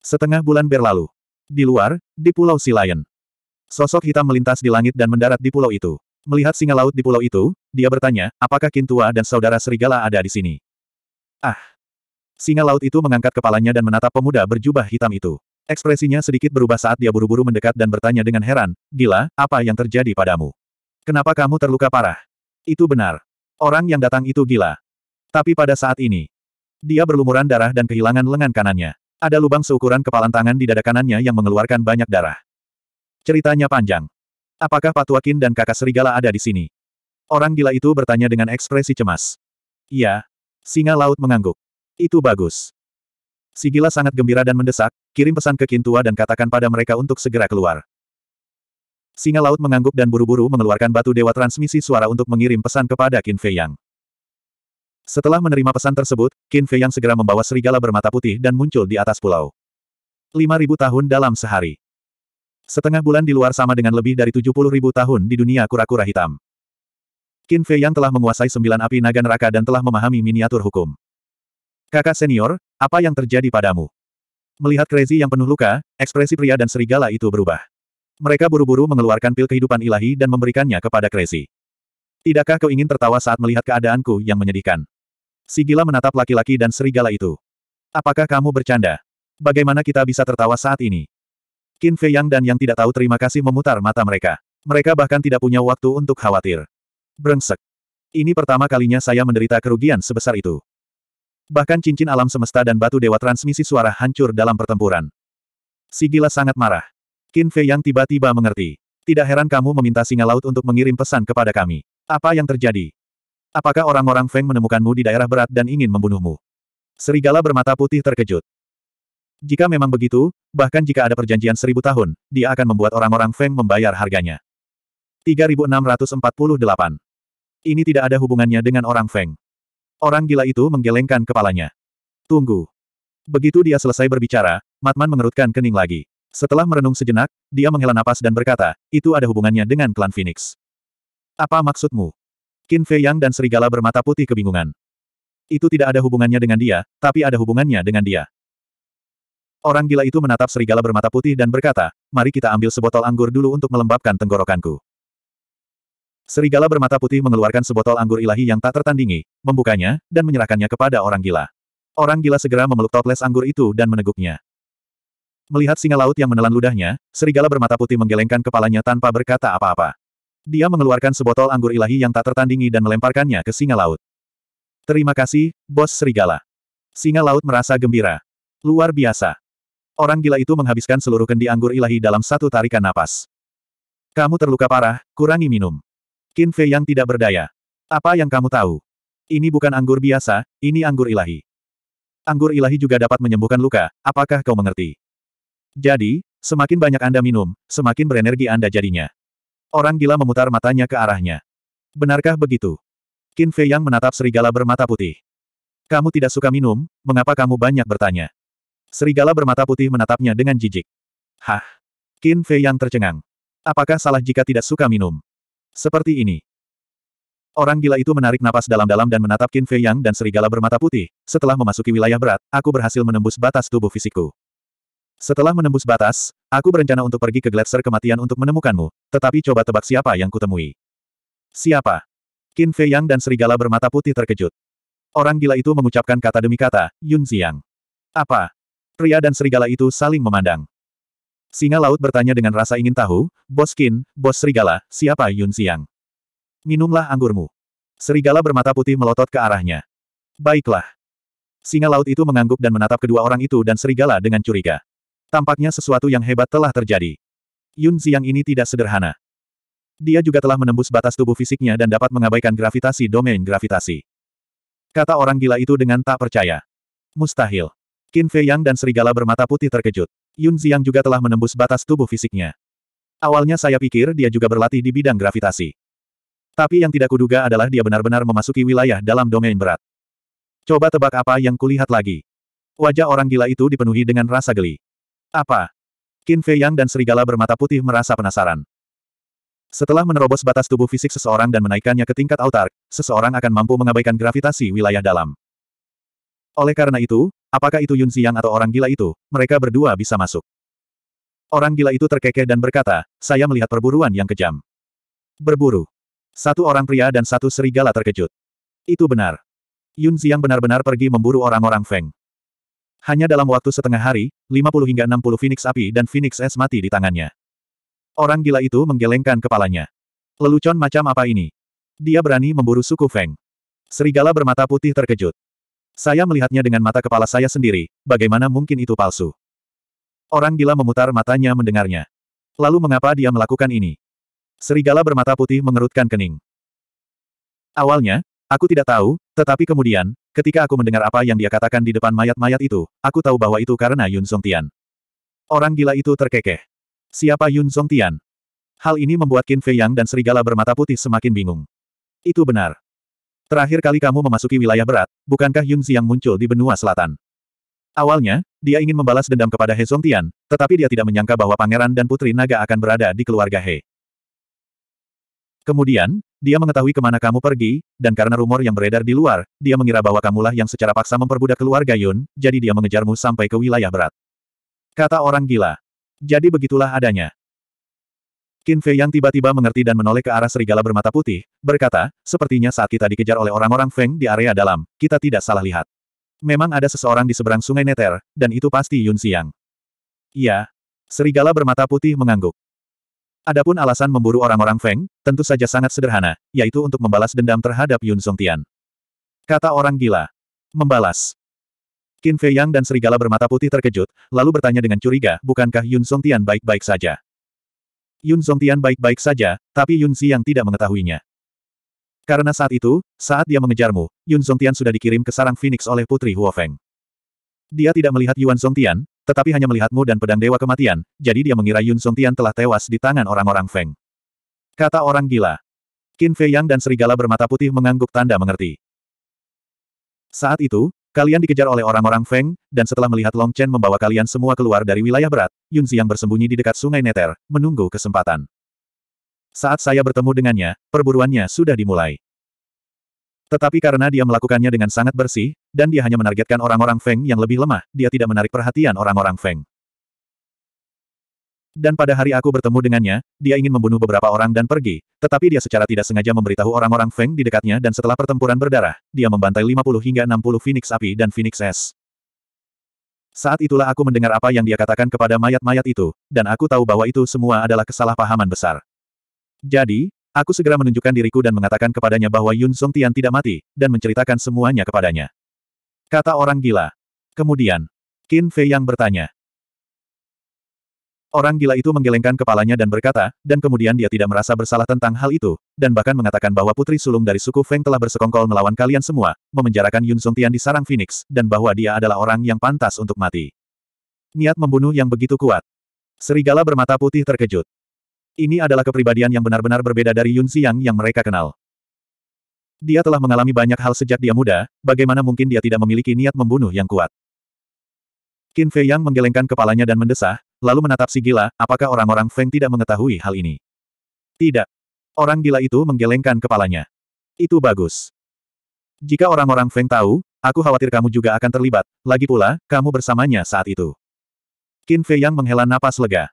Setengah bulan berlalu. Di luar, di Pulau Silayan. Sosok hitam melintas di langit dan mendarat di pulau itu. Melihat singa laut di pulau itu, dia bertanya, apakah Kintua dan saudara serigala ada di sini? Ah! Singa laut itu mengangkat kepalanya dan menatap pemuda berjubah hitam itu. Ekspresinya sedikit berubah saat dia buru-buru mendekat dan bertanya dengan heran, Gila, apa yang terjadi padamu? Kenapa kamu terluka parah? Itu benar. Orang yang datang itu gila. Tapi pada saat ini, dia berlumuran darah dan kehilangan lengan kanannya. Ada lubang seukuran kepalan tangan di dada kanannya yang mengeluarkan banyak darah. Ceritanya panjang. Apakah Patuakin dan kakak serigala ada di sini? Orang gila itu bertanya dengan ekspresi cemas. Iya. Singa laut mengangguk. Itu bagus. Si gila sangat gembira dan mendesak, kirim pesan ke Kintua dan katakan pada mereka untuk segera keluar. Singa laut mengangguk dan buru-buru mengeluarkan batu dewa transmisi suara untuk mengirim pesan kepada Qin Fei Yang. Setelah menerima pesan tersebut, Qin Fei Yang segera membawa serigala bermata putih dan muncul di atas pulau. 5.000 tahun dalam sehari. Setengah bulan di luar sama dengan lebih dari 70 ribu tahun di dunia kura-kura hitam. Qin Fei yang telah menguasai sembilan api naga neraka dan telah memahami miniatur hukum. Kakak senior, apa yang terjadi padamu? Melihat Crazy yang penuh luka, ekspresi pria dan serigala itu berubah. Mereka buru-buru mengeluarkan pil kehidupan ilahi dan memberikannya kepada Crazy. Tidakkah kau ingin tertawa saat melihat keadaanku yang menyedihkan? Sigila menatap laki-laki dan serigala itu. Apakah kamu bercanda? Bagaimana kita bisa tertawa saat ini? Qin Fei Yang dan yang tidak tahu terima kasih memutar mata mereka. Mereka bahkan tidak punya waktu untuk khawatir. Brengsek. Ini pertama kalinya saya menderita kerugian sebesar itu. Bahkan cincin alam semesta dan batu dewa transmisi suara hancur dalam pertempuran. Si sangat marah. Qin Fei Yang tiba-tiba mengerti. Tidak heran kamu meminta singa laut untuk mengirim pesan kepada kami. Apa yang terjadi? Apakah orang-orang Feng menemukanmu di daerah berat dan ingin membunuhmu? Serigala bermata putih terkejut. Jika memang begitu, bahkan jika ada perjanjian seribu tahun, dia akan membuat orang-orang Feng membayar harganya. 3648. Ini tidak ada hubungannya dengan orang Feng. Orang gila itu menggelengkan kepalanya. Tunggu. Begitu dia selesai berbicara, Matman mengerutkan kening lagi. Setelah merenung sejenak, dia menghela napas dan berkata, itu ada hubungannya dengan klan Phoenix. Apa maksudmu? Qin Fei Yang dan Serigala bermata putih kebingungan. Itu tidak ada hubungannya dengan dia, tapi ada hubungannya dengan dia. Orang gila itu menatap serigala bermata putih dan berkata, mari kita ambil sebotol anggur dulu untuk melembabkan tenggorokanku. Serigala bermata putih mengeluarkan sebotol anggur ilahi yang tak tertandingi, membukanya, dan menyerahkannya kepada orang gila. Orang gila segera memeluk toples anggur itu dan meneguknya. Melihat singa laut yang menelan ludahnya, serigala bermata putih menggelengkan kepalanya tanpa berkata apa-apa. Dia mengeluarkan sebotol anggur ilahi yang tak tertandingi dan melemparkannya ke singa laut. Terima kasih, Bos Serigala. Singa laut merasa gembira. Luar biasa. Orang gila itu menghabiskan seluruh kendi anggur ilahi dalam satu tarikan napas. Kamu terluka parah, kurangi minum. Qin Fei yang tidak berdaya. Apa yang kamu tahu? Ini bukan anggur biasa, ini anggur ilahi. Anggur ilahi juga dapat menyembuhkan luka, apakah kau mengerti? Jadi, semakin banyak Anda minum, semakin berenergi Anda jadinya. Orang gila memutar matanya ke arahnya. Benarkah begitu? Qin Fei yang menatap serigala bermata putih. Kamu tidak suka minum, mengapa kamu banyak bertanya? Serigala bermata putih menatapnya dengan jijik. Hah! Qin Fei yang tercengang. Apakah salah jika tidak suka minum? Seperti ini. Orang gila itu menarik napas dalam-dalam dan menatap Qin Fei Yang dan serigala bermata putih. Setelah memasuki wilayah berat, aku berhasil menembus batas tubuh fisikku. Setelah menembus batas, aku berencana untuk pergi ke gletser kematian untuk menemukanmu, tetapi coba tebak siapa yang kutemui. Siapa? Qin Fei Yang dan serigala bermata putih terkejut. Orang gila itu mengucapkan kata demi kata, Yun Xiang. Apa? Pria dan serigala itu saling memandang. Singa laut bertanya dengan rasa ingin tahu, Bos Kin, Bos Serigala, siapa Yun Xiang? Minumlah anggurmu. Serigala bermata putih melotot ke arahnya. Baiklah. Singa laut itu mengangguk dan menatap kedua orang itu dan serigala dengan curiga. Tampaknya sesuatu yang hebat telah terjadi. Yun Xiang ini tidak sederhana. Dia juga telah menembus batas tubuh fisiknya dan dapat mengabaikan gravitasi domain gravitasi. Kata orang gila itu dengan tak percaya. Mustahil. Qin Fei Yang dan serigala bermata putih terkejut. Yun Ziyang juga telah menembus batas tubuh fisiknya. Awalnya saya pikir dia juga berlatih di bidang gravitasi. Tapi yang tidak kuduga adalah dia benar-benar memasuki wilayah dalam domain berat. Coba tebak apa yang kulihat lagi. Wajah orang gila itu dipenuhi dengan rasa geli. Apa? Qin Fei Yang dan serigala bermata putih merasa penasaran. Setelah menerobos batas tubuh fisik seseorang dan menaikkannya ke tingkat autark, seseorang akan mampu mengabaikan gravitasi wilayah dalam. Oleh karena itu, Apakah itu Yun Xiang atau orang gila itu, mereka berdua bisa masuk. Orang gila itu terkekeh dan berkata, saya melihat perburuan yang kejam. Berburu. Satu orang pria dan satu serigala terkejut. Itu benar. Yun Xiang benar-benar pergi memburu orang-orang Feng. Hanya dalam waktu setengah hari, 50 hingga 60 Phoenix api dan Phoenix es mati di tangannya. Orang gila itu menggelengkan kepalanya. Lelucon macam apa ini? Dia berani memburu suku Feng. Serigala bermata putih terkejut. Saya melihatnya dengan mata kepala saya sendiri, bagaimana mungkin itu palsu? Orang gila memutar matanya mendengarnya. Lalu mengapa dia melakukan ini? Serigala bermata putih mengerutkan kening. Awalnya, aku tidak tahu, tetapi kemudian, ketika aku mendengar apa yang dia katakan di depan mayat-mayat itu, aku tahu bahwa itu karena Yun Song Tian. Orang gila itu terkekeh. Siapa Yun Song Tian? Hal ini membuat Qin Fei Yang dan Serigala bermata putih semakin bingung. Itu benar. Terakhir kali kamu memasuki wilayah berat, bukankah Yun Xiang muncul di benua selatan? Awalnya, dia ingin membalas dendam kepada He Song Tian, tetapi dia tidak menyangka bahwa pangeran dan putri naga akan berada di keluarga He. Kemudian, dia mengetahui kemana kamu pergi, dan karena rumor yang beredar di luar, dia mengira bahwa kamulah yang secara paksa memperbudak keluarga Yun, jadi dia mengejarmu sampai ke wilayah berat. Kata orang gila. Jadi begitulah adanya. Qin Fei yang tiba-tiba mengerti dan menoleh ke arah serigala bermata putih, berkata, sepertinya saat kita dikejar oleh orang-orang Feng di area dalam, kita tidak salah lihat. Memang ada seseorang di seberang sungai Neter, dan itu pasti Yun Xiang. Iya. Serigala bermata putih mengangguk. Adapun alasan memburu orang-orang Feng, tentu saja sangat sederhana, yaitu untuk membalas dendam terhadap Yun Song Tian. Kata orang gila. Membalas. Qin Fei Yang dan serigala bermata putih terkejut, lalu bertanya dengan curiga, bukankah Yun Song Tian baik-baik saja? Yun Zongtian baik-baik saja, tapi Yun Xi yang tidak mengetahuinya. Karena saat itu, saat dia mengejarmu, Yun Zongtian sudah dikirim ke sarang Phoenix oleh Putri Huofeng. Dia tidak melihat Yuan Zongtian, tetapi hanya melihatmu dan pedang Dewa Kematian, jadi dia mengira Yun Zongtian telah tewas di tangan orang-orang Feng. Kata orang gila. Qin Fei Yang dan serigala bermata putih mengangguk tanda mengerti. Saat itu, kalian dikejar oleh orang-orang Feng, dan setelah melihat Long Chen membawa kalian semua keluar dari wilayah berat, Yun Xiang bersembunyi di dekat sungai Neter, menunggu kesempatan. Saat saya bertemu dengannya, perburuannya sudah dimulai. Tetapi karena dia melakukannya dengan sangat bersih, dan dia hanya menargetkan orang-orang Feng yang lebih lemah, dia tidak menarik perhatian orang-orang Feng. Dan pada hari aku bertemu dengannya, dia ingin membunuh beberapa orang dan pergi, tetapi dia secara tidak sengaja memberitahu orang-orang Feng di dekatnya dan setelah pertempuran berdarah, dia membantai 50 hingga 60 Phoenix api dan Phoenix es. Saat itulah aku mendengar apa yang dia katakan kepada mayat-mayat itu, dan aku tahu bahwa itu semua adalah kesalahpahaman besar. Jadi, aku segera menunjukkan diriku dan mengatakan kepadanya bahwa Yun Song Tian tidak mati, dan menceritakan semuanya kepadanya. Kata orang gila. Kemudian, Qin Fei yang bertanya, Orang gila itu menggelengkan kepalanya dan berkata, dan kemudian dia tidak merasa bersalah tentang hal itu, dan bahkan mengatakan bahwa putri sulung dari suku Feng telah bersekongkol melawan kalian semua, memenjarakan Yun Song Tian di sarang Phoenix, dan bahwa dia adalah orang yang pantas untuk mati. Niat membunuh yang begitu kuat. Serigala bermata putih terkejut. Ini adalah kepribadian yang benar-benar berbeda dari Yun Xiang yang mereka kenal. Dia telah mengalami banyak hal sejak dia muda, bagaimana mungkin dia tidak memiliki niat membunuh yang kuat. Qin Fei Yang menggelengkan kepalanya dan mendesah, lalu menatap si gila, apakah orang-orang Feng tidak mengetahui hal ini? Tidak. Orang gila itu menggelengkan kepalanya. Itu bagus. Jika orang-orang Feng tahu, aku khawatir kamu juga akan terlibat, lagi pula, kamu bersamanya saat itu. Qin Fei Yang menghela napas lega.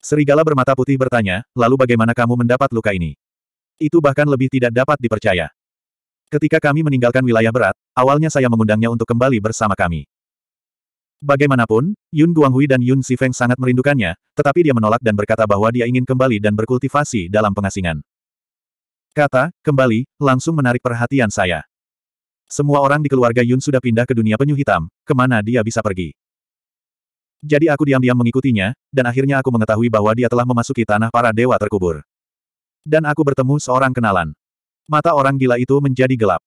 Serigala bermata putih bertanya, lalu bagaimana kamu mendapat luka ini? Itu bahkan lebih tidak dapat dipercaya. Ketika kami meninggalkan wilayah berat, awalnya saya mengundangnya untuk kembali bersama kami. Bagaimanapun, Yun Guanghui dan Yun Sifeng sangat merindukannya, tetapi dia menolak dan berkata bahwa dia ingin kembali dan berkultivasi dalam pengasingan. Kata, kembali, langsung menarik perhatian saya. Semua orang di keluarga Yun sudah pindah ke dunia penyu hitam, kemana dia bisa pergi. Jadi aku diam-diam mengikutinya, dan akhirnya aku mengetahui bahwa dia telah memasuki tanah para dewa terkubur. Dan aku bertemu seorang kenalan. Mata orang gila itu menjadi gelap.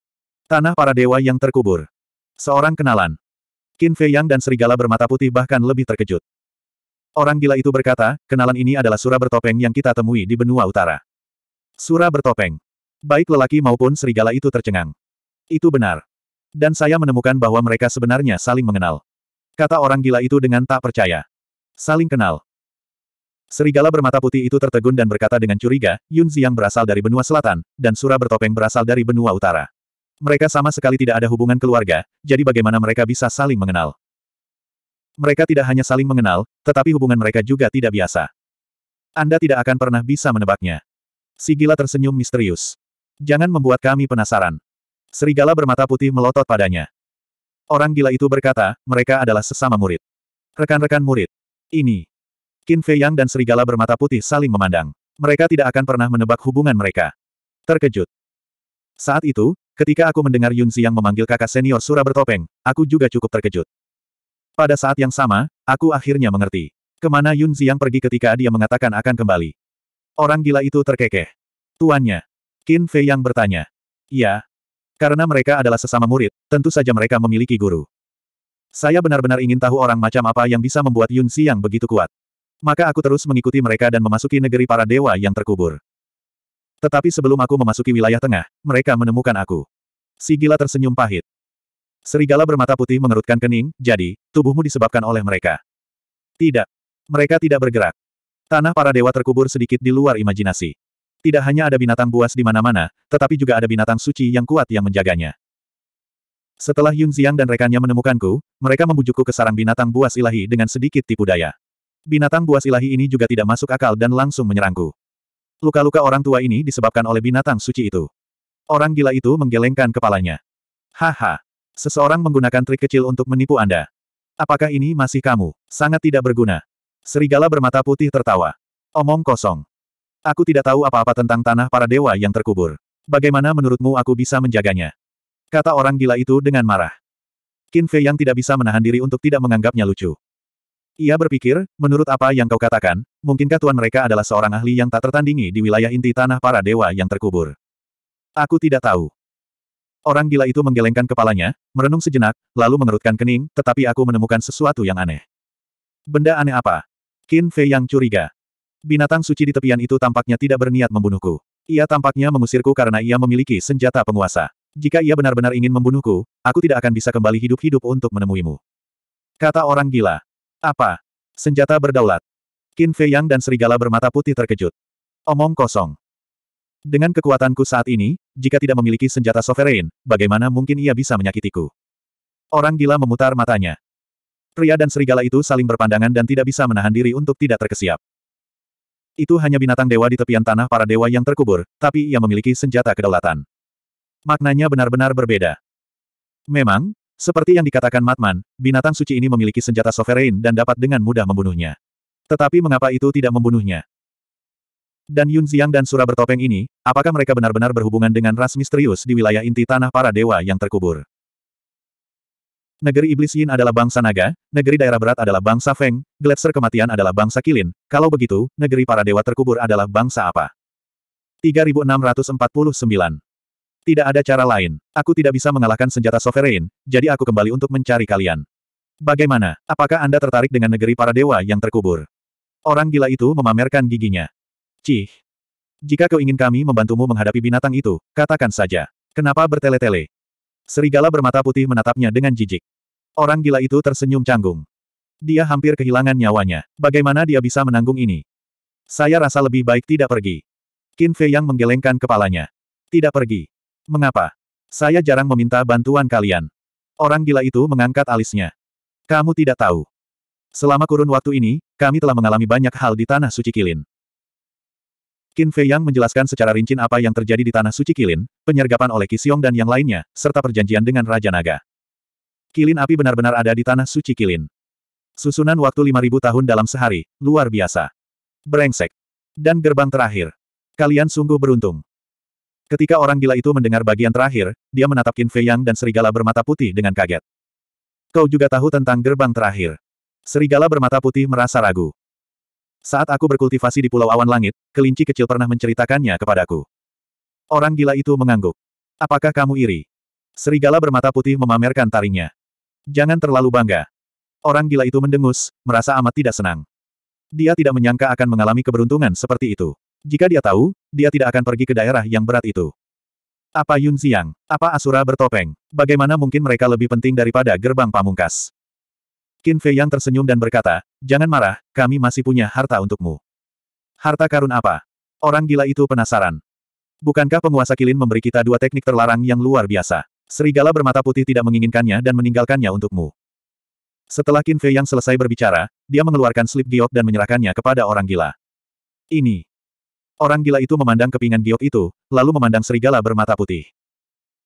Tanah para dewa yang terkubur. Seorang kenalan. Qin Fei Yang dan serigala bermata putih bahkan lebih terkejut. Orang gila itu berkata, kenalan ini adalah surah bertopeng yang kita temui di benua utara. Surah bertopeng. Baik lelaki maupun serigala itu tercengang. Itu benar. Dan saya menemukan bahwa mereka sebenarnya saling mengenal. Kata orang gila itu dengan tak percaya. Saling kenal. Serigala bermata putih itu tertegun dan berkata dengan curiga, Yun Ziyang berasal dari benua selatan, dan surah bertopeng berasal dari benua utara. Mereka sama sekali tidak ada hubungan keluarga, jadi bagaimana mereka bisa saling mengenal? Mereka tidak hanya saling mengenal, tetapi hubungan mereka juga tidak biasa. Anda tidak akan pernah bisa menebaknya. Sigila tersenyum misterius. Jangan membuat kami penasaran. Serigala bermata putih melotot padanya. Orang gila itu berkata, mereka adalah sesama murid. Rekan-rekan murid. Ini. Qin Fei Yang dan Serigala bermata putih saling memandang. Mereka tidak akan pernah menebak hubungan mereka. Terkejut. Saat itu, Ketika aku mendengar Yun Xiang memanggil kakak senior Sura bertopeng, aku juga cukup terkejut. Pada saat yang sama, aku akhirnya mengerti. Kemana Yun Xiang pergi ketika dia mengatakan akan kembali. Orang gila itu terkekeh. Tuannya. Qin Fei yang bertanya. Ya, Karena mereka adalah sesama murid, tentu saja mereka memiliki guru. Saya benar-benar ingin tahu orang macam apa yang bisa membuat Yun Xiang begitu kuat. Maka aku terus mengikuti mereka dan memasuki negeri para dewa yang terkubur. Tetapi sebelum aku memasuki wilayah tengah, mereka menemukan aku. Si gila tersenyum pahit. Serigala bermata putih mengerutkan kening, jadi, tubuhmu disebabkan oleh mereka. Tidak. Mereka tidak bergerak. Tanah para dewa terkubur sedikit di luar imajinasi. Tidak hanya ada binatang buas di mana-mana, tetapi juga ada binatang suci yang kuat yang menjaganya. Setelah Yun Ziang dan rekannya menemukanku, mereka membujukku ke sarang binatang buas ilahi dengan sedikit tipu daya. Binatang buas ilahi ini juga tidak masuk akal dan langsung menyerangku. Luka-luka orang tua ini disebabkan oleh binatang suci itu. Orang gila itu menggelengkan kepalanya. Haha. Seseorang menggunakan trik kecil untuk menipu Anda. Apakah ini masih kamu? Sangat tidak berguna. Serigala bermata putih tertawa. Omong kosong. Aku tidak tahu apa-apa tentang tanah para dewa yang terkubur. Bagaimana menurutmu aku bisa menjaganya? Kata orang gila itu dengan marah. Qin Fei yang tidak bisa menahan diri untuk tidak menganggapnya lucu. Ia berpikir, menurut apa yang kau katakan, mungkinkah tuan mereka adalah seorang ahli yang tak tertandingi di wilayah inti tanah para dewa yang terkubur? Aku tidak tahu. Orang gila itu menggelengkan kepalanya, merenung sejenak, lalu mengerutkan kening, tetapi aku menemukan sesuatu yang aneh. Benda aneh apa? Qin Fei yang curiga. Binatang suci di tepian itu tampaknya tidak berniat membunuhku. Ia tampaknya mengusirku karena ia memiliki senjata penguasa. Jika ia benar-benar ingin membunuhku, aku tidak akan bisa kembali hidup-hidup untuk menemuimu. Kata orang gila. Apa? Senjata berdaulat. Qin Fei Yang dan serigala bermata putih terkejut. Omong kosong. Dengan kekuatanku saat ini, jika tidak memiliki senjata sovereign, bagaimana mungkin ia bisa menyakitiku? Orang gila memutar matanya. Pria dan serigala itu saling berpandangan dan tidak bisa menahan diri untuk tidak terkesiap. Itu hanya binatang dewa di tepian tanah para dewa yang terkubur, tapi ia memiliki senjata kedaulatan. Maknanya benar-benar berbeda. Memang, seperti yang dikatakan Matman, binatang suci ini memiliki senjata sovereign dan dapat dengan mudah membunuhnya. Tetapi mengapa itu tidak membunuhnya? Dan Yun Ziang dan Sura bertopeng ini, apakah mereka benar-benar berhubungan dengan ras misterius di wilayah inti tanah para dewa yang terkubur? Negeri Iblis Yin adalah bangsa naga, negeri daerah berat adalah bangsa Feng, gletser kematian adalah bangsa Kilin, kalau begitu, negeri para dewa terkubur adalah bangsa apa? 3649 tidak ada cara lain. Aku tidak bisa mengalahkan senjata sovereign, jadi aku kembali untuk mencari kalian. Bagaimana? Apakah Anda tertarik dengan negeri para dewa yang terkubur? Orang gila itu memamerkan giginya. Cih. Jika kau ingin kami membantumu menghadapi binatang itu, katakan saja. Kenapa bertele-tele? Serigala bermata putih menatapnya dengan jijik. Orang gila itu tersenyum canggung. Dia hampir kehilangan nyawanya. Bagaimana dia bisa menanggung ini? Saya rasa lebih baik tidak pergi. Qin Fei yang menggelengkan kepalanya. Tidak pergi. Mengapa? Saya jarang meminta bantuan kalian. Orang gila itu mengangkat alisnya. Kamu tidak tahu. Selama kurun waktu ini, kami telah mengalami banyak hal di Tanah Suci Kilin. Qin Fei Yang menjelaskan secara rinci apa yang terjadi di Tanah Suci Kilin, penyergapan oleh Qisiong dan yang lainnya, serta perjanjian dengan Raja Naga. Kilin api benar-benar ada di Tanah Suci Kilin. Susunan waktu 5000 tahun dalam sehari, luar biasa. Brengsek. Dan gerbang terakhir. Kalian sungguh beruntung. Ketika orang gila itu mendengar bagian terakhir, dia menatap Qin Fei Yang dan serigala bermata putih dengan kaget. Kau juga tahu tentang gerbang terakhir. Serigala bermata putih merasa ragu. Saat aku berkultivasi di Pulau Awan Langit, kelinci kecil pernah menceritakannya kepadaku. Orang gila itu mengangguk. Apakah kamu iri? Serigala bermata putih memamerkan taringnya. Jangan terlalu bangga. Orang gila itu mendengus, merasa amat tidak senang. Dia tidak menyangka akan mengalami keberuntungan seperti itu. Jika dia tahu, dia tidak akan pergi ke daerah yang berat itu. Apa Yun Xiang? Apa Asura bertopeng? Bagaimana mungkin mereka lebih penting daripada gerbang pamungkas? Qin Fei Yang tersenyum dan berkata, Jangan marah, kami masih punya harta untukmu. Harta karun apa? Orang gila itu penasaran. Bukankah penguasa kilin memberi kita dua teknik terlarang yang luar biasa? Serigala bermata putih tidak menginginkannya dan meninggalkannya untukmu. Setelah Qin Fei Yang selesai berbicara, dia mengeluarkan slip giok dan menyerahkannya kepada orang gila. Ini. Orang gila itu memandang kepingan giok itu, lalu memandang serigala bermata putih.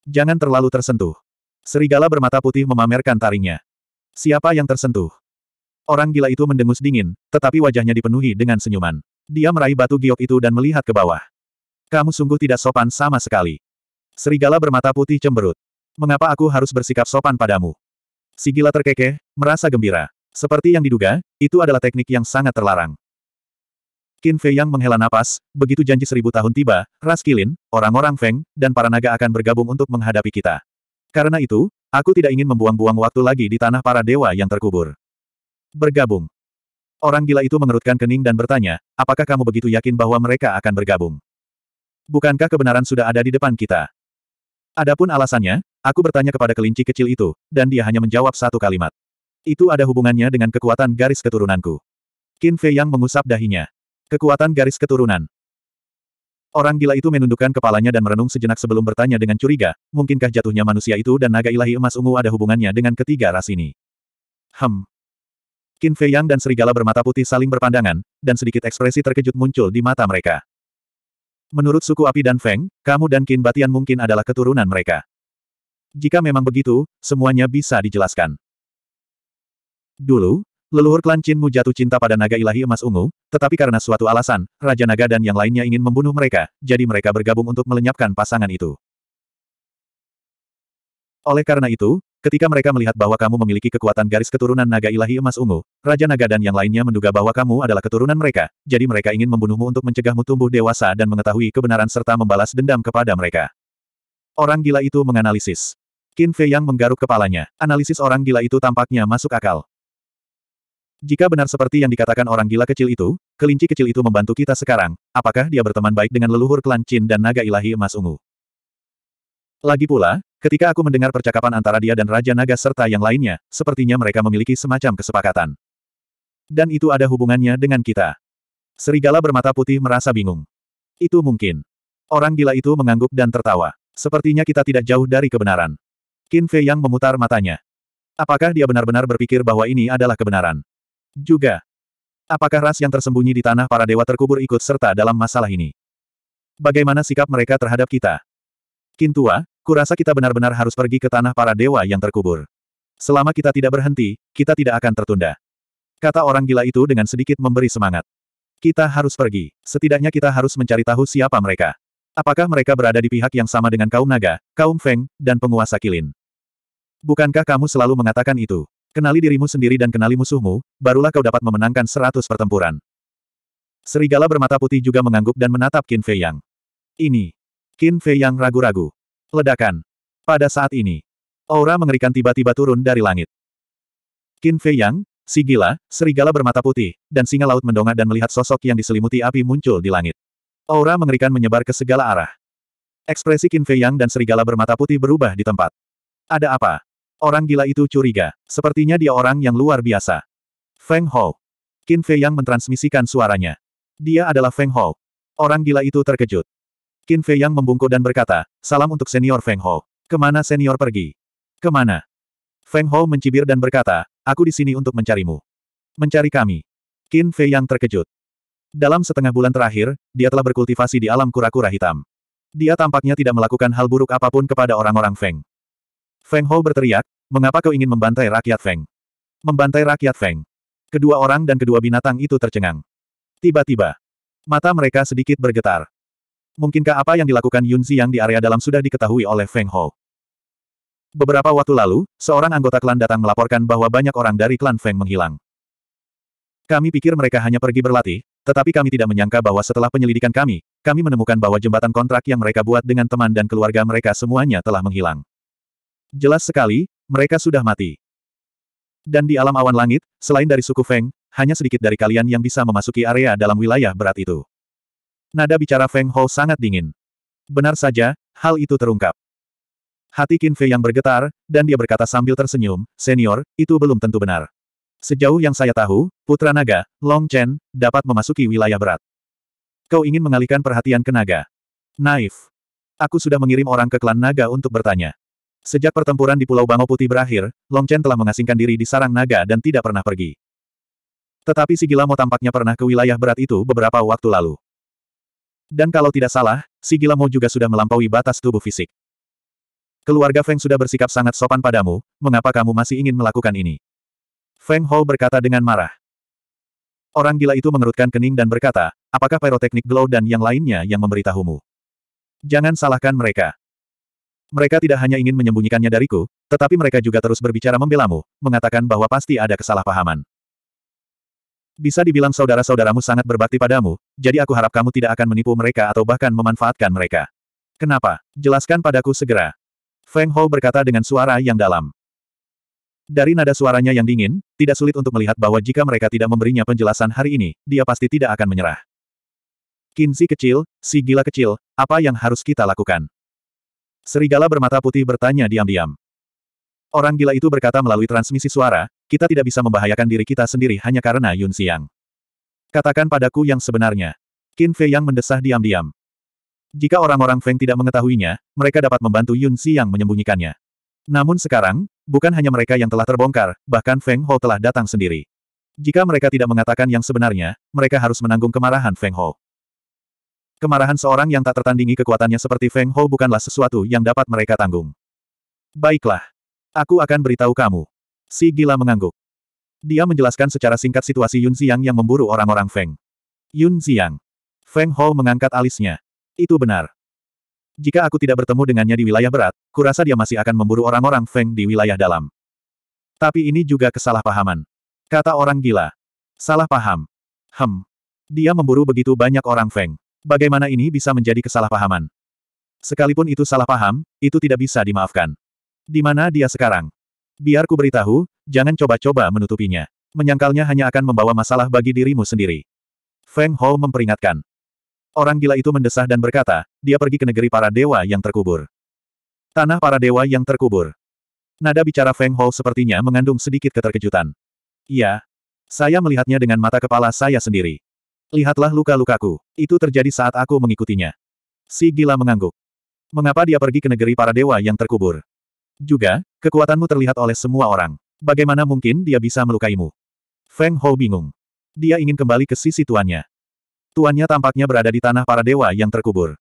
Jangan terlalu tersentuh. Serigala bermata putih memamerkan taringnya. Siapa yang tersentuh? Orang gila itu mendengus dingin, tetapi wajahnya dipenuhi dengan senyuman. Dia meraih batu giok itu dan melihat ke bawah. Kamu sungguh tidak sopan sama sekali. Serigala bermata putih cemberut. Mengapa aku harus bersikap sopan padamu? Si gila terkekeh, merasa gembira. Seperti yang diduga, itu adalah teknik yang sangat terlarang. Qin Fei Yang menghela napas, begitu janji seribu tahun tiba, ras Kilin, orang-orang Feng, dan para naga akan bergabung untuk menghadapi kita. Karena itu, aku tidak ingin membuang-buang waktu lagi di tanah para dewa yang terkubur. Bergabung. Orang gila itu mengerutkan kening dan bertanya, apakah kamu begitu yakin bahwa mereka akan bergabung? Bukankah kebenaran sudah ada di depan kita? Adapun alasannya, aku bertanya kepada kelinci kecil itu, dan dia hanya menjawab satu kalimat. Itu ada hubungannya dengan kekuatan garis keturunanku. Qin Fei Yang mengusap dahinya. Kekuatan garis keturunan. Orang gila itu menundukkan kepalanya dan merenung sejenak sebelum bertanya dengan curiga, mungkinkah jatuhnya manusia itu dan naga ilahi emas ungu ada hubungannya dengan ketiga ras ini? Hem. Qin Fei Yang dan serigala bermata putih saling berpandangan, dan sedikit ekspresi terkejut muncul di mata mereka. Menurut suku api dan Feng, kamu dan Qin Batian mungkin adalah keturunan mereka. Jika memang begitu, semuanya bisa dijelaskan. Dulu, Leluhur klan Qinmu jatuh cinta pada naga ilahi emas ungu, tetapi karena suatu alasan, Raja Naga dan yang lainnya ingin membunuh mereka, jadi mereka bergabung untuk melenyapkan pasangan itu. Oleh karena itu, ketika mereka melihat bahwa kamu memiliki kekuatan garis keturunan naga ilahi emas ungu, Raja Naga dan yang lainnya menduga bahwa kamu adalah keturunan mereka, jadi mereka ingin membunuhmu untuk mencegahmu tumbuh dewasa dan mengetahui kebenaran serta membalas dendam kepada mereka. Orang gila itu menganalisis. Qin Fei yang menggaruk kepalanya. Analisis orang gila itu tampaknya masuk akal. Jika benar seperti yang dikatakan orang gila kecil itu, kelinci kecil itu membantu kita sekarang, apakah dia berteman baik dengan leluhur klan Qin dan naga ilahi emas ungu? Lagi pula, ketika aku mendengar percakapan antara dia dan Raja Naga serta yang lainnya, sepertinya mereka memiliki semacam kesepakatan. Dan itu ada hubungannya dengan kita. Serigala bermata putih merasa bingung. Itu mungkin. Orang gila itu mengangguk dan tertawa. Sepertinya kita tidak jauh dari kebenaran. Qin Fei yang memutar matanya. Apakah dia benar-benar berpikir bahwa ini adalah kebenaran? Juga. Apakah ras yang tersembunyi di tanah para dewa terkubur ikut serta dalam masalah ini? Bagaimana sikap mereka terhadap kita? Kintua, kurasa kita benar-benar harus pergi ke tanah para dewa yang terkubur. Selama kita tidak berhenti, kita tidak akan tertunda. Kata orang gila itu dengan sedikit memberi semangat. Kita harus pergi. Setidaknya kita harus mencari tahu siapa mereka. Apakah mereka berada di pihak yang sama dengan kaum naga, kaum Feng, dan penguasa Kilin? Bukankah kamu selalu mengatakan itu? Kenali dirimu sendiri dan kenali musuhmu, barulah kau dapat memenangkan seratus pertempuran. Serigala bermata putih juga mengangguk dan menatap Qin Fei Yang. Ini. Qin Fei Yang ragu-ragu. Ledakan. Pada saat ini. Aura mengerikan tiba-tiba turun dari langit. Qin Fei Yang, si serigala bermata putih, dan singa laut mendongak dan melihat sosok yang diselimuti api muncul di langit. Aura mengerikan menyebar ke segala arah. Ekspresi Qin Fei Yang dan serigala bermata putih berubah di tempat. Ada apa? Orang gila itu curiga. Sepertinya dia orang yang luar biasa. Feng Hou. Qin Fei yang mentransmisikan suaranya. Dia adalah Feng Hou. Orang gila itu terkejut. Qin Fei yang membungkuk dan berkata, salam untuk senior Feng Hou. Kemana senior pergi? Kemana? Feng Hou mencibir dan berkata, aku di sini untuk mencarimu. Mencari kami. Qin Fei yang terkejut. Dalam setengah bulan terakhir, dia telah berkultivasi di alam kura-kura hitam. Dia tampaknya tidak melakukan hal buruk apapun kepada orang-orang Feng. Feng Hou berteriak, mengapa kau ingin membantai rakyat Feng? Membantai rakyat Feng. Kedua orang dan kedua binatang itu tercengang. Tiba-tiba, mata mereka sedikit bergetar. Mungkinkah apa yang dilakukan Yun Ziyang di area dalam sudah diketahui oleh Feng Hou? Beberapa waktu lalu, seorang anggota klan datang melaporkan bahwa banyak orang dari klan Feng menghilang. Kami pikir mereka hanya pergi berlatih, tetapi kami tidak menyangka bahwa setelah penyelidikan kami, kami menemukan bahwa jembatan kontrak yang mereka buat dengan teman dan keluarga mereka semuanya telah menghilang. Jelas sekali, mereka sudah mati. Dan di alam awan langit, selain dari suku Feng, hanya sedikit dari kalian yang bisa memasuki area dalam wilayah berat itu. Nada bicara Feng Ho sangat dingin. Benar saja, hal itu terungkap. Hati Qin Fei yang bergetar, dan dia berkata sambil tersenyum, senior, itu belum tentu benar. Sejauh yang saya tahu, Putra Naga, Long Chen, dapat memasuki wilayah berat. Kau ingin mengalihkan perhatian ke naga. Naif. Aku sudah mengirim orang ke klan naga untuk bertanya. Sejak pertempuran di Pulau Bango Putih berakhir, Long Chen telah mengasingkan diri di sarang naga dan tidak pernah pergi. Tetapi si Gilamo tampaknya pernah ke wilayah berat itu beberapa waktu lalu. Dan kalau tidak salah, si Gilamo juga sudah melampaui batas tubuh fisik. Keluarga Feng sudah bersikap sangat sopan padamu, mengapa kamu masih ingin melakukan ini? Feng Hou berkata dengan marah. Orang gila itu mengerutkan kening dan berkata, apakah piroteknik glow dan yang lainnya yang memberitahumu? Jangan salahkan mereka. Mereka tidak hanya ingin menyembunyikannya dariku, tetapi mereka juga terus berbicara membelamu, mengatakan bahwa pasti ada kesalahpahaman. Bisa dibilang saudara-saudaramu sangat berbakti padamu, jadi aku harap kamu tidak akan menipu mereka atau bahkan memanfaatkan mereka. Kenapa? Jelaskan padaku segera. Feng Hou berkata dengan suara yang dalam. Dari nada suaranya yang dingin, tidak sulit untuk melihat bahwa jika mereka tidak memberinya penjelasan hari ini, dia pasti tidak akan menyerah. Kinzi kecil, si gila kecil, apa yang harus kita lakukan? Serigala bermata putih bertanya diam-diam. Orang gila itu berkata melalui transmisi suara, kita tidak bisa membahayakan diri kita sendiri hanya karena Yun Xiang. Katakan padaku yang sebenarnya. Qin Fei Yang mendesah diam-diam. Jika orang-orang Feng tidak mengetahuinya, mereka dapat membantu Yun Xiang menyembunyikannya. Namun sekarang, bukan hanya mereka yang telah terbongkar, bahkan Feng Ho telah datang sendiri. Jika mereka tidak mengatakan yang sebenarnya, mereka harus menanggung kemarahan Feng Ho. Kemarahan seorang yang tak tertandingi kekuatannya seperti Feng Ho bukanlah sesuatu yang dapat mereka tanggung. Baiklah. Aku akan beritahu kamu. Si gila mengangguk. Dia menjelaskan secara singkat situasi Yun Xiang yang memburu orang-orang Feng. Yun Xiang. Feng Ho mengangkat alisnya. Itu benar. Jika aku tidak bertemu dengannya di wilayah berat, kurasa dia masih akan memburu orang-orang Feng di wilayah dalam. Tapi ini juga kesalahpahaman. Kata orang gila. Salah paham. Hem. Dia memburu begitu banyak orang Feng. Bagaimana ini bisa menjadi kesalahpahaman? Sekalipun itu salah paham, itu tidak bisa dimaafkan. Di mana dia sekarang? Biar ku beritahu, jangan coba-coba menutupinya. Menyangkalnya hanya akan membawa masalah bagi dirimu sendiri. Feng Ho memperingatkan. Orang gila itu mendesah dan berkata, dia pergi ke negeri para dewa yang terkubur. Tanah para dewa yang terkubur. Nada bicara Feng Ho sepertinya mengandung sedikit keterkejutan. Iya. Saya melihatnya dengan mata kepala saya sendiri. Lihatlah luka-lukaku. Itu terjadi saat aku mengikutinya. Si gila mengangguk. Mengapa dia pergi ke negeri para dewa yang terkubur? Juga, kekuatanmu terlihat oleh semua orang. Bagaimana mungkin dia bisa melukaimu? Feng Hou bingung. Dia ingin kembali ke sisi tuannya. Tuannya tampaknya berada di tanah para dewa yang terkubur.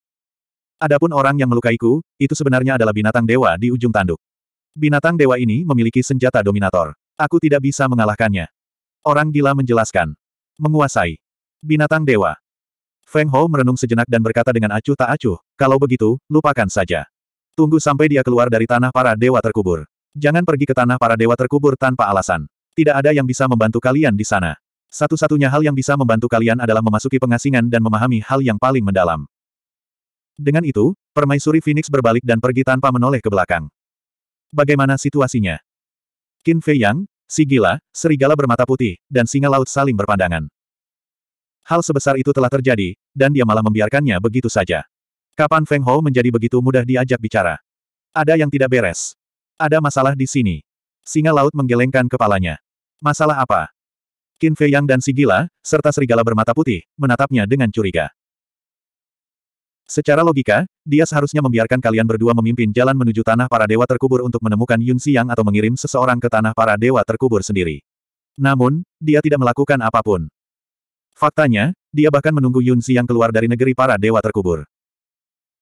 Adapun orang yang melukaiku, itu sebenarnya adalah binatang dewa di ujung tanduk. Binatang dewa ini memiliki senjata dominator. Aku tidak bisa mengalahkannya. Orang gila menjelaskan. Menguasai. Binatang Dewa. Feng Ho merenung sejenak dan berkata dengan acuh tak acuh, kalau begitu, lupakan saja. Tunggu sampai dia keluar dari tanah para dewa terkubur. Jangan pergi ke tanah para dewa terkubur tanpa alasan. Tidak ada yang bisa membantu kalian di sana. Satu-satunya hal yang bisa membantu kalian adalah memasuki pengasingan dan memahami hal yang paling mendalam. Dengan itu, permaisuri Phoenix berbalik dan pergi tanpa menoleh ke belakang. Bagaimana situasinya? Qin Fei Yang, si serigala bermata putih, dan singa laut saling berpandangan. Hal sebesar itu telah terjadi, dan dia malah membiarkannya begitu saja. Kapan Feng Hou menjadi begitu mudah diajak bicara? Ada yang tidak beres. Ada masalah di sini. Singa laut menggelengkan kepalanya. Masalah apa? Qin Fei Yang dan si serta serigala bermata putih, menatapnya dengan curiga. Secara logika, dia seharusnya membiarkan kalian berdua memimpin jalan menuju tanah para dewa terkubur untuk menemukan Yun Xiang atau mengirim seseorang ke tanah para dewa terkubur sendiri. Namun, dia tidak melakukan apapun. Faktanya, dia bahkan menunggu Yun Xiang keluar dari negeri para dewa terkubur.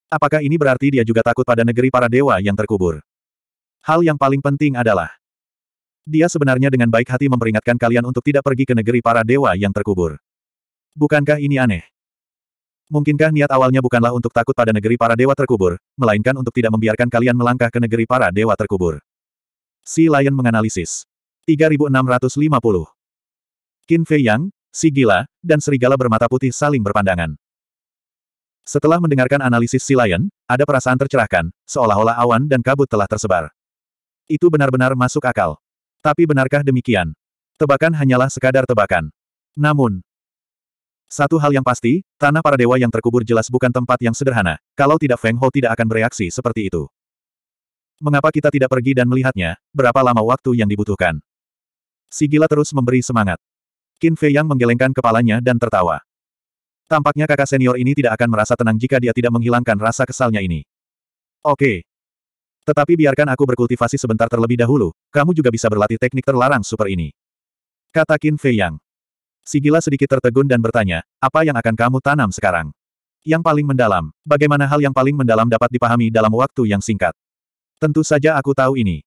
Apakah ini berarti dia juga takut pada negeri para dewa yang terkubur? Hal yang paling penting adalah, dia sebenarnya dengan baik hati memperingatkan kalian untuk tidak pergi ke negeri para dewa yang terkubur. Bukankah ini aneh? Mungkinkah niat awalnya bukanlah untuk takut pada negeri para dewa terkubur, melainkan untuk tidak membiarkan kalian melangkah ke negeri para dewa terkubur? Si Lion menganalisis. 3650. Qin Fei Yang, Sigila dan serigala bermata putih saling berpandangan. Setelah mendengarkan analisis si Lion, ada perasaan tercerahkan, seolah-olah awan dan kabut telah tersebar. Itu benar-benar masuk akal. Tapi benarkah demikian? Tebakan hanyalah sekadar tebakan. Namun, satu hal yang pasti, tanah para dewa yang terkubur jelas bukan tempat yang sederhana, kalau tidak Feng Ho tidak akan bereaksi seperti itu. Mengapa kita tidak pergi dan melihatnya, berapa lama waktu yang dibutuhkan? Sigila terus memberi semangat. Qin Fei yang menggelengkan kepalanya dan tertawa. Tampaknya kakak senior ini tidak akan merasa tenang jika dia tidak menghilangkan rasa kesalnya ini. Oke. Tetapi biarkan aku berkultivasi sebentar terlebih dahulu, kamu juga bisa berlatih teknik terlarang super ini. Kata Qin Fei Yang. Sigila sedikit tertegun dan bertanya, apa yang akan kamu tanam sekarang? Yang paling mendalam, bagaimana hal yang paling mendalam dapat dipahami dalam waktu yang singkat? Tentu saja aku tahu ini.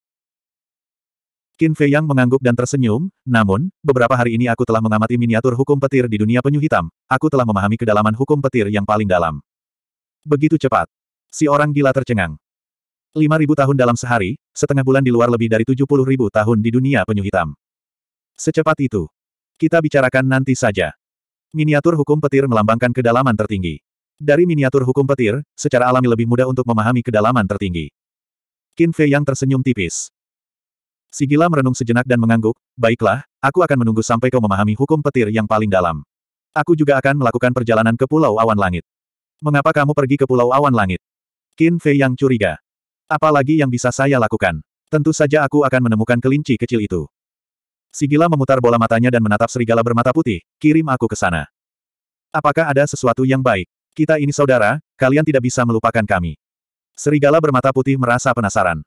Qin Fei Yang mengangguk dan tersenyum, namun, beberapa hari ini aku telah mengamati miniatur hukum petir di dunia penyu hitam, aku telah memahami kedalaman hukum petir yang paling dalam. Begitu cepat. Si orang gila tercengang. 5.000 tahun dalam sehari, setengah bulan di luar lebih dari 70.000 tahun di dunia penyu hitam. Secepat itu. Kita bicarakan nanti saja. Miniatur hukum petir melambangkan kedalaman tertinggi. Dari miniatur hukum petir, secara alami lebih mudah untuk memahami kedalaman tertinggi. Qin Fei Yang tersenyum tipis. Sigila merenung sejenak dan mengangguk, baiklah, aku akan menunggu sampai kau memahami hukum petir yang paling dalam. Aku juga akan melakukan perjalanan ke Pulau Awan Langit. Mengapa kamu pergi ke Pulau Awan Langit? Qin Fei yang curiga. Apalagi yang bisa saya lakukan? Tentu saja aku akan menemukan kelinci kecil itu. Sigila memutar bola matanya dan menatap serigala bermata putih, kirim aku ke sana. Apakah ada sesuatu yang baik? Kita ini saudara, kalian tidak bisa melupakan kami. Serigala bermata putih merasa penasaran.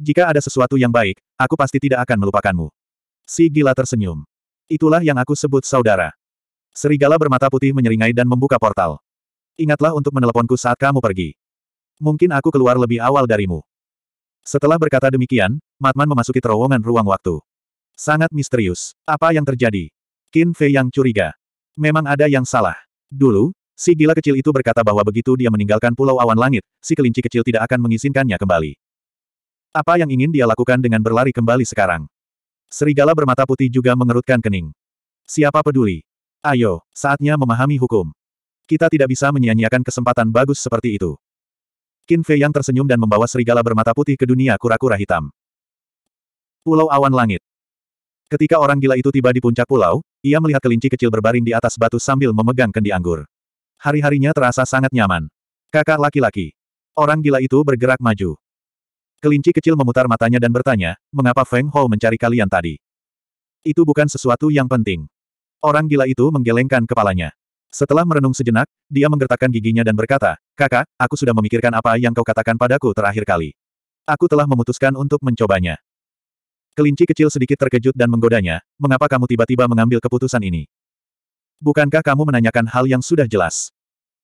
Jika ada sesuatu yang baik, aku pasti tidak akan melupakanmu. Si gila tersenyum. Itulah yang aku sebut saudara. Serigala bermata putih menyeringai dan membuka portal. Ingatlah untuk meneleponku saat kamu pergi. Mungkin aku keluar lebih awal darimu. Setelah berkata demikian, Matman memasuki terowongan ruang waktu. Sangat misterius. Apa yang terjadi? Qin Fei yang curiga. Memang ada yang salah. Dulu, si gila kecil itu berkata bahwa begitu dia meninggalkan Pulau Awan Langit, si kelinci kecil tidak akan mengizinkannya kembali. Apa yang ingin dia lakukan dengan berlari kembali sekarang? Serigala bermata putih juga mengerutkan kening. Siapa peduli? Ayo, saatnya memahami hukum. Kita tidak bisa menyia-nyiakan kesempatan bagus seperti itu. Qin Fei yang tersenyum dan membawa serigala bermata putih ke dunia kura-kura hitam. Pulau Awan Langit Ketika orang gila itu tiba di puncak pulau, ia melihat kelinci kecil berbaring di atas batu sambil memegang kendi anggur. Hari-harinya terasa sangat nyaman. Kakak laki-laki. Orang gila itu bergerak maju. Kelinci kecil memutar matanya dan bertanya, mengapa Feng Hou mencari kalian tadi? Itu bukan sesuatu yang penting. Orang gila itu menggelengkan kepalanya. Setelah merenung sejenak, dia menggertakkan giginya dan berkata, Kakak, aku sudah memikirkan apa yang kau katakan padaku terakhir kali. Aku telah memutuskan untuk mencobanya. Kelinci kecil sedikit terkejut dan menggodanya, mengapa kamu tiba-tiba mengambil keputusan ini? Bukankah kamu menanyakan hal yang sudah jelas?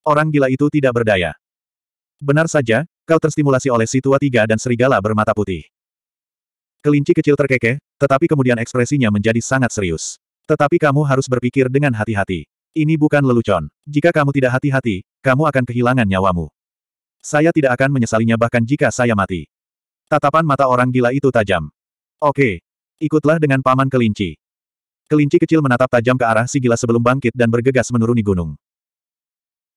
Orang gila itu tidak berdaya. Benar saja, kau terstimulasi oleh si tua tiga dan serigala bermata putih. Kelinci kecil terkekeh, tetapi kemudian ekspresinya menjadi sangat serius. Tetapi kamu harus berpikir dengan hati-hati. Ini bukan lelucon. Jika kamu tidak hati-hati, kamu akan kehilangan nyawamu. Saya tidak akan menyesalinya bahkan jika saya mati. Tatapan mata orang gila itu tajam. Oke. Ikutlah dengan paman kelinci. Kelinci kecil menatap tajam ke arah si gila sebelum bangkit dan bergegas menuruni gunung.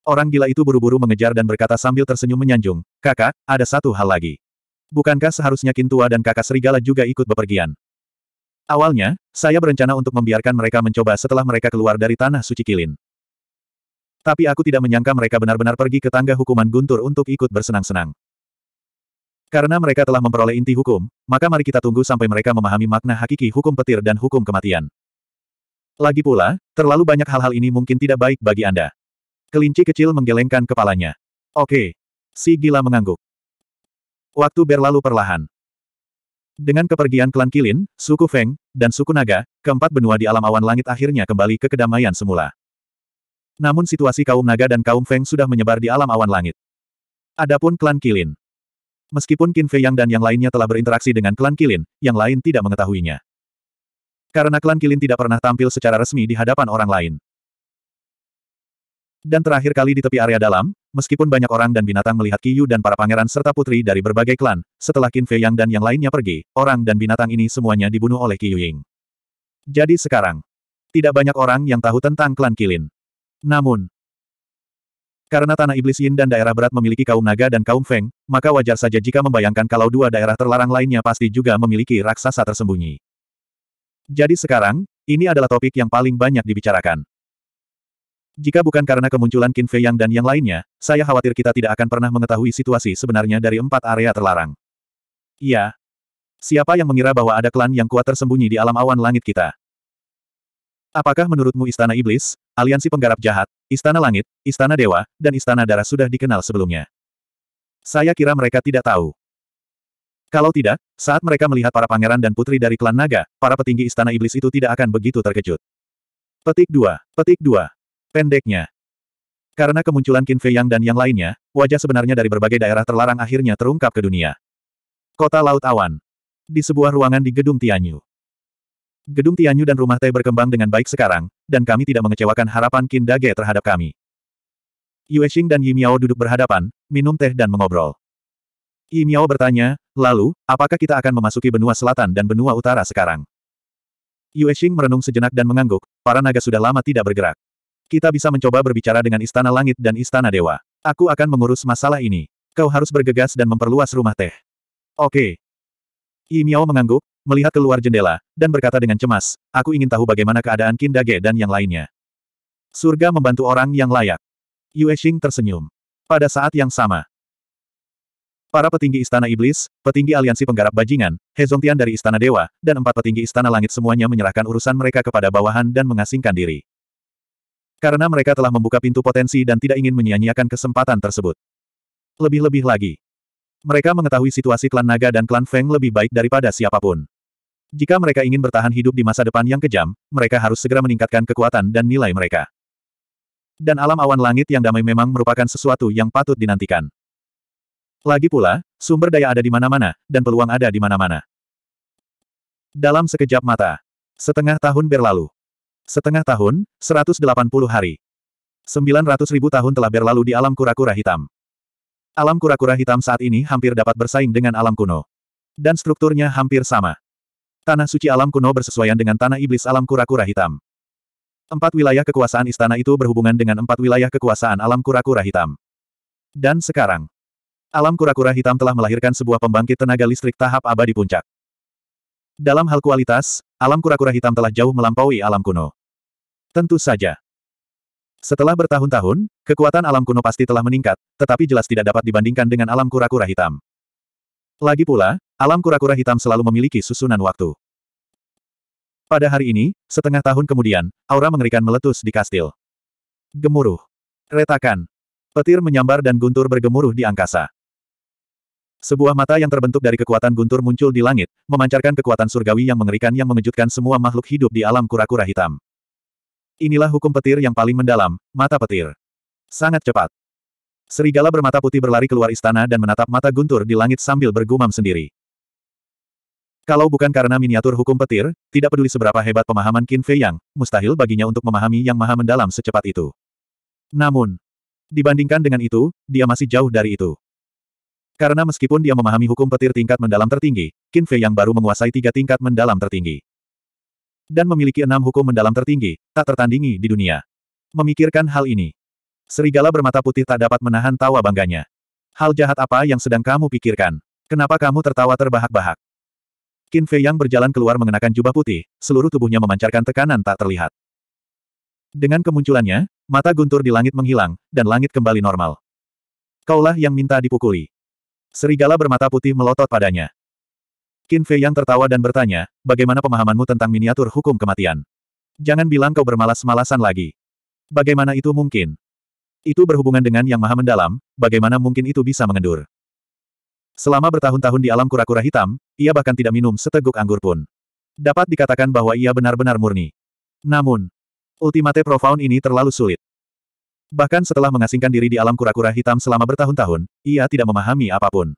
Orang gila itu buru-buru mengejar dan berkata sambil tersenyum menyanjung, kakak, ada satu hal lagi. Bukankah seharusnya Kintua dan kakak Serigala juga ikut bepergian? Awalnya, saya berencana untuk membiarkan mereka mencoba setelah mereka keluar dari tanah suci Kilin. Tapi aku tidak menyangka mereka benar-benar pergi ke tangga hukuman guntur untuk ikut bersenang-senang. Karena mereka telah memperoleh inti hukum, maka mari kita tunggu sampai mereka memahami makna hakiki hukum petir dan hukum kematian. Lagi pula, terlalu banyak hal-hal ini mungkin tidak baik bagi Anda. Kelinci kecil menggelengkan kepalanya. Oke. Si gila mengangguk. Waktu berlalu perlahan. Dengan kepergian klan Kilin, suku Feng, dan suku Naga, keempat benua di alam awan langit akhirnya kembali ke kedamaian semula. Namun situasi kaum Naga dan kaum Feng sudah menyebar di alam awan langit. Adapun klan Kilin. Meskipun Qin Fei Yang dan yang lainnya telah berinteraksi dengan klan Kilin, yang lain tidak mengetahuinya. Karena klan Kilin tidak pernah tampil secara resmi di hadapan orang lain. Dan terakhir kali di tepi area dalam, meskipun banyak orang dan binatang melihat Yu dan para pangeran serta putri dari berbagai klan, setelah Qin Fei Yang dan yang lainnya pergi, orang dan binatang ini semuanya dibunuh oleh Qiyu Ying. Jadi sekarang, tidak banyak orang yang tahu tentang klan Kilin. Namun, karena tanah iblis Yin dan daerah berat memiliki kaum naga dan kaum Feng, maka wajar saja jika membayangkan kalau dua daerah terlarang lainnya pasti juga memiliki raksasa tersembunyi. Jadi sekarang, ini adalah topik yang paling banyak dibicarakan. Jika bukan karena kemunculan Qin Fei Yang dan yang lainnya, saya khawatir kita tidak akan pernah mengetahui situasi sebenarnya dari empat area terlarang. Iya. Siapa yang mengira bahwa ada klan yang kuat tersembunyi di alam awan langit kita? Apakah menurutmu Istana Iblis, Aliansi Penggarap Jahat, Istana Langit, Istana Dewa, dan Istana Darah sudah dikenal sebelumnya? Saya kira mereka tidak tahu. Kalau tidak, saat mereka melihat para pangeran dan putri dari klan naga, para petinggi Istana Iblis itu tidak akan begitu terkejut. Petik 2. Petik 2. Pendeknya. Karena kemunculan Qin Fei Yang dan yang lainnya, wajah sebenarnya dari berbagai daerah terlarang akhirnya terungkap ke dunia. Kota Laut Awan. Di sebuah ruangan di Gedung Tianyu. Gedung Tianyu dan rumah teh berkembang dengan baik sekarang, dan kami tidak mengecewakan harapan Qin Dage terhadap kami. Yue Xing dan Yi Miao duduk berhadapan, minum teh dan mengobrol. Yi Miao bertanya, lalu, apakah kita akan memasuki benua selatan dan benua utara sekarang? Yue Xing merenung sejenak dan mengangguk, para naga sudah lama tidak bergerak. Kita bisa mencoba berbicara dengan Istana Langit dan Istana Dewa. Aku akan mengurus masalah ini. Kau harus bergegas dan memperluas rumah teh. Oke. Okay. Yi Miao mengangguk, melihat keluar jendela, dan berkata dengan cemas, aku ingin tahu bagaimana keadaan Kindage dan yang lainnya. Surga membantu orang yang layak. Yue Xing tersenyum. Pada saat yang sama, Para petinggi Istana Iblis, petinggi Aliansi Penggarap Bajingan, Hezongtian dari Istana Dewa, dan empat petinggi Istana Langit semuanya menyerahkan urusan mereka kepada bawahan dan mengasingkan diri. Karena mereka telah membuka pintu potensi dan tidak ingin menyia-nyiakan kesempatan tersebut. Lebih-lebih lagi. Mereka mengetahui situasi klan naga dan klan Feng lebih baik daripada siapapun. Jika mereka ingin bertahan hidup di masa depan yang kejam, mereka harus segera meningkatkan kekuatan dan nilai mereka. Dan alam awan langit yang damai memang merupakan sesuatu yang patut dinantikan. Lagi pula, sumber daya ada di mana-mana, dan peluang ada di mana-mana. Dalam sekejap mata, setengah tahun berlalu, Setengah tahun, 180 hari. 900 ribu tahun telah berlalu di alam kura-kura hitam. Alam kura-kura hitam saat ini hampir dapat bersaing dengan alam kuno. Dan strukturnya hampir sama. Tanah suci alam kuno bersesuaian dengan tanah iblis alam kura-kura hitam. Empat wilayah kekuasaan istana itu berhubungan dengan empat wilayah kekuasaan alam kura-kura hitam. Dan sekarang, alam kura-kura hitam telah melahirkan sebuah pembangkit tenaga listrik tahap abadi puncak. Dalam hal kualitas, Alam kura-kura hitam telah jauh melampaui alam kuno. Tentu saja. Setelah bertahun-tahun, kekuatan alam kuno pasti telah meningkat, tetapi jelas tidak dapat dibandingkan dengan alam kura-kura hitam. Lagi pula, alam kura-kura hitam selalu memiliki susunan waktu. Pada hari ini, setengah tahun kemudian, aura mengerikan meletus di kastil. Gemuruh. Retakan. Petir menyambar dan guntur bergemuruh di angkasa. Sebuah mata yang terbentuk dari kekuatan guntur muncul di langit, memancarkan kekuatan surgawi yang mengerikan yang mengejutkan semua makhluk hidup di alam kura-kura hitam. Inilah hukum petir yang paling mendalam, mata petir. Sangat cepat. Serigala bermata putih berlari keluar istana dan menatap mata guntur di langit sambil bergumam sendiri. Kalau bukan karena miniatur hukum petir, tidak peduli seberapa hebat pemahaman Qin Fei Yang, mustahil baginya untuk memahami yang maha mendalam secepat itu. Namun, dibandingkan dengan itu, dia masih jauh dari itu. Karena meskipun dia memahami hukum petir tingkat mendalam tertinggi, Qin Fei yang baru menguasai tiga tingkat mendalam tertinggi. Dan memiliki enam hukum mendalam tertinggi, tak tertandingi di dunia. Memikirkan hal ini. Serigala bermata putih tak dapat menahan tawa bangganya. Hal jahat apa yang sedang kamu pikirkan? Kenapa kamu tertawa terbahak-bahak? Qin Fei yang berjalan keluar mengenakan jubah putih, seluruh tubuhnya memancarkan tekanan tak terlihat. Dengan kemunculannya, mata guntur di langit menghilang, dan langit kembali normal. Kaulah yang minta dipukuli. Serigala bermata putih melotot padanya. Qin Fei yang tertawa dan bertanya, bagaimana pemahamanmu tentang miniatur hukum kematian? Jangan bilang kau bermalas-malasan lagi. Bagaimana itu mungkin? Itu berhubungan dengan yang maha mendalam, bagaimana mungkin itu bisa mengendur? Selama bertahun-tahun di alam kura-kura hitam, ia bahkan tidak minum seteguk anggur pun. Dapat dikatakan bahwa ia benar-benar murni. Namun, ultimate profound ini terlalu sulit. Bahkan setelah mengasingkan diri di alam kura-kura hitam selama bertahun-tahun, ia tidak memahami apapun.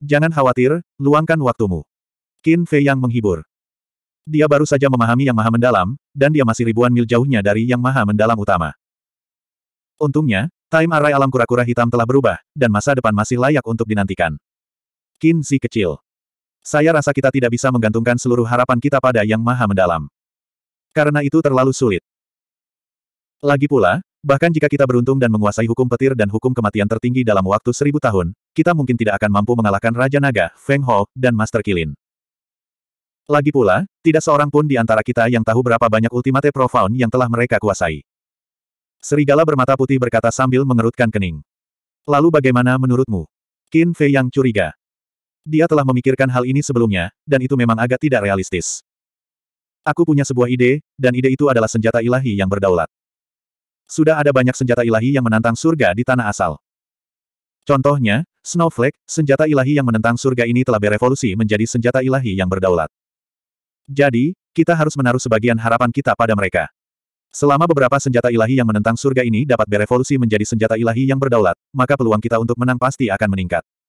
Jangan khawatir, luangkan waktumu. Qin Fei yang menghibur. Dia baru saja memahami yang maha mendalam, dan dia masih ribuan mil jauhnya dari yang maha mendalam utama. Untungnya, time array alam kura-kura hitam telah berubah, dan masa depan masih layak untuk dinantikan. Qin Si kecil. Saya rasa kita tidak bisa menggantungkan seluruh harapan kita pada yang maha mendalam. Karena itu terlalu sulit. Lagi pula, Bahkan jika kita beruntung dan menguasai hukum petir dan hukum kematian tertinggi dalam waktu seribu tahun, kita mungkin tidak akan mampu mengalahkan Raja Naga, Feng Hao, dan Master Kilin. Lagi pula, tidak seorang pun di antara kita yang tahu berapa banyak ultimate profound yang telah mereka kuasai. Serigala bermata putih berkata sambil mengerutkan kening. Lalu bagaimana menurutmu? Qin Fei yang curiga. Dia telah memikirkan hal ini sebelumnya, dan itu memang agak tidak realistis. Aku punya sebuah ide, dan ide itu adalah senjata ilahi yang berdaulat. Sudah ada banyak senjata ilahi yang menantang surga di tanah asal. Contohnya, Snowflake, senjata ilahi yang menentang surga ini telah berevolusi menjadi senjata ilahi yang berdaulat. Jadi, kita harus menaruh sebagian harapan kita pada mereka. Selama beberapa senjata ilahi yang menentang surga ini dapat berevolusi menjadi senjata ilahi yang berdaulat, maka peluang kita untuk menang pasti akan meningkat.